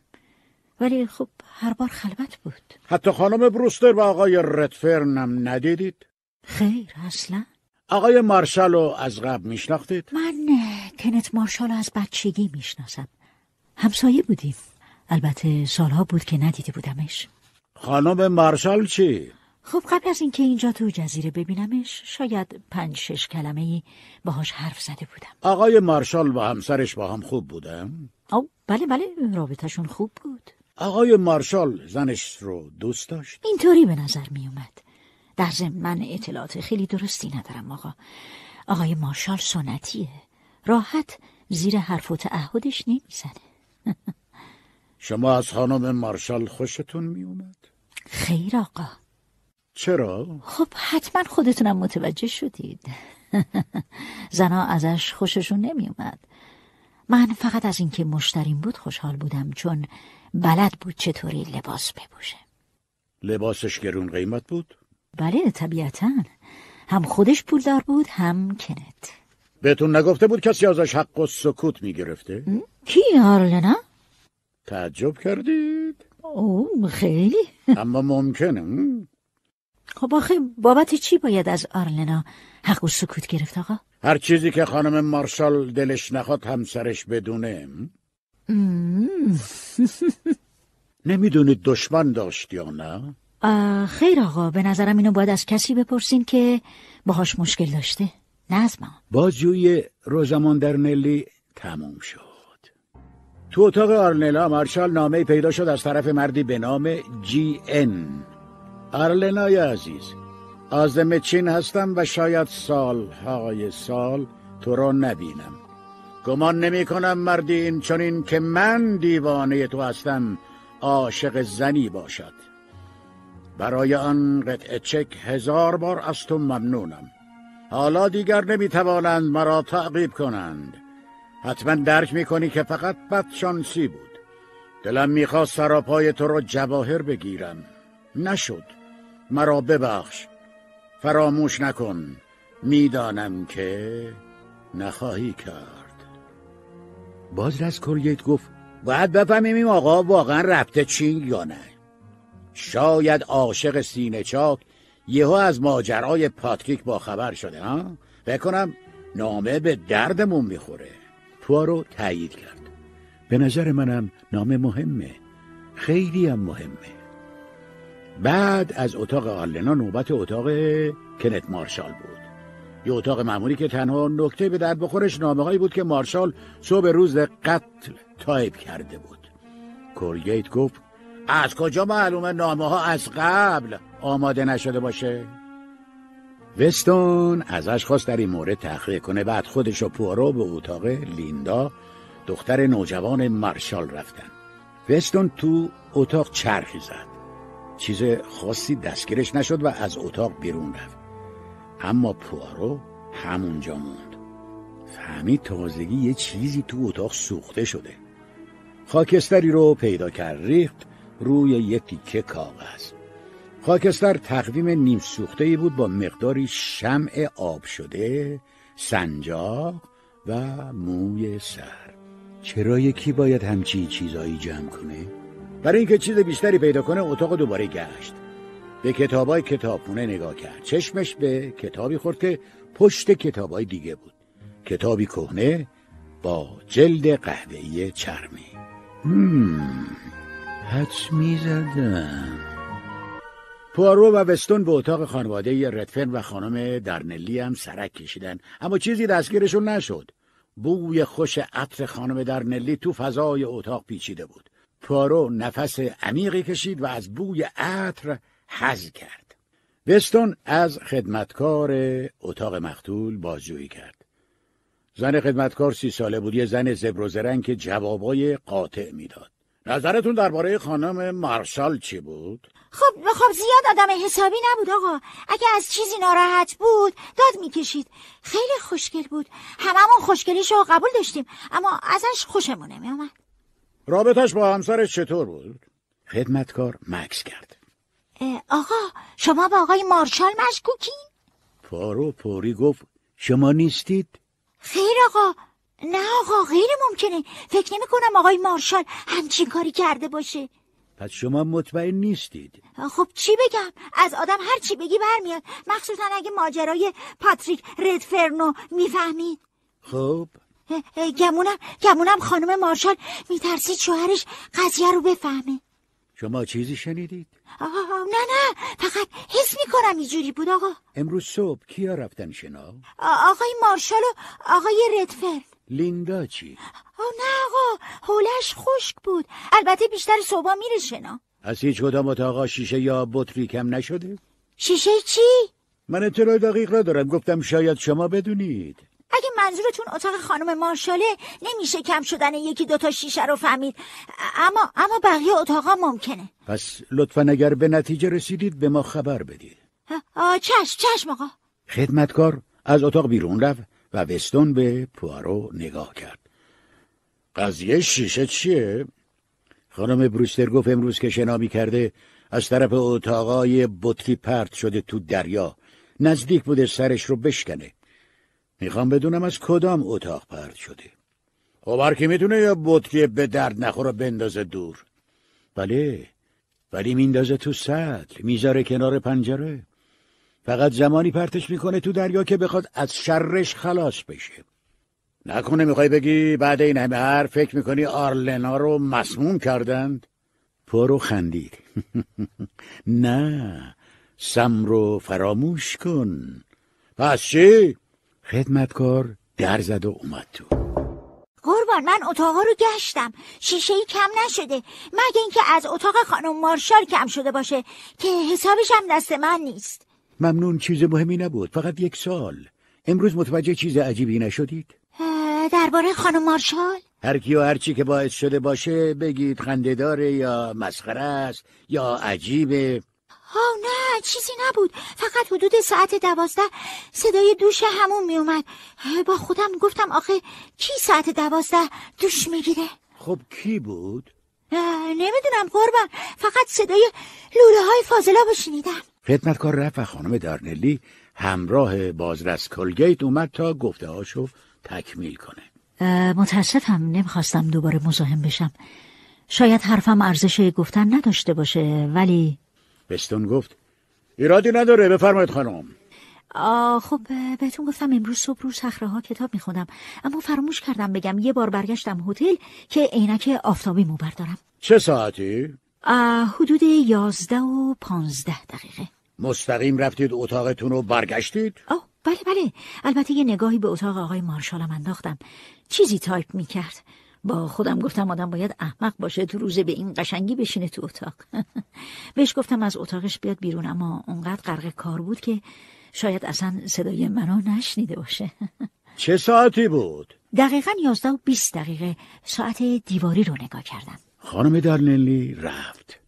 ولی خب هر بار خلوت بود حتی خانم بروستر و آقای ردفرنم ندیدید؟ خیر اصلا آقای مارشال رو از قبل میشناختید؟ من کنت مارشال از بچگی شناسم همسایه بودیم البته سالها بود که ندیده بودمش خانم مارشال چی؟ خب قبل از اینکه اینجا تو جزیره ببینمش شاید پنج شش کلمه ای باهاش حرف زده بودم آقای مارشال و همسرش با هم خوب بودم. او بله بله رابطهشون خوب بود آقای مارشال زنش رو دوست داشت؟ اینطوری به نظر می اومد در ضمن من اطلاعات خیلی درستی ندارم آقا آقای مارشال سنتیه راحت زیر حرف و تعهدش نمیزنه <laughs> شما از خانم مارشال خوشتون می اومد؟ خیر آقا چرا؟ خب حتما خودتونم متوجه شدید <laughs> زنها ازش خوششون نمی اومد. من فقط از اینکه مشتریم بود خوشحال بودم چون بلد بود چطوری لباس بپوشه لباسش گرون قیمت بود؟ بله طبیعتا هم خودش پولدار بود هم کنت بهتون نگفته بود کسی ازش حق و سکوت میگرفته؟ کی آرلنا؟ تعجب کردید؟ او خیلی اما ممکنه خب آخه بابت چی باید از آرلنا حق و سکوت گرفت آقا؟ هر چیزی که خانم مارشال دلش نخواد همسرش بدونه <laughs> نمیدونید دشمن داشت یا نه؟ خیر آقا به نظرم اینو باید از کسی بپرسین که باهاش مشکل داشته نه از ما بازجوی روزمان در نلی تموم شد تو اتاق آرنلا مارشال نامه پیدا شد از طرف مردی به نام جی ان ارلنای عزیز آزم چین هستم و شاید سالهای سال تو را نبینم گمان نمی کنم مردی این که من دیوانه تو هستم عاشق زنی باشد برای آن قطعه چک هزار بار از تو ممنونم حالا دیگر نمی توانند مرا تعقیب کنند حتما درک میکنی که فقط بدشانسی بود دلم میخواست سراپای تو را جواهر بگیرم نشد مرا ببخش فراموش نکن میدانم که نخواهی کرد باز کوریت گفت باید بفهمیم آقا واقعا رفته چین یا نه شاید عاشق سینه چاک یهو از ماجرای پاتریک خبر شده ها بکنم نامه به دردمون میخوره پوارو تایید کرد به نظر منم نامه مهمه خیلی هم مهمه بعد از اتاق آلنا نوبت اتاق کنت مارشال بود یه اتاق معمولی که تنها نکته به درد بخورش نامه بود که مارشال صبح روز قتل تایپ کرده بود کولگیت گفت از کجا معلومه نامه ها از قبل آماده نشده باشه؟ وستون ازش خواست در این مورد تحقیق کنه بعد خودش و پوارو به اتاق لیندا دختر نوجوان مارشال رفتن وستون تو اتاق چرخی زد چیز خاصی دستگیرش نشد و از اتاق بیرون رفت اما پوارو همونجا موند فهمید تازگی یه چیزی تو اتاق سوخته شده خاکستری رو پیدا کرد ریخت روی یه تیکه کاغذ خاکستر تقویم نیم سوخته ای بود با مقداری شمع آب شده سنجاق و موی سر چرا یکی باید همچی چیزایی جمع کنه؟ برای اینکه چیز بیشتری پیدا کنه اتاق دوباره گشت به کتابای کتابخونه نگاه کرد چشمش به کتابی خورد که پشت کتابای دیگه بود کتابی کهنه با جلد قهوه‌ای چرمی حدس میزدم پوارو و وستون به اتاق خانواده ردفن و خانم درنلی هم سرک کشیدن اما چیزی دستگیرشون نشد بوی خوش عطر خانم درنلی تو فضای اتاق پیچیده بود پارو نفس عمیقی کشید و از بوی عطر حز کرد وستون از خدمتکار اتاق مقتول بازجویی کرد زن خدمتکار سی ساله بود یه زن زبر و زرنگ که جوابای قاطع میداد نظرتون درباره خانم مارشال چی بود خب خب زیاد آدم حسابی نبود آقا اگه از چیزی ناراحت بود داد میکشید خیلی خوشگل بود هممون خوشگلیش رو قبول داشتیم اما ازش خوشمون نمیومد رابطش با همسرش چطور بود؟ خدمتکار مکس کرد آقا شما با آقای مارشال مشکوکین؟ فارو پوری گفت شما نیستید؟ خیر آقا نه آقا غیر ممکنه فکر نمی کنم آقای مارشال همچین کاری کرده باشه پس شما مطمئن نیستید خب چی بگم از آدم هر چی بگی برمیاد مخصوصا اگه ماجرای پاتریک ردفرنو میفهمید خب گمونم گمونم خانم مارشال میترسید شوهرش قضیه رو بفهمه شما چیزی شنیدید؟ آه نه نه فقط حس میکنم اینجوری بود آقا امروز صبح کیا رفتن شنا؟ آقای مارشال و آقای ردفرد لیندا چی؟ آه نه آقا حولش خشک بود البته بیشتر صبح میره شنا از هیچ کدام اتاقا شیشه یا بطری کم نشده؟ شیشه چی؟ من اطلاع دقیق را دارم گفتم شاید شما بدونید اگه منظورتون اتاق خانم مارشاله نمیشه کم شدن یکی دوتا شیشه رو فهمید اما اما بقیه اتاقا ممکنه پس لطفا اگر به نتیجه رسیدید به ما خبر بدید چشم چشم آقا خدمتکار از اتاق بیرون رفت و وستون به پوارو نگاه کرد قضیه شیشه چیه؟ خانم بروستر گفت امروز که شنا کرده از طرف اتاقای بطری پرت شده تو دریا نزدیک بوده سرش رو بشکنه میخوام بدونم از کدام اتاق پرد شده خب که میتونه یا بود که به درد نخور بندازه دور بله ولی میندازه تو سطل میذاره کنار پنجره فقط زمانی پرتش میکنه تو دریا که بخواد از شرش خلاص بشه نکنه میخوای بگی بعد این همه حرف فکر میکنی آرلنا رو مسموم کردند پرو خندید <laughs> نه سم رو فراموش کن پس چی؟ خدمتکار در زد و اومد تو قربان من اتاقا رو گشتم شیشه ای کم نشده مگه اینکه از اتاق خانم مارشال کم شده باشه که حسابش هم دست من نیست ممنون چیز مهمی نبود فقط یک سال امروز متوجه چیز عجیبی نشدید درباره خانم مارشال هر کی و هر چی که باعث شده باشه بگید خندهداره یا مسخره است یا عجیبه آه نه چیزی نبود فقط حدود ساعت دوازده صدای دوش همون می اومد با خودم گفتم آخه کی ساعت دوازده دوش میگیره خب کی بود؟ نمیدونم قربان فقط صدای لوله های فازلا بشنیدم خدمتکار رفت و خانم دارنلی همراه بازرس کلگیت اومد تا گفته هاشو تکمیل کنه متاسفم نمیخواستم دوباره مزاحم بشم شاید حرفم ارزش گفتن نداشته باشه ولی بستون گفت ایرادی نداره بفرمایید خانم آه خب بهتون گفتم امروز صبح رو صخره کتاب میخونم اما فراموش کردم بگم یه بار برگشتم هتل که عینک آفتابی مو بردارم چه ساعتی؟ حدود یازده و پانزده دقیقه مستقیم رفتید اتاقتون رو برگشتید؟ آه بله بله البته یه نگاهی به اتاق آقای مارشالم انداختم چیزی تایپ میکرد با خودم گفتم آدم باید احمق باشه تو روزه به این قشنگی بشینه تو اتاق <laughs> بهش گفتم از اتاقش بیاد بیرون اما اونقدر غرق کار بود که شاید اصلا صدای منو نشنیده باشه <laughs> چه ساعتی بود؟ دقیقا یازده و بیست دقیقه ساعت دیواری رو نگاه کردم خانم درنلی رفت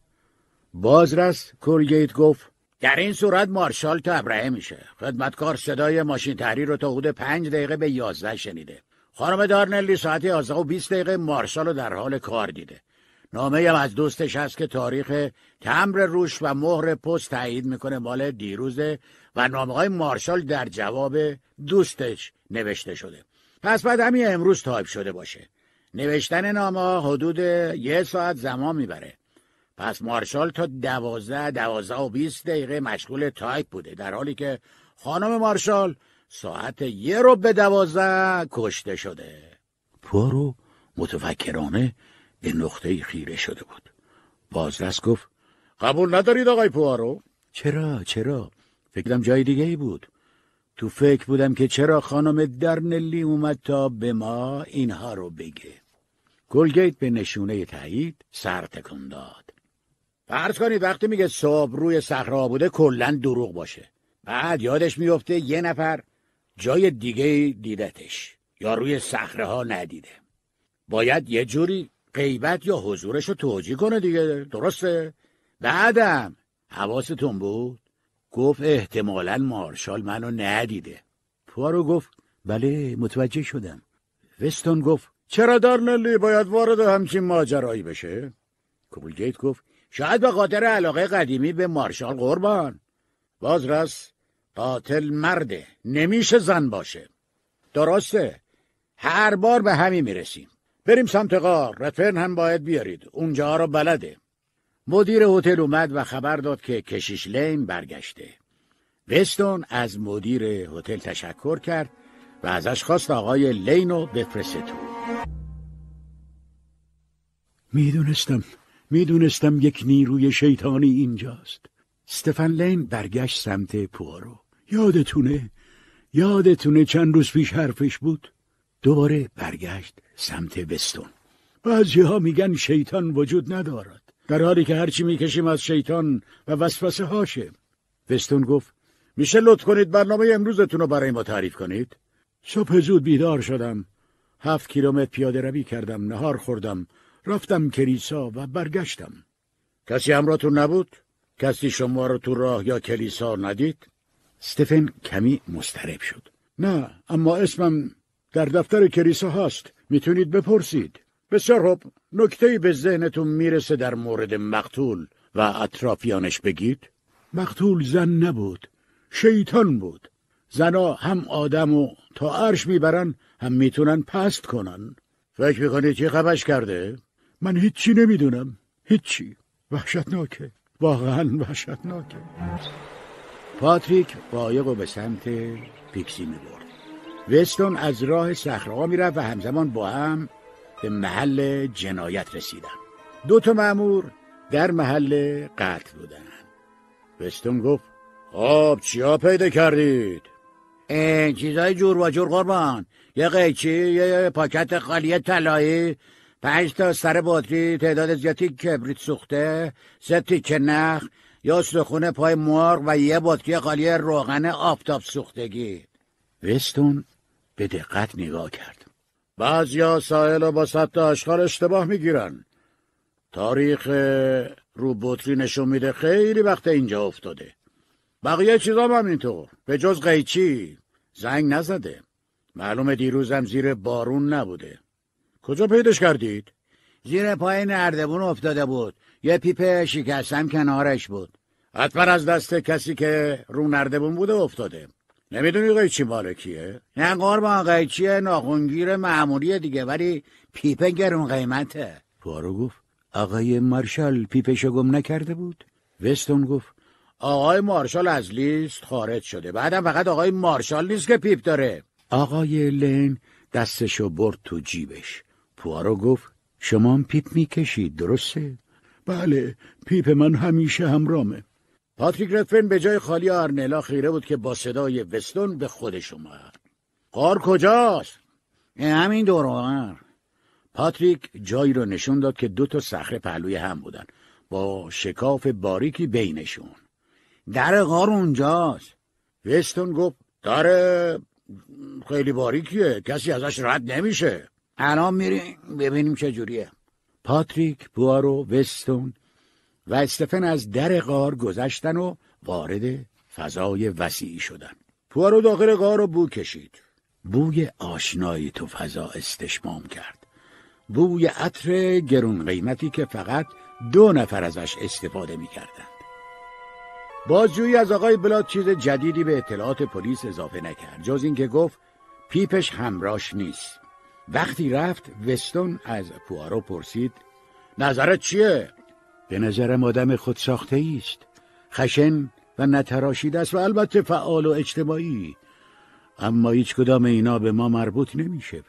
بازرس کورگیت گفت در این صورت مارشال تبرهه میشه خدمتکار صدای ماشین تحریر رو تا حدود پنج دقیقه به یازده شنیده خانم دارنلی ساعت 11 و 20 دقیقه مارشال رو در حال کار دیده نامه هم از دوستش هست که تاریخ تمر روش و مهر پست تایید میکنه مال دیروزه و نامه های مارشال در جواب دوستش نوشته شده پس بعد همین امروز تایپ شده باشه نوشتن نامه حدود یه ساعت زمان میبره پس مارشال تا دوازده دوازده و بیست دقیقه مشغول تایپ بوده در حالی که خانم مارشال ساعت یه رو به دوازه کشته شده پارو متفکرانه به نقطه خیره شده بود بازرس گفت قبول ندارید آقای پوارو چرا چرا فکرم جای دیگه ای بود تو فکر بودم که چرا خانم درنلی اومد تا به ما اینها رو بگه گلگیت به نشونه تایید سر تکون داد فرض کنید وقتی میگه صبح روی صحرا بوده کلا دروغ باشه بعد یادش میفته یه نفر جای دیگه دیدتش یا روی سخره ها ندیده باید یه جوری قیبت یا حضورش رو توجیه کنه دیگه درسته بعدم حواستون بود گفت احتمالا مارشال منو ندیده پوارو گفت بله متوجه شدم وستون گفت چرا دارنلی باید وارد همچین ماجرایی بشه کوبلگیت گفت شاید به خاطر علاقه قدیمی به مارشال قربان بازرس قاتل مرده نمیشه زن باشه درسته هر بار به همین میرسیم بریم سمت غار رتفرن هم باید بیارید اونجا رو بلده مدیر هتل اومد و خبر داد که کشیش لین برگشته وستون از مدیر هتل تشکر کرد و ازش خواست آقای لینو بفرسته تو میدونستم میدونستم یک نیروی شیطانی اینجاست استفن لین برگشت سمت پوارو یادتونه یادتونه چند روز پیش حرفش بود دوباره برگشت سمت وستون بعضی ها میگن شیطان وجود ندارد در حالی که هرچی میکشیم از شیطان و وسوسه هاشه وستون گفت میشه لطف کنید برنامه امروزتون رو برای ما تعریف کنید صبح زود بیدار شدم هفت کیلومتر پیاده روی کردم نهار خوردم رفتم کلیسا و برگشتم کسی همراهتون نبود کسی شما رو تو راه یا کلیسا ندید ستفن کمی مسترب شد نه اما اسمم در دفتر کلیسا هست میتونید بپرسید بسیار خوب نکتهای به ذهنتون میرسه در مورد مقتول و اطرافیانش بگید مقتول زن نبود شیطان بود زنا هم آدم و تا عرش میبرن هم میتونن پست کنن فکر میکنی چی خبش کرده؟ من هیچی نمیدونم هیچی وحشتناکه واقعا وحشتناکه پاتریک قایق و به سمت پیکسی می برد وستون از راه می میرفت و همزمان با هم به محل جنایت رسیدن دو تا مأمور در محل قتل بودن وستون گفت خب چیا پیدا کردید؟ این چیزای جور و جور قربان یه قیچی یه پاکت خالی طلایی پنج تا سر باتری، تعداد زیادی کبریت سوخته سه تیکه نخ یا سخونه پای مرغ و یه بطری خالی روغن آفتاب سوختگی وستون به دقت نگاه کرد بعضیا سائل و با سبت آشکار اشتباه میگیرن تاریخ رو بطری نشون میده خیلی وقت اینجا افتاده بقیه چیزام هم همینطور به جز قیچی زنگ نزده معلومه دیروزم زیر بارون نبوده کجا پیداش کردید؟ زیر پای نردبون افتاده بود یه پیپ شکستم کنارش بود حتما از دست کسی که رو نردبون بوده افتاده نمیدونی قیچی مال کیه؟ نه قربان قیچی ناخونگیر معمولی دیگه ولی پیپه گرون قیمته پارو گفت آقای مارشال پیپشو گم نکرده بود؟ وستون گفت آقای مارشال از لیست خارج شده بعدم فقط آقای مارشال نیست که پیپ داره آقای لین دستشو برد تو جیبش پوارو گفت شما پیپ میکشید درسته؟ بله پیپ من همیشه همرامه پاتریک ردفن به جای خالی آرنلا خیره بود که با صدای وستون به خودش اومد قار کجاست؟ همین دوران پاتریک جایی رو نشون داد که دو تا صخره پهلوی هم بودن با شکاف باریکی بینشون در غار اونجاست وستون گفت در خیلی باریکیه کسی ازش رد نمیشه الان میریم ببینیم چه جوریه پاتریک، پوارو، وستون و استفن از در غار گذشتن و وارد فضای وسیعی شدن. پوارو داخل غار رو بو کشید. بوی آشنایی تو فضا استشمام کرد. بوی عطر گرون قیمتی که فقط دو نفر ازش استفاده می کردند. بازجویی از آقای بلاد چیز جدیدی به اطلاعات پلیس اضافه نکرد جز اینکه گفت پیپش همراش نیست وقتی رفت وستون از پوارو پرسید نظرت چیه؟ به نظرم آدم خود ساخته است خشن و نتراشیده است و البته فعال و اجتماعی اما هیچ کدام اینا به ما مربوط نمیشه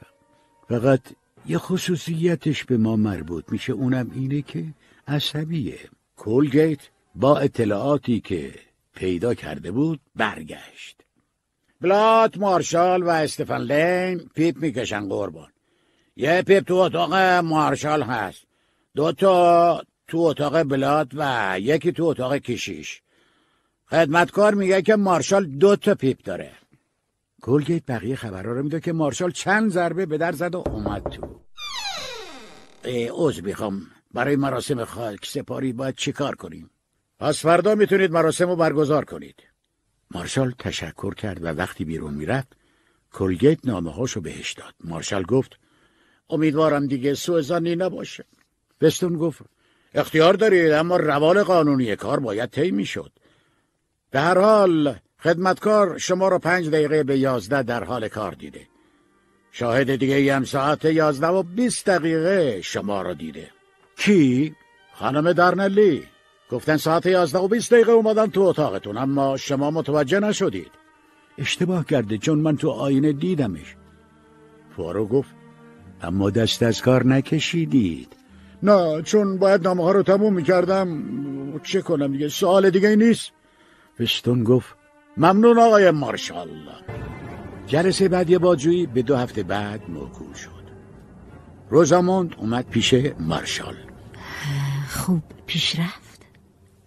فقط یه خصوصیتش به ما مربوط میشه اونم اینه که عصبیه کولگیت با اطلاعاتی که پیدا کرده بود برگشت بلات مارشال و استفن لین پیپ میکشن قربان یه پیپ تو اتاق مارشال هست دو تا تو اتاق بلات و یکی تو اتاق کشیش خدمتکار میگه که مارشال دو تا پیپ داره کولگیت بقیه خبرها رو میده که مارشال چند ضربه به در زد و اومد تو اوز میخوام برای مراسم خاک سپاری باید چیکار کنیم پس فردا میتونید مراسم رو برگزار کنید مارشال تشکر کرد و وقتی بیرون میرفت کلگیت نامه هاشو بهش داد مارشال گفت امیدوارم دیگه سو زنی نباشه بستون گفت اختیار دارید اما روال قانونی کار باید طی میشد به هر حال خدمتکار شما را پنج دقیقه به یازده در حال کار دیده شاهد دیگه هم ساعت یازده و بیست دقیقه شما را دیده کی؟ خانم درنلی گفتن ساعت یازده و بیست دقیقه اومدن تو اتاقتون اما شما متوجه نشدید اشتباه کرده چون من تو آینه دیدمش فارو گفت اما دست از کار نکشیدید نه چون باید نامه ها رو تموم میکردم چه کنم دیگه سوال دیگه نیست فستون گفت ممنون آقای مارشال جلسه بعد یه باجویی به دو هفته بعد موکول شد روزاموند اومد پیش مارشال خوب پیش رفت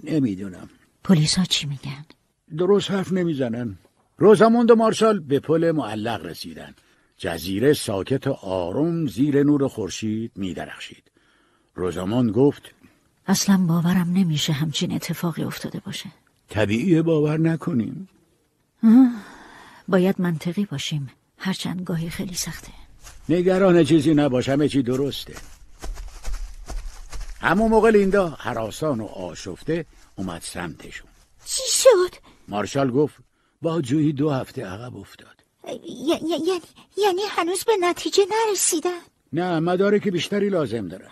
نمیدونم ها چی میگن؟ درست حرف نمیزنن روزاموند و مارشال به پل معلق رسیدن جزیره ساکت و آروم زیر نور خورشید میدرخشید روزاموند گفت اصلا باورم نمیشه همچین اتفاقی افتاده باشه طبیعی باور نکنیم باید منطقی باشیم هرچند گاهی خیلی سخته نگران چیزی نباش همه چی درسته همون موقع لیندا حراسان و آشفته اومد سمتشون چی شد؟ مارشال گفت با جویی دو هفته عقب افتاد یعنی یعنی هنوز به نتیجه نرسیدن نه که بیشتری لازم داره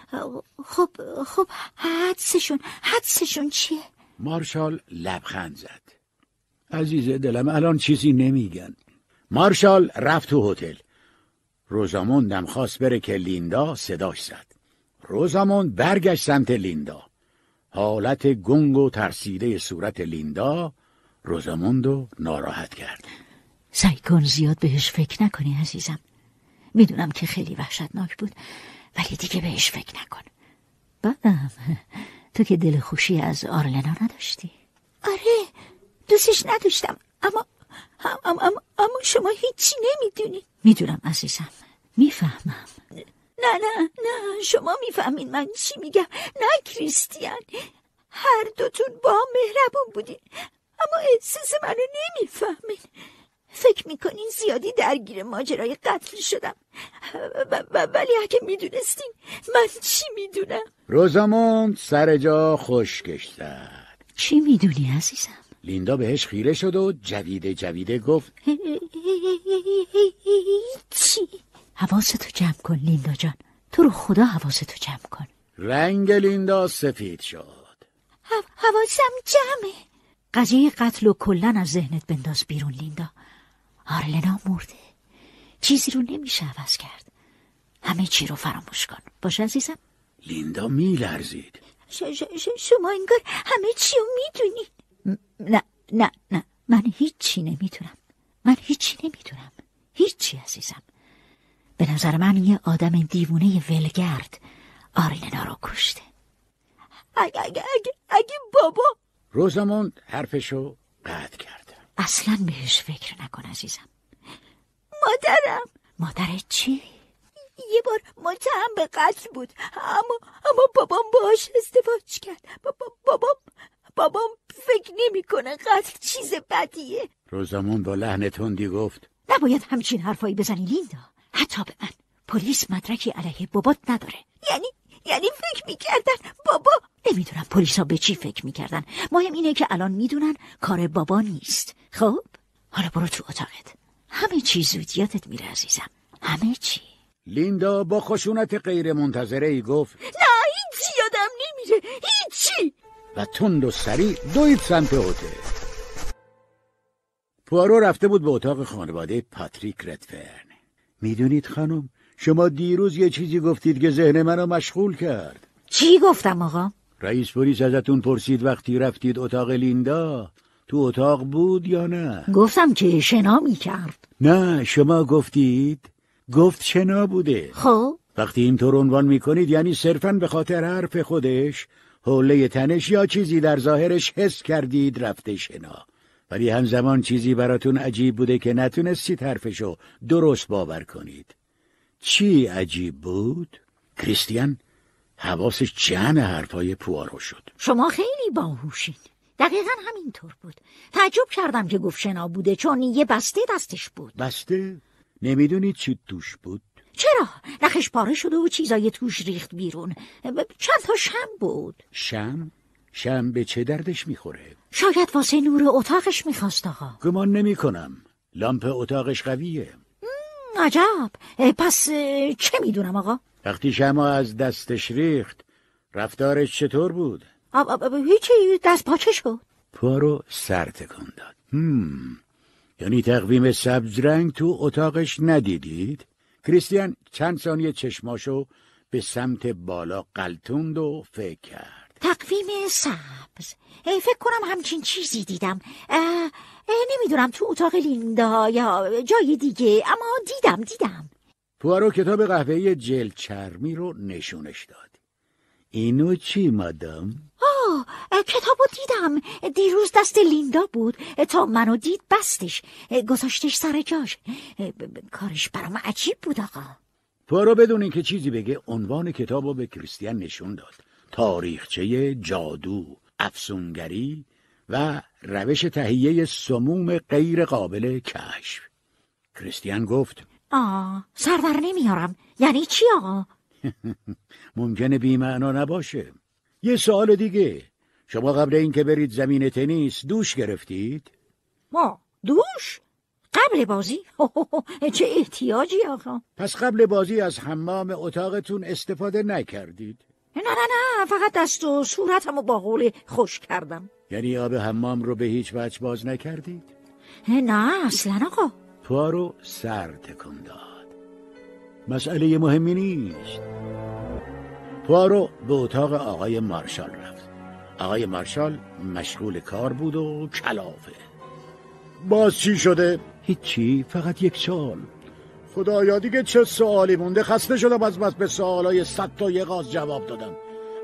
خب خب حدسشون حدسشون چیه مارشال لبخند زد عزیز دلم الان چیزی نمیگن مارشال رفت تو هتل روزاموندم خواست بره که لیندا صداش زد روزامون برگشت سمت لیندا حالت گنگ و ترسیده صورت لیندا روزاموند رو ناراحت کرد سعی کن زیاد بهش فکر نکنی عزیزم میدونم که خیلی وحشتناک بود ولی دیگه بهش فکر نکن بعدم تو که دل خوشی از آرلنا نداشتی آره دوستش نداشتم اما اما, اما, اما شما هیچی نمیدونی میدونم عزیزم میفهمم نه نه نه شما میفهمین من چی میگم نه کریستیان هر دوتون با مهربون بودین اما احساس منو نمیفهمین فکر میکنین زیادی درگیر ماجرای قتل شدم ولی اگه میدونستین من چی میدونم روزاموند سر جا خوش زد چی میدونی عزیزم لیندا بهش خیره شد و جویده جویده گفت چی حواستو جمع کن لیندا جان تو رو خدا حواستو جمع کن رنگ لیندا سفید شد حواسم جمعه قضیه قتل و کلن از ذهنت بنداز بیرون لیندا آرلنا مرده چیزی رو نمیشه عوض کرد همه چی رو فراموش کن باشه عزیزم لیندا میلرزید شما انگار همه چی رو میدونی نه نه نه من هیچی نمیتونم من هیچی نمیدونم هیچی عزیزم به نظر من یه آدم دیوونه ولگرد آرلنا رو کشته اگه اگه اگه بابا روزمون حرفشو قطع کرد اصلا بهش فکر نکن عزیزم مادرم مادر چی؟ یه بار متهم به قتل بود اما اما بابام باش ازدواج کرد بابا بابام بابام فکر نمیکنه قتل چیز بدیه روزمون با لحن تندی گفت نباید همچین حرفایی بزنی لیندا حتی به من پلیس مدرکی علیه بابات نداره یعنی یعنی فکر میکردن بابا نمیدونم ها به چی فکر میکردن مهم اینه که الان میدونن کار بابا نیست خب حالا برو تو اتاقت همه چی زود یادت میره عزیزم همه چی لیندا با خشونت غیر منتظره ای گفت نه هیچی یادم نمیره هیچی و تند و سریع دوید سمت هتل پوارو رفته بود به اتاق خانواده پاتریک ردفرن میدونید خانم شما دیروز یه چیزی گفتید که ذهن منو مشغول کرد چی گفتم آقا؟ رئیس پلیس ازتون پرسید وقتی رفتید اتاق لیندا تو اتاق بود یا نه؟ گفتم که شنا می کرد نه شما گفتید گفت شنا بوده خب وقتی اینطور عنوان می کنید یعنی صرفا به خاطر حرف خودش حوله تنش یا چیزی در ظاهرش حس کردید رفته شنا ولی همزمان چیزی براتون عجیب بوده که نتونستید حرفشو درست باور کنید چی عجیب بود؟ کریستیان حواسش جمع حرفای پوارو شد شما خیلی باهوشین دقیقا همینطور بود تعجب کردم که گفت شنا بوده چون یه بسته دستش بود بسته؟ نمیدونید چی توش بود؟ چرا؟ نخش پاره شده و چیزای توش ریخت بیرون چند تا شم بود شم؟ شم به چه دردش میخوره؟ شاید واسه نور اتاقش میخواست آقا گمان نمی کنم لامپ اتاقش قویه عجب پس چه میدونم آقا؟ وقتی شما از دستش ریخت رفتارش چطور بود؟ هیچی دست پاچه شد پارو سر تکون داد یعنی تقویم سبز رنگ تو اتاقش ندیدید؟ کریستیان چند ثانیه چشماشو به سمت بالا قلتوند و فکر کرد تقویم سبز فکر کنم همچین چیزی دیدم اه، نمیدونم تو اتاق لیندا یا جای دیگه اما دیدم دیدم پوارو کتاب قهوه جل چرمی رو نشونش داد اینو چی مادام؟ آه کتاب رو دیدم دیروز دست لیندا بود تا منو دید بستش گذاشتش سر جاش کارش برام عجیب بود آقا پوارو بدون اینکه چیزی بگه عنوان کتاب رو به کریستیان نشون داد تاریخچه جادو افسونگری و روش تهیه سموم غیر قابل کشف کریستیان گفت آه سردر نمیارم یعنی چی آقا؟ <laughs> ممکنه بیمعنا نباشه یه سوال دیگه شما قبل اینکه برید زمین تنیس دوش گرفتید؟ ما دوش؟ قبل بازی؟ <laughs> چه احتیاجی آقا؟ پس قبل بازی از حمام اتاقتون استفاده نکردید نه نه نه فقط دست و صورتم با قول خوش کردم یعنی آب حمام رو به هیچ وجه باز نکردید؟ نه اصلا آقا پارو سر کنداد داد مسئله مهمی نیست پوارو به اتاق آقای مارشال رفت آقای مارشال مشغول کار بود و کلافه باز چی شده؟ هیچی فقط یک سال خدایا دیگه چه سوالی مونده خسته شدم از بس به سوالای صد تا یه جواب دادم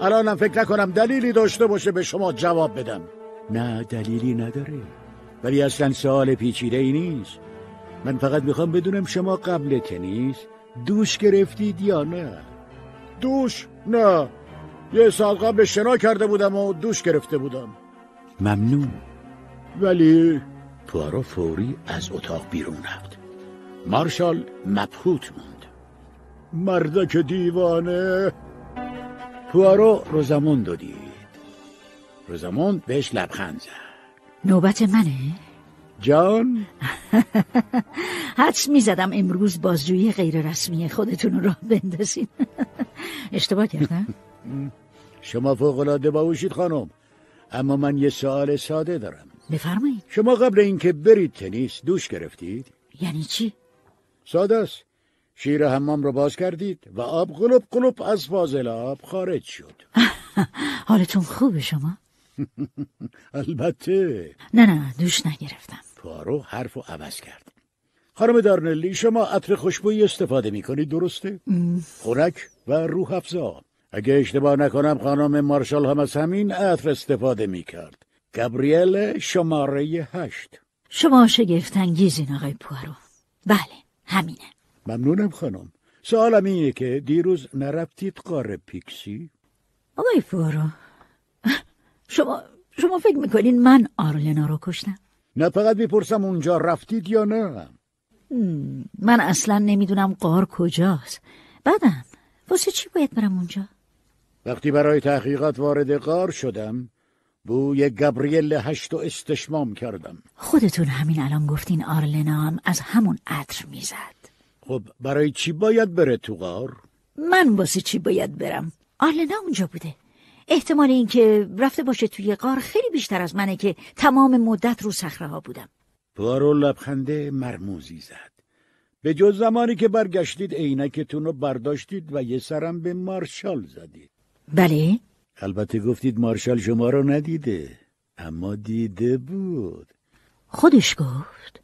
الانم فکر نکنم دلیلی داشته باشه به شما جواب بدم نه دلیلی نداره ولی اصلا سوال پیچیده ای نیست من فقط میخوام بدونم شما قبل تنیس دوش گرفتید یا نه دوش نه یه ساعت قبل شنا کرده بودم و دوش گرفته بودم ممنون ولی پارا فوری از اتاق بیرون رفت مارشال مبهوت موند مردک دیوانه پوارو روزاموند دید روزاموند بهش لبخند زد نوبت منه؟ جان؟ <laughs> حدس میزدم امروز بازجویی غیر رسمی خودتون را بندازین <laughs> اشتباه کردم؟ <laughs> شما فوقلاده باوشید خانم اما من یه سوال ساده دارم بفرمایید شما قبل اینکه برید تنیس دوش گرفتید؟ یعنی چی؟ ساده است شیر حمام رو باز کردید و آب قلوب قلوب از فاضل آب خارج شد <laughs> حالتون خوبه شما؟ <laughs> البته نه نه دوش نگرفتم پارو حرف رو عوض کرد خانم دارنلی شما عطر خوشبویی استفاده می درسته؟ خورک و روح افزا اگه اشتباه نکنم خانم مارشال هم از همین عطر استفاده می کرد گابریل شماره هشت شما شگفتانگیزین آقای پوارو بله همینه ممنونم خانم سوالم اینه که دیروز نرفتید قاره پیکسی؟ آقای فورو شما شما فکر میکنین من آرلنا رو کشتم؟ نه فقط میپرسم اونجا رفتید یا نه من اصلا نمیدونم قار کجاست بعدم واسه چی باید برم اونجا؟ وقتی برای تحقیقات وارد قار شدم بوی گبریل هشت و استشمام کردم خودتون همین الان گفتین هم از همون عطر میزد خب برای چی باید بره تو غار؟ من واسه چی باید برم؟ آرلنا اونجا بوده احتمال اینکه رفته باشه توی غار خیلی بیشتر از منه که تمام مدت رو صخره ها بودم پوارو لبخنده مرموزی زد به جز زمانی که برگشتید عینکتون رو برداشتید و یه سرم به مارشال زدید بله البته گفتید مارشال شما رو ندیده اما دیده بود خودش گفت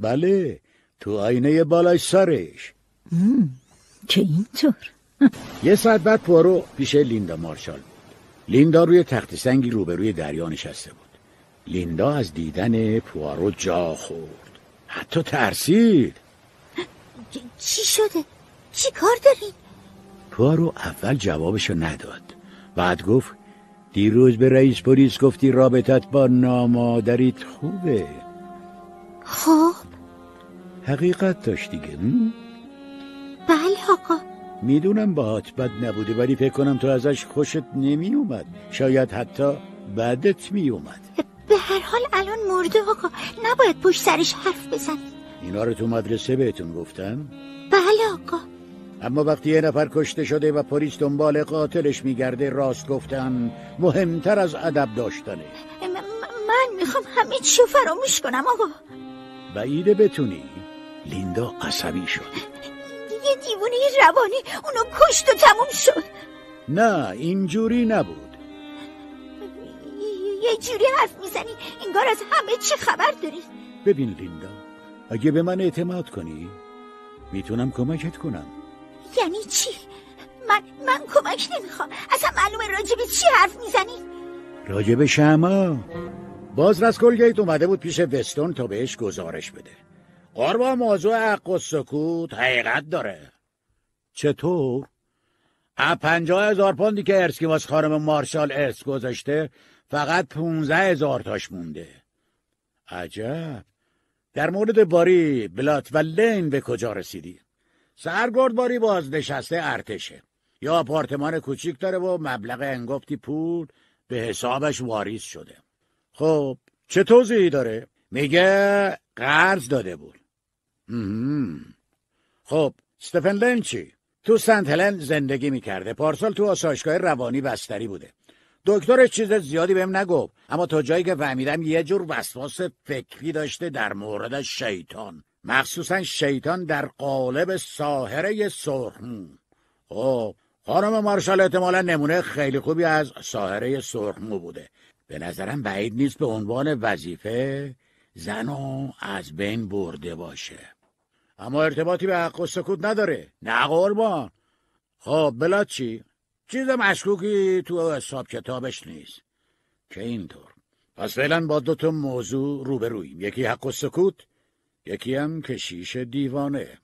بله تو آینه بالای سرش که اینطور <laughs> یه ساعت بعد پوارو پیش لیندا مارشال بود لیندا روی تخت سنگی روبروی دریا نشسته بود لیندا از دیدن پوارو جا خورد حتی ترسید چی شده؟ چی کار دارین؟ پوارو اول جوابشو نداد بعد گفت دیروز به رئیس پلیس گفتی رابطت با نامادریت خوبه خب حقیقت داشت دیگه بله آقا میدونم باهات بد نبوده ولی فکر کنم تو ازش خوشت نمی اومد شاید حتی بدت می اومد به هر حال الان مرده آقا نباید پشت سرش حرف بزنی اینا رو تو مدرسه بهتون گفتن؟ بله آقا اما وقتی یه نفر کشته شده و پلیس دنبال قاتلش میگرده راست گفتن مهمتر از ادب داشتنه من میخوام همه چی فراموش کنم آقا بعیده بتونی لیندا عصبی شد یه دیوونه روانی اونو کشت و تموم شد نه اینجوری نبود یه جوری حرف میزنی انگار از همه چی خبر داری ببین لیندا اگه به من اعتماد کنی میتونم کمکت کنم یعنی چی؟ من من کمک نمیخوام اصلا معلومه راجب چی حرف میزنی؟ راجب شما باز رسکلگیت اومده بود پیش وستون تا بهش گزارش بده قربا موضوع عق و سکوت حقیقت داره چطور؟ از پنجاه هزار پوندی که ارسکی واس خانم مارشال ارس گذاشته فقط پونزه هزار تاش مونده عجب در مورد باری بلات و لین به کجا رسیدی؟ سرگردباری بازنشسته ارتشه یا آپارتمان کوچیک داره و مبلغ انگفتی پول به حسابش واریز شده خب چه توضیحی داره؟ میگه قرض داده بود خب ستفن لین چی؟ تو سنت هلن زندگی میکرده پارسال تو آسایشگاه روانی بستری بوده دکترش چیز زیادی بهم نگفت اما تا جایی که فهمیدم یه جور وسواس فکری داشته در مورد شیطان مخصوصا شیطان در قالب ساهره سرخ خب خانم مارشال احتمالا نمونه خیلی خوبی از ساهره سرخمو بوده به نظرم بعید نیست به عنوان وظیفه زنو از بین برده باشه اما ارتباطی به حق و سکوت نداره نه قربان خب بلا چی؟ چیز مشکوکی تو حساب کتابش نیست که اینطور پس فعلا با دو تا موضوع روبرویم یکی حق و سکوت هم کشیش دیوانه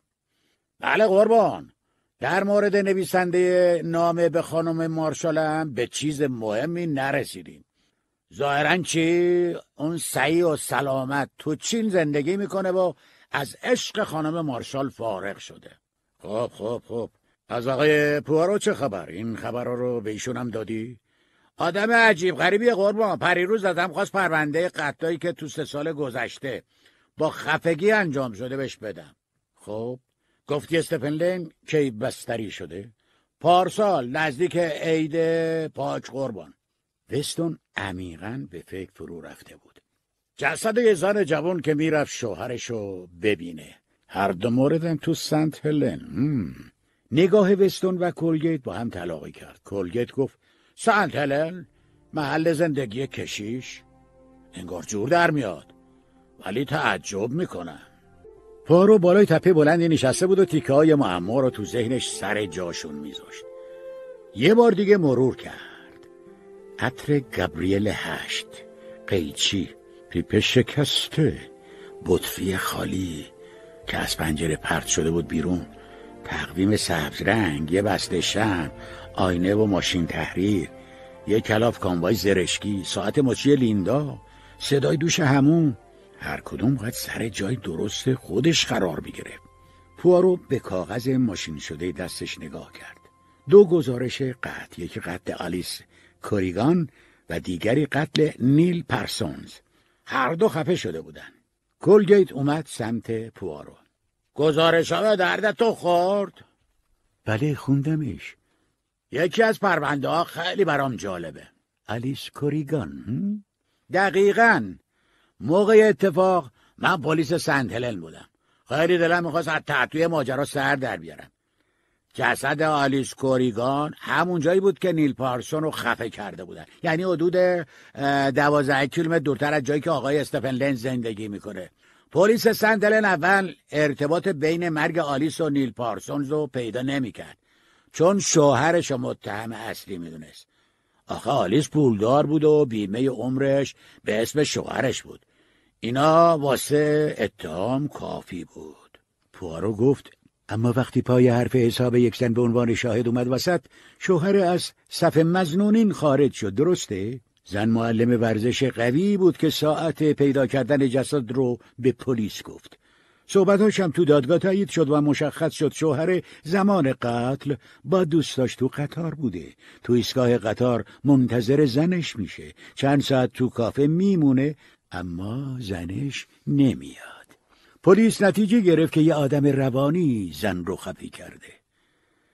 بله قربان در مورد نویسنده نامه به خانم هم به چیز مهمی نرسیدیم ظاهرا چی اون سعی و سلامت تو چین زندگی میکنه و از عشق خانم مارشال فارغ شده خب خب خب از آقای پوارو چه خبر این خبر رو به ایشونم دادی آدم عجیب غریبی قربان پریروز هم خواست پرونده قطعی که تو سه سال گذشته با خفگی انجام شده بهش بدم خب گفتی استپنلین کی بستری شده پارسال نزدیک عید پاچ قربان وستون عمیقا به فکر فرو رفته بود جسد یه زن جوان که میرفت رو ببینه هر دو موردم تو سنت هلن نگاه وستون و کلگیت با هم تلاقی کرد کلگیت گفت سنت هلن محل زندگی کشیش انگار جور در میاد ولی تعجب میکنم پارو بالای تپه بلندی نشسته بود و تیکه های معما رو تو ذهنش سر جاشون میذاشت یه بار دیگه مرور کرد عطر گبریل هشت قیچی پیپ شکسته بطفی خالی که از پنجره پرت شده بود بیرون تقویم سبز رنگ یه بسته شم آینه و ماشین تحریر یه کلاف کانوای زرشکی ساعت مچی لیندا صدای دوش همون هر کدوم باید سر جای درست خودش قرار بگیره پوارو به کاغذ ماشین شده دستش نگاه کرد دو گزارش قتل یکی قتل آلیس کوریگان و دیگری قتل نیل پرسونز هر دو خفه شده بودن کلگیت اومد سمت پوارو گزارش ها درد تو خورد؟ بله خوندمش یکی از پرونده ها خیلی برام جالبه آلیس کوریگان دقیقاً موقع اتفاق من پلیس سنت هلن بودم خیلی دلم میخواست از تعطوی ماجرا سر در بیارم جسد آلیس کوریگان همون جایی بود که نیل پارسون رو خفه کرده بودن یعنی حدود دوازده کیلومتر دورتر از جایی که آقای استفن لنز زندگی میکنه پلیس سندلن اول ارتباط بین مرگ آلیس و نیل پارسونز رو پیدا نمیکرد چون شوهرش متهم اصلی میدونست آخه آلیس پولدار بود و بیمه عمرش به اسم شوهرش بود اینا واسه اتهام کافی بود پوارو گفت اما وقتی پای حرف حساب یک زن به عنوان شاهد اومد وسط شوهر از صف مزنونین خارج شد درسته؟ زن معلم ورزش قوی بود که ساعت پیدا کردن جسد رو به پلیس گفت صحبتاش هم تو دادگاه تایید شد و مشخص شد شوهر زمان قتل با دوستاش تو قطار بوده تو ایستگاه قطار منتظر زنش میشه چند ساعت تو کافه میمونه اما زنش نمیاد پلیس نتیجه گرفت که یه آدم روانی زن رو خفی کرده.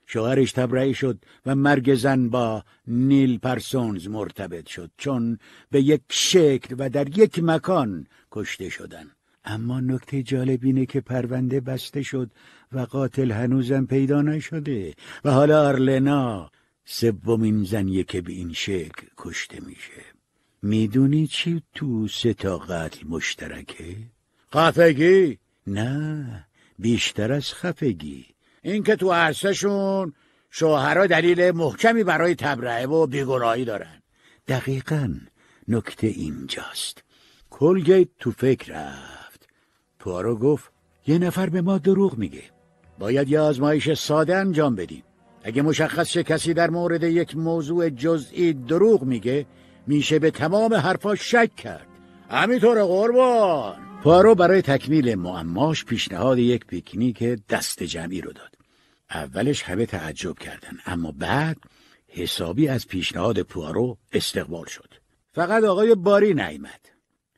شوهرش تبرئه شد و مرگ زن با نیل پرسونز مرتبط شد چون به یک شکل و در یک مکان کشته شدن. اما نکته جالب اینه که پرونده بسته شد و قاتل هنوزم پیدا نشده و حالا آرلنا سومین زنیه که به این شکل کشته میشه میدونی چی تو سه تا قتل مشترکه؟ خفگی؟ نه بیشتر از خفگی این که تو عرصشون شوهرها دلیل محکمی برای تبرعه و بیگناهی دارن دقیقا نکته اینجاست کلگیت تو فکر پوارو گفت یه نفر به ما دروغ میگه باید یه آزمایش ساده انجام بدیم اگه مشخص شه کسی در مورد یک موضوع جزئی دروغ میگه میشه به تمام حرفا شک کرد همینطور قربان پوارو برای تکمیل معماش پیشنهاد یک پیکنیک دست جمعی رو داد اولش همه تعجب کردن اما بعد حسابی از پیشنهاد پوارو استقبال شد فقط آقای باری نیمد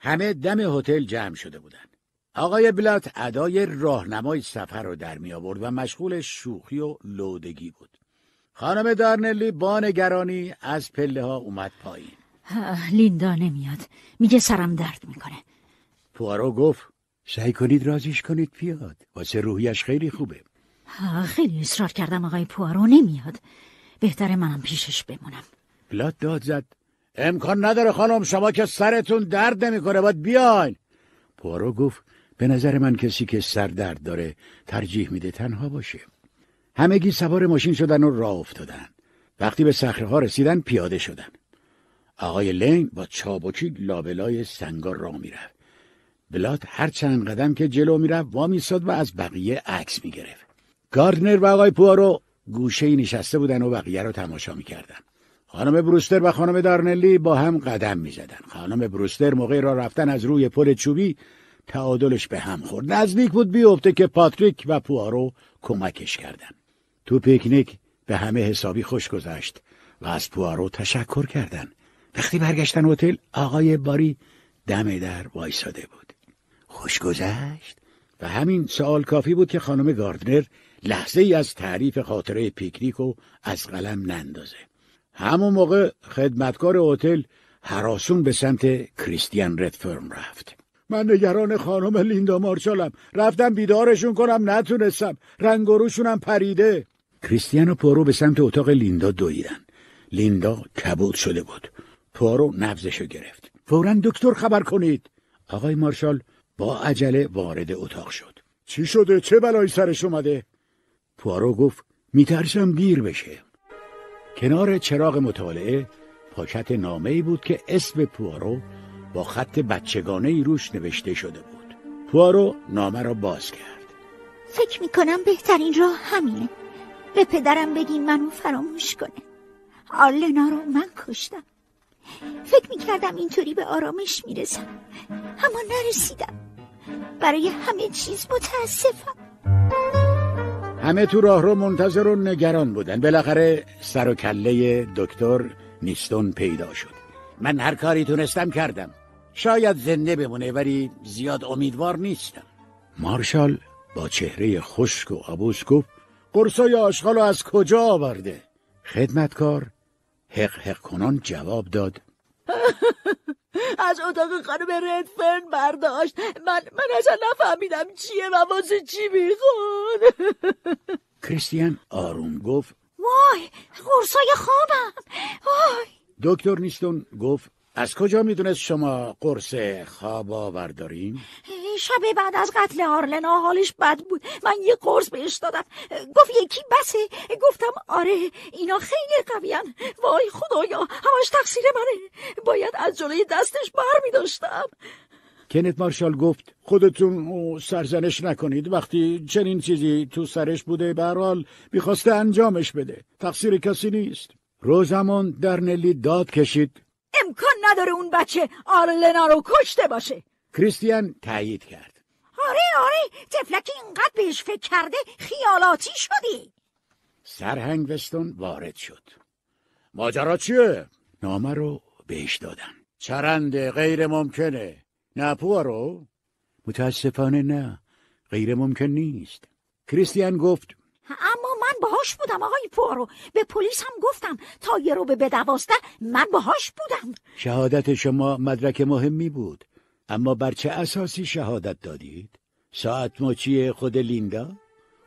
همه دم هتل جمع شده بودند آقای بلات ادای راهنمای سفر رو در می آورد و مشغول شوخی و لودگی بود. خانم دارنلی با نگرانی از پله ها اومد پایین. لیندا نمیاد. میگه سرم درد میکنه. پوارو گفت سعی کنید رازیش کنید پیاد واسه روحیش خیلی خوبه. خیلی اصرار کردم آقای پوارو نمیاد. بهتر منم پیشش بمونم. بلات داد زد. امکان نداره خانم شما که سرتون درد نمیکنه باید بیاین. پوارو گفت به نظر من کسی که سردرد داره ترجیح میده تنها باشه همگی سوار ماشین شدن و راه افتادن وقتی به صخره ها رسیدن پیاده شدن آقای لین با چابکی لابلای سنگا را میرفت بلاد هر چند قدم که جلو میرفت وا میستاد و از بقیه عکس میگرفت گاردنر و آقای پوارو گوشه نشسته بودن و بقیه رو تماشا میکردن خانم بروستر و خانم دارنلی با هم قدم میزدن خانم بروستر موقع را رفتن از روی پل چوبی تعادلش به هم خورد نزدیک بود بیفته که پاتریک و پوارو کمکش کردند تو پیکنیک به همه حسابی خوش گذشت و از پوارو تشکر کردند وقتی برگشتن هتل آقای باری دم در وایساده بود خوش گذشت و همین سوال کافی بود که خانم گاردنر لحظه ای از تعریف خاطره پیکنیک و از قلم نندازه همون موقع خدمتکار هتل هراسون به سمت کریستیان ردفرم رفت من نگران خانم لیندا مارشالم رفتم بیدارشون کنم نتونستم رنگ و پریده کریستیان و به سمت اتاق لیندا دویدن لیندا کبود شده بود پارو نبزشو گرفت فورا دکتر خبر کنید آقای مارشال با عجله وارد اتاق شد چی شده چه بلایی سرش اومده پوارو گفت میترسم دیر بشه کنار چراغ مطالعه پاکت نامه بود که اسم پوارو با خط بچگانه ای روش نوشته شده بود پوارو نامه را باز کرد فکر کنم بهترین راه همینه به پدرم من منو فراموش کنه آلنا رو من کشتم فکر کردم اینطوری به آرامش میرسم اما نرسیدم برای همه چیز متاسفم همه تو راه رو منتظر و نگران بودن بالاخره سر و کله دکتر نیستون پیدا شد من هر کاری تونستم کردم شاید زنده بمونه ولی زیاد امیدوار نیستم مارشال با چهره خشک و عبوس گفت قرصای آشغال از کجا آورده خدمتکار حق حق کنان جواب داد <laughs> از اتاق خانم ردفرن برداشت من من اصلا نفهمیدم چیه و واسه چی میخون <laughs> کریستیان آروم گفت وای قرصای خوابم وای دکتر نیستون گفت از کجا میدونست شما قرص خواب داریم شب بعد از قتل آرلنا حالش بد بود من یه قرص بهش دادم گفت یکی بسه گفتم آره اینا خیلی قویان وای خدایا همش تقصیر منه باید از جلوی دستش بر میداشتم کنت مارشال گفت خودتون سرزنش نکنید وقتی چنین چیزی تو سرش بوده برال میخواسته انجامش بده تقصیر کسی نیست روزمون در نلی داد کشید امکان نداره اون بچه آرلنا رو کشته باشه کریستیان تایید کرد آره آره تفلک اینقدر بهش فکر کرده خیالاتی شدی سرهنگ وستون وارد شد ماجرا چیه؟ نامه رو بهش دادم چرنده غیر ممکنه نه پوارو؟ متاسفانه نه غیر ممکن نیست کریستیان گفت اما من باهاش بودم آقای پوارو به پلیس هم گفتم تا یه رو به دوازده من باهاش بودم شهادت شما مدرک مهمی بود اما بر چه اساسی شهادت دادید؟ ساعت مچی خود لیندا؟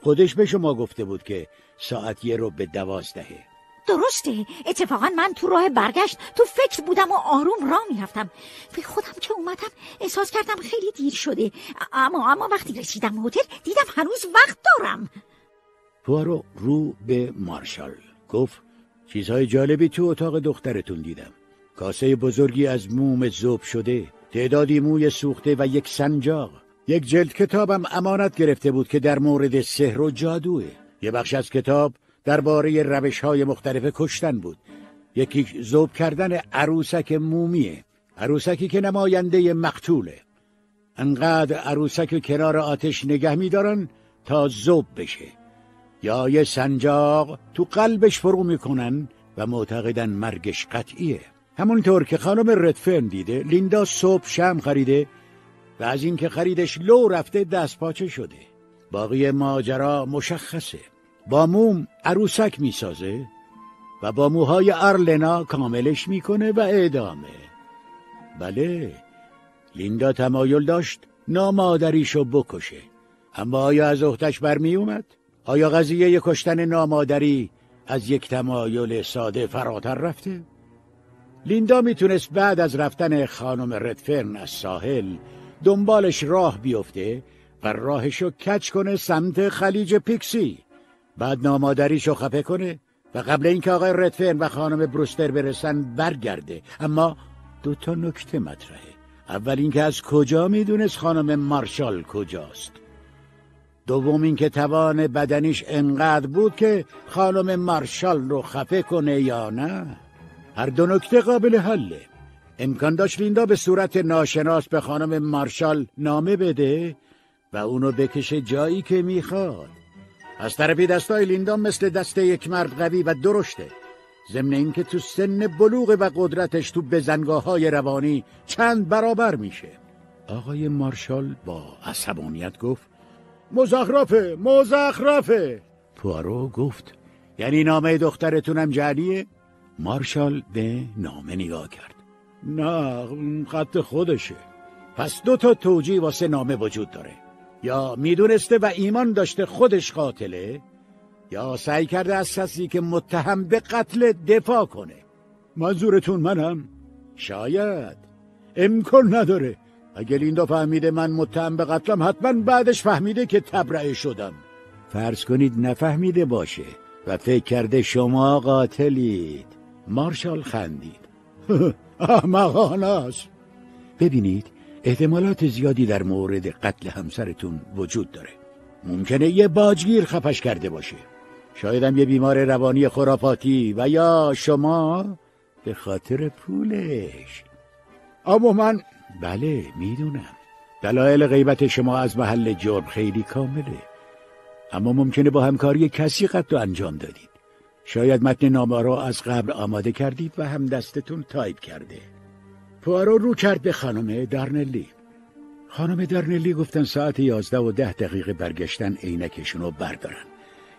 خودش به شما گفته بود که ساعت یه رو به دوازدهه درسته اتفاقا من تو راه برگشت تو فکر بودم و آروم را میرفتم به خودم که اومدم احساس کردم خیلی دیر شده اما اما وقتی رسیدم هتل دیدم هنوز وقت دارم پوارو رو به مارشال گفت چیزهای جالبی تو اتاق دخترتون دیدم کاسه بزرگی از موم زوب شده تعدادی موی سوخته و یک سنجاق یک جلد کتابم امانت گرفته بود که در مورد سحر و جادوه یه بخش از کتاب درباره روش های مختلف کشتن بود یکی زوب کردن عروسک مومیه عروسکی که نماینده مقتوله انقدر عروسک کنار آتش نگه میدارن تا زوب بشه یا یه سنجاق تو قلبش فرو میکنن و معتقدن مرگش قطعیه همونطور که خانم ردفرن دیده لیندا صبح شم خریده و از اینکه خریدش لو رفته دست پاچه شده باقی ماجرا مشخصه با موم عروسک میسازه و با موهای ارلنا کاملش میکنه و اعدامه بله لیندا تمایل داشت نامادریشو بکشه اما آیا از اختش برمی اومد؟ آیا قضیه کشتن نامادری از یک تمایل ساده فراتر رفته؟ لیندا میتونست بعد از رفتن خانم ردفرن از ساحل دنبالش راه بیفته و راهشو کچ کنه سمت خلیج پیکسی بعد نامادریشو خفه کنه و قبل اینکه آقای ردفرن و خانم بروستر برسن برگرده اما دو تا نکته مطرحه اول اینکه از کجا میدونست خانم مارشال کجاست دوم اینکه توان بدنیش انقدر بود که خانم مارشال رو خفه کنه یا نه هر دو نکته قابل حله امکان داشت لیندا به صورت ناشناس به خانم مارشال نامه بده و اونو بکشه جایی که میخواد از طرفی دستای لیندا مثل دست یک مرد قوی و درشته ضمن اینکه تو سن بلوغ و قدرتش تو بزنگاه های روانی چند برابر میشه آقای مارشال با عصبانیت گفت مزخرفه مزخرفه پوارو گفت یعنی نامه دخترتونم جعلیه؟ مارشال به نامه نگاه کرد نه خط خودشه پس دو تا توجیه واسه نامه وجود داره یا میدونسته و ایمان داشته خودش قاتله یا سعی کرده از کسی که متهم به قتل دفاع کنه منظورتون منم شاید امکان نداره اگر این دو فهمیده من متهم به قتلم حتما بعدش فهمیده که تبرعه شدم فرض کنید نفهمیده باشه و فکر کرده شما قاتلید مارشال خندید <laughs> احمقانه ببینید احتمالات زیادی در مورد قتل همسرتون وجود داره ممکنه یه باجگیر خفش کرده باشه شایدم یه بیمار روانی خرافاتی و یا شما به خاطر پولش اما من بله میدونم دلایل غیبت شما از محل جرم خیلی کامله اما ممکنه با همکاری کسی و انجام دادید شاید متن نامه را از قبل آماده کردید و هم دستتون تایپ کرده پوارو رو کرد به خانم دارنلی خانم دارنلی گفتن ساعت یازده و ده دقیقه برگشتن عینکشون رو بردارن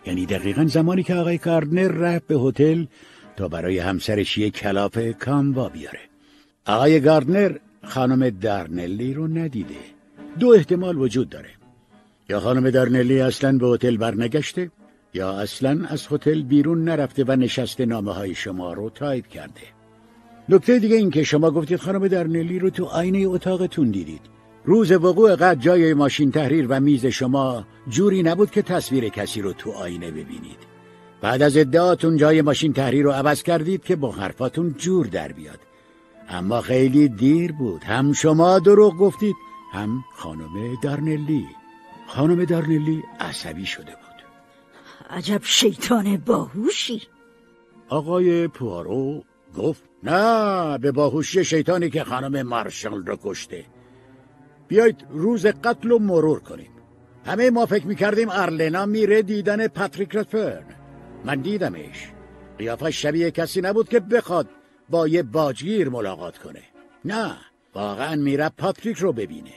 یعنی دقیقا زمانی که آقای کاردنر رفت به هتل تا برای همسرش یک کلاف کاموا بیاره آقای گاردنر خانم درنلی رو ندیده دو احتمال وجود داره یا خانم درنلی اصلا به هتل برنگشته یا اصلا از هتل بیرون نرفته و نشسته نامه های شما رو تایپ کرده نکته دیگه این که شما گفتید خانم درنلی رو تو آینه اتاقتون دیدید روز وقوع قد جای ماشین تحریر و میز شما جوری نبود که تصویر کسی رو تو آینه ببینید بعد از ادعاتون جای ماشین تحریر رو عوض کردید که با حرفاتون جور در بیاد اما خیلی دیر بود هم شما دروغ گفتید هم خانم دارنلی خانم دارنلی عصبی شده بود عجب شیطان باهوشی آقای پوارو گفت نه به باهوشی شیطانی که خانم مارشال رو کشته بیایید روز قتل رو مرور کنیم همه ما فکر میکردیم ارلنا میره دیدن پاتریک رتفرن من دیدمش قیافه شبیه کسی نبود که بخواد با یه باجگیر ملاقات کنه نه واقعا میره پاتریک رو ببینه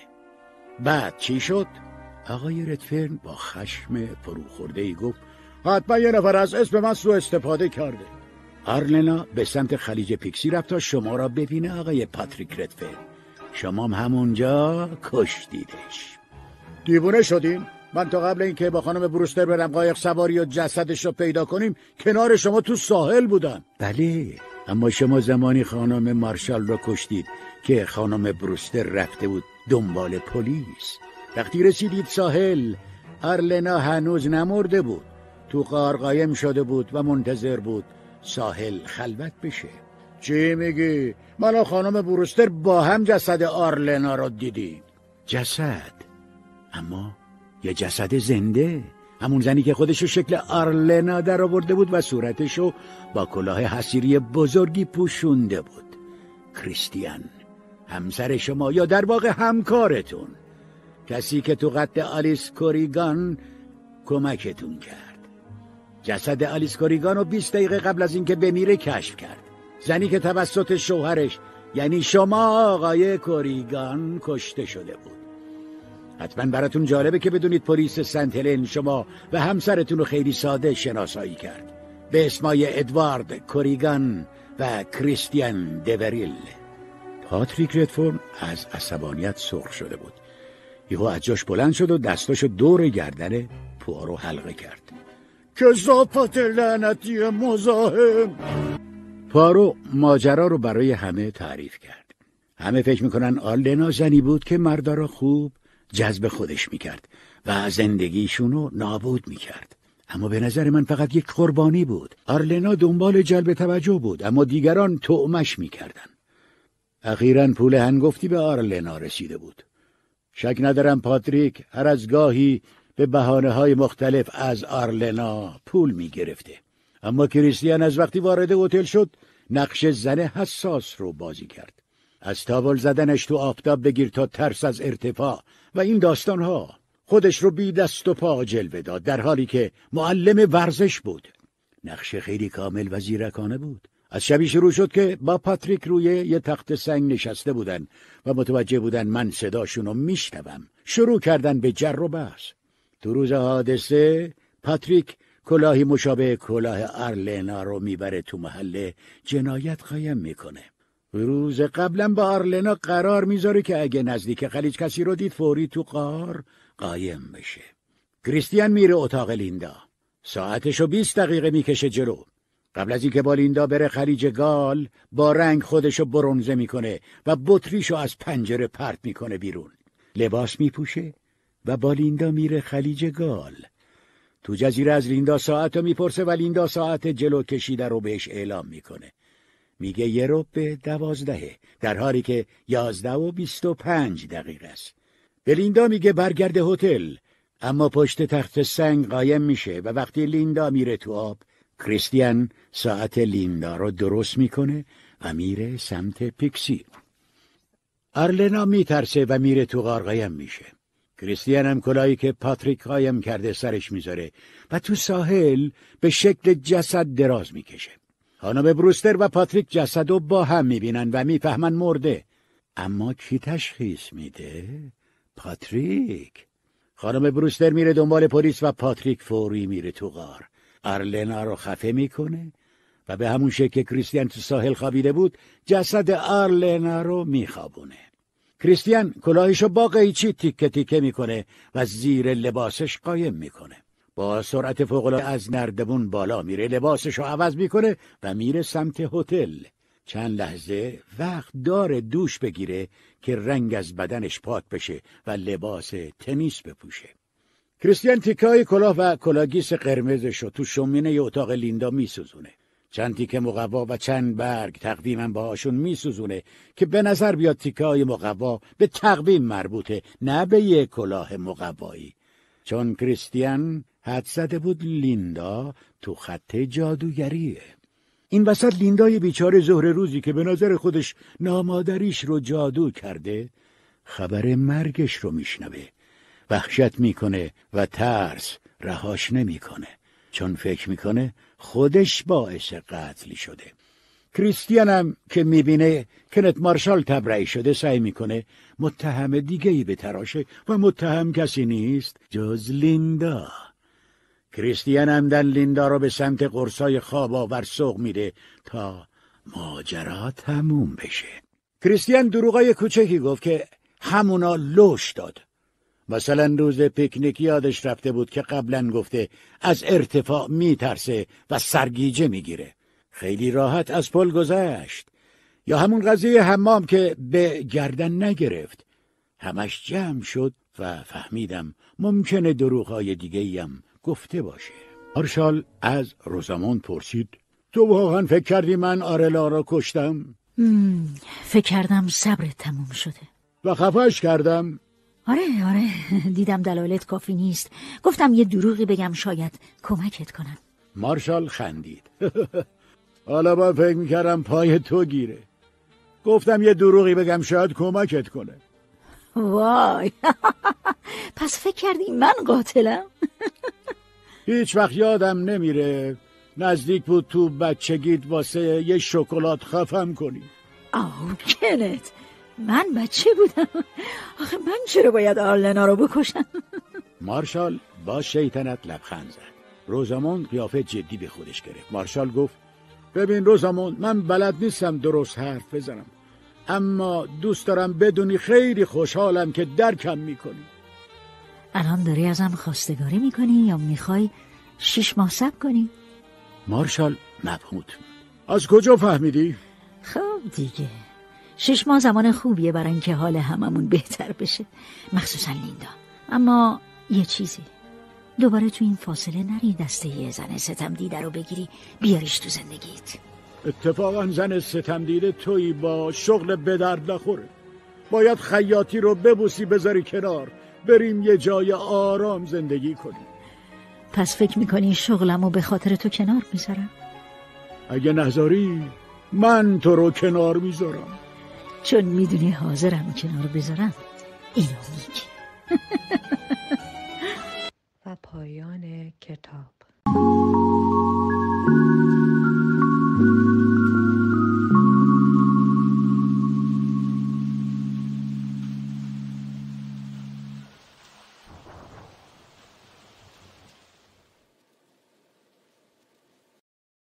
بعد چی شد؟ آقای رتفرن با خشم فروخورده ای گفت حتما یه نفر از اسم من سو استفاده کرده آرلنا به سمت خلیج پیکسی رفت تا شما را ببینه آقای پاتریک رتفرن شما همونجا همونجا کشتیدش دیوونه شدیم؟ من تا قبل اینکه با خانم بروستر برم قایق سواری و جسدش رو پیدا کنیم کنار شما تو ساحل بودم بله اما شما زمانی خانم مارشال را کشتید که خانم بروستر رفته بود دنبال پلیس وقتی رسیدید ساحل ارلنا هنوز نمرده بود تو قار قایم شده بود و منتظر بود ساحل خلوت بشه چی میگی؟ من خانم بروستر با هم جسد آرلنا را دیدیم جسد؟ اما یه جسد زنده همون زنی که خودشو شکل آرلنا در آورده بود و صورتشو با کلاه حسیری بزرگی پوشونده بود کریستیان همسر شما یا در واقع همکارتون کسی که تو قد آلیس کوریگان کمکتون کرد جسد آلیس کوریگان رو 20 دقیقه قبل از اینکه بمیره کشف کرد زنی که توسط شوهرش یعنی شما آقای کوریگان کشته شده بود حتما براتون جالبه که بدونید پلیس سنت هلن شما و همسرتون رو خیلی ساده شناسایی کرد به اسمای ادوارد کوریگان و کریستیان دوریل پاتریک ردفورن از عصبانیت سرخ شده بود یهو از جاش بلند شد و دستاشو دور گردن پوارو حلقه کرد کذافت لعنتی مزاحم پارو ماجرا رو برای همه تعریف کرد همه فکر میکنن آلنا زنی بود که مردا را خوب جذب خودش میکرد و زندگیشونو نابود میکرد اما به نظر من فقط یک قربانی بود آرلنا دنبال جلب توجه بود اما دیگران تعمش میکردن اخیرا پول هنگفتی به آرلنا رسیده بود شک ندارم پاتریک هر از گاهی به بحانه های مختلف از آرلنا پول می گرفته. اما کریستیان از وقتی وارد هتل شد نقش زن حساس رو بازی کرد. از تابل زدنش تو آفتاب بگیر تا ترس از ارتفاع و این داستانها خودش رو بی دست و پا جلوه داد در حالی که معلم ورزش بود نقشه خیلی کامل و زیرکانه بود از شبی شروع شد که با پاتریک روی یه تخت سنگ نشسته بودن و متوجه بودن من صداشون رو میشنوم شروع کردن به جر و بحث تو روز حادثه پاتریک کلاهی مشابه کلاه ارلنا رو میبره تو محله جنایت قایم میکنه روز قبلا با آرلنا قرار میذاره که اگه نزدیک خلیج کسی رو دید فوری تو قار قایم بشه کریستیان میره اتاق لیندا ساعتشو بیست دقیقه میکشه جلو قبل از اینکه بالیندا بره خلیج گال با رنگ خودشو برونزه میکنه و بطریشو از پنجره پرت میکنه بیرون لباس میپوشه و بالیندا میره خلیج گال تو جزیره از لیندا ساعت رو میپرسه و لیندا ساعت جلو کشیده رو بهش اعلام میکنه میگه یه به دوازدهه در حالی که یازده و بیست و پنج دقیقه است بلیندا میگه برگرد هتل اما پشت تخت سنگ قایم میشه و وقتی لیندا میره تو آب کریستیان ساعت لیندا رو درست میکنه و میره سمت پیکسی ارلنا میترسه و میره تو غار قایم میشه کریستیان هم کلایی که پاتریک قایم کرده سرش میذاره و تو ساحل به شکل جسد دراز میکشه خانم بروستر و پاتریک جسد و با هم میبینن و میفهمن مرده اما کی تشخیص میده؟ پاتریک خانم بروستر میره دنبال پلیس و پاتریک فوری میره تو غار ارلنا رو خفه میکنه و به همون شکل که کریستیان تو ساحل خوابیده بود جسد آرلنا رو میخوابونه کریستیان کلاهشو با قیچی تیکه تیکه میکنه و زیر لباسش قایم میکنه با سرعت فوقالعاده از نردبون بالا میره لباسش رو عوض میکنه و میره سمت هتل چند لحظه وقت داره دوش بگیره که رنگ از بدنش پاک بشه و لباس تنیس بپوشه کریستیان تیکای کلاه و کلاگیس قرمزش رو تو شومینه ی اتاق لیندا میسوزونه چند تیکه مقوا و چند برگ تقدیما باهاشون میسوزونه که به نظر بیاد تیکای مقوا به تقویم مربوطه نه به یک کلاه مقوایی چون کریستیان حد زده بود لیندا تو خط جادوگریه این وسط لیندای بیچاره ظهر روزی که به نظر خودش نامادریش رو جادو کرده خبر مرگش رو میشنوه وحشت میکنه و ترس رهاش نمیکنه چون فکر میکنه خودش باعث قتلی شده کریستیانم که میبینه کنت مارشال تبرئه شده سعی میکنه متهم دیگه ای به تراشه و متهم کسی نیست جز لیندا کریستیان همدن لیندا رو به سمت قرصای خواب آور سوق میده تا ماجرا تموم بشه کریستیان دروغای کوچکی گفت که همونا لوش داد مثلا روز پیکنیک یادش رفته بود که قبلا گفته از ارتفاع میترسه و سرگیجه میگیره خیلی راحت از پل گذشت یا همون قضیه حمام که به گردن نگرفت همش جمع شد و فهمیدم ممکنه دروغهای دیگه ایم گفته باشه آرشال از روزمون پرسید تو واقعا فکر کردی من آرلا را کشتم؟ فکر کردم صبر تموم شده و خفاش کردم آره آره دیدم دلالت کافی نیست گفتم یه دروغی بگم شاید کمکت کنم مارشال خندید <laughs> حالا با فکر میکردم پای تو گیره گفتم یه دروغی بگم شاید کمکت کنه وای <laughs> پس فکر کردی من قاتلم <laughs> هیچ وقت یادم نمیره نزدیک بود تو گید واسه یه شکلات خفم کنی آو کنت من بچه بودم آخه من چرا باید آرلنا رو بکشم <laughs> مارشال با شیطنت لبخند زد روزامون قیافه جدی به خودش گرفت مارشال گفت ببین روزاموند من بلد نیستم درست حرف بزنم اما دوست دارم بدونی خیلی خوشحالم که درکم میکنی الان داری ازم خواستگاری میکنی یا میخوای شش ماه سب کنی؟ مارشال مبهوت از کجا فهمیدی؟ خب دیگه شش ماه زمان خوبیه برای اینکه حال هممون بهتر بشه مخصوصا لیندا اما یه چیزی دوباره تو این فاصله نری دسته یه زن ستم دیده رو بگیری بیاریش تو زندگیت اتفاقا زن ستم دیده توی با شغل درد نخوره باید خیاطی رو ببوسی بذاری کنار بریم یه جای آرام زندگی کنیم پس فکر میکنی شغلم رو به خاطر تو کنار میذارم اگه نذاری من تو رو کنار میذارم چون میدونی حاضرم کنار بذارم اینو میگی <laughs> و پایان کتاب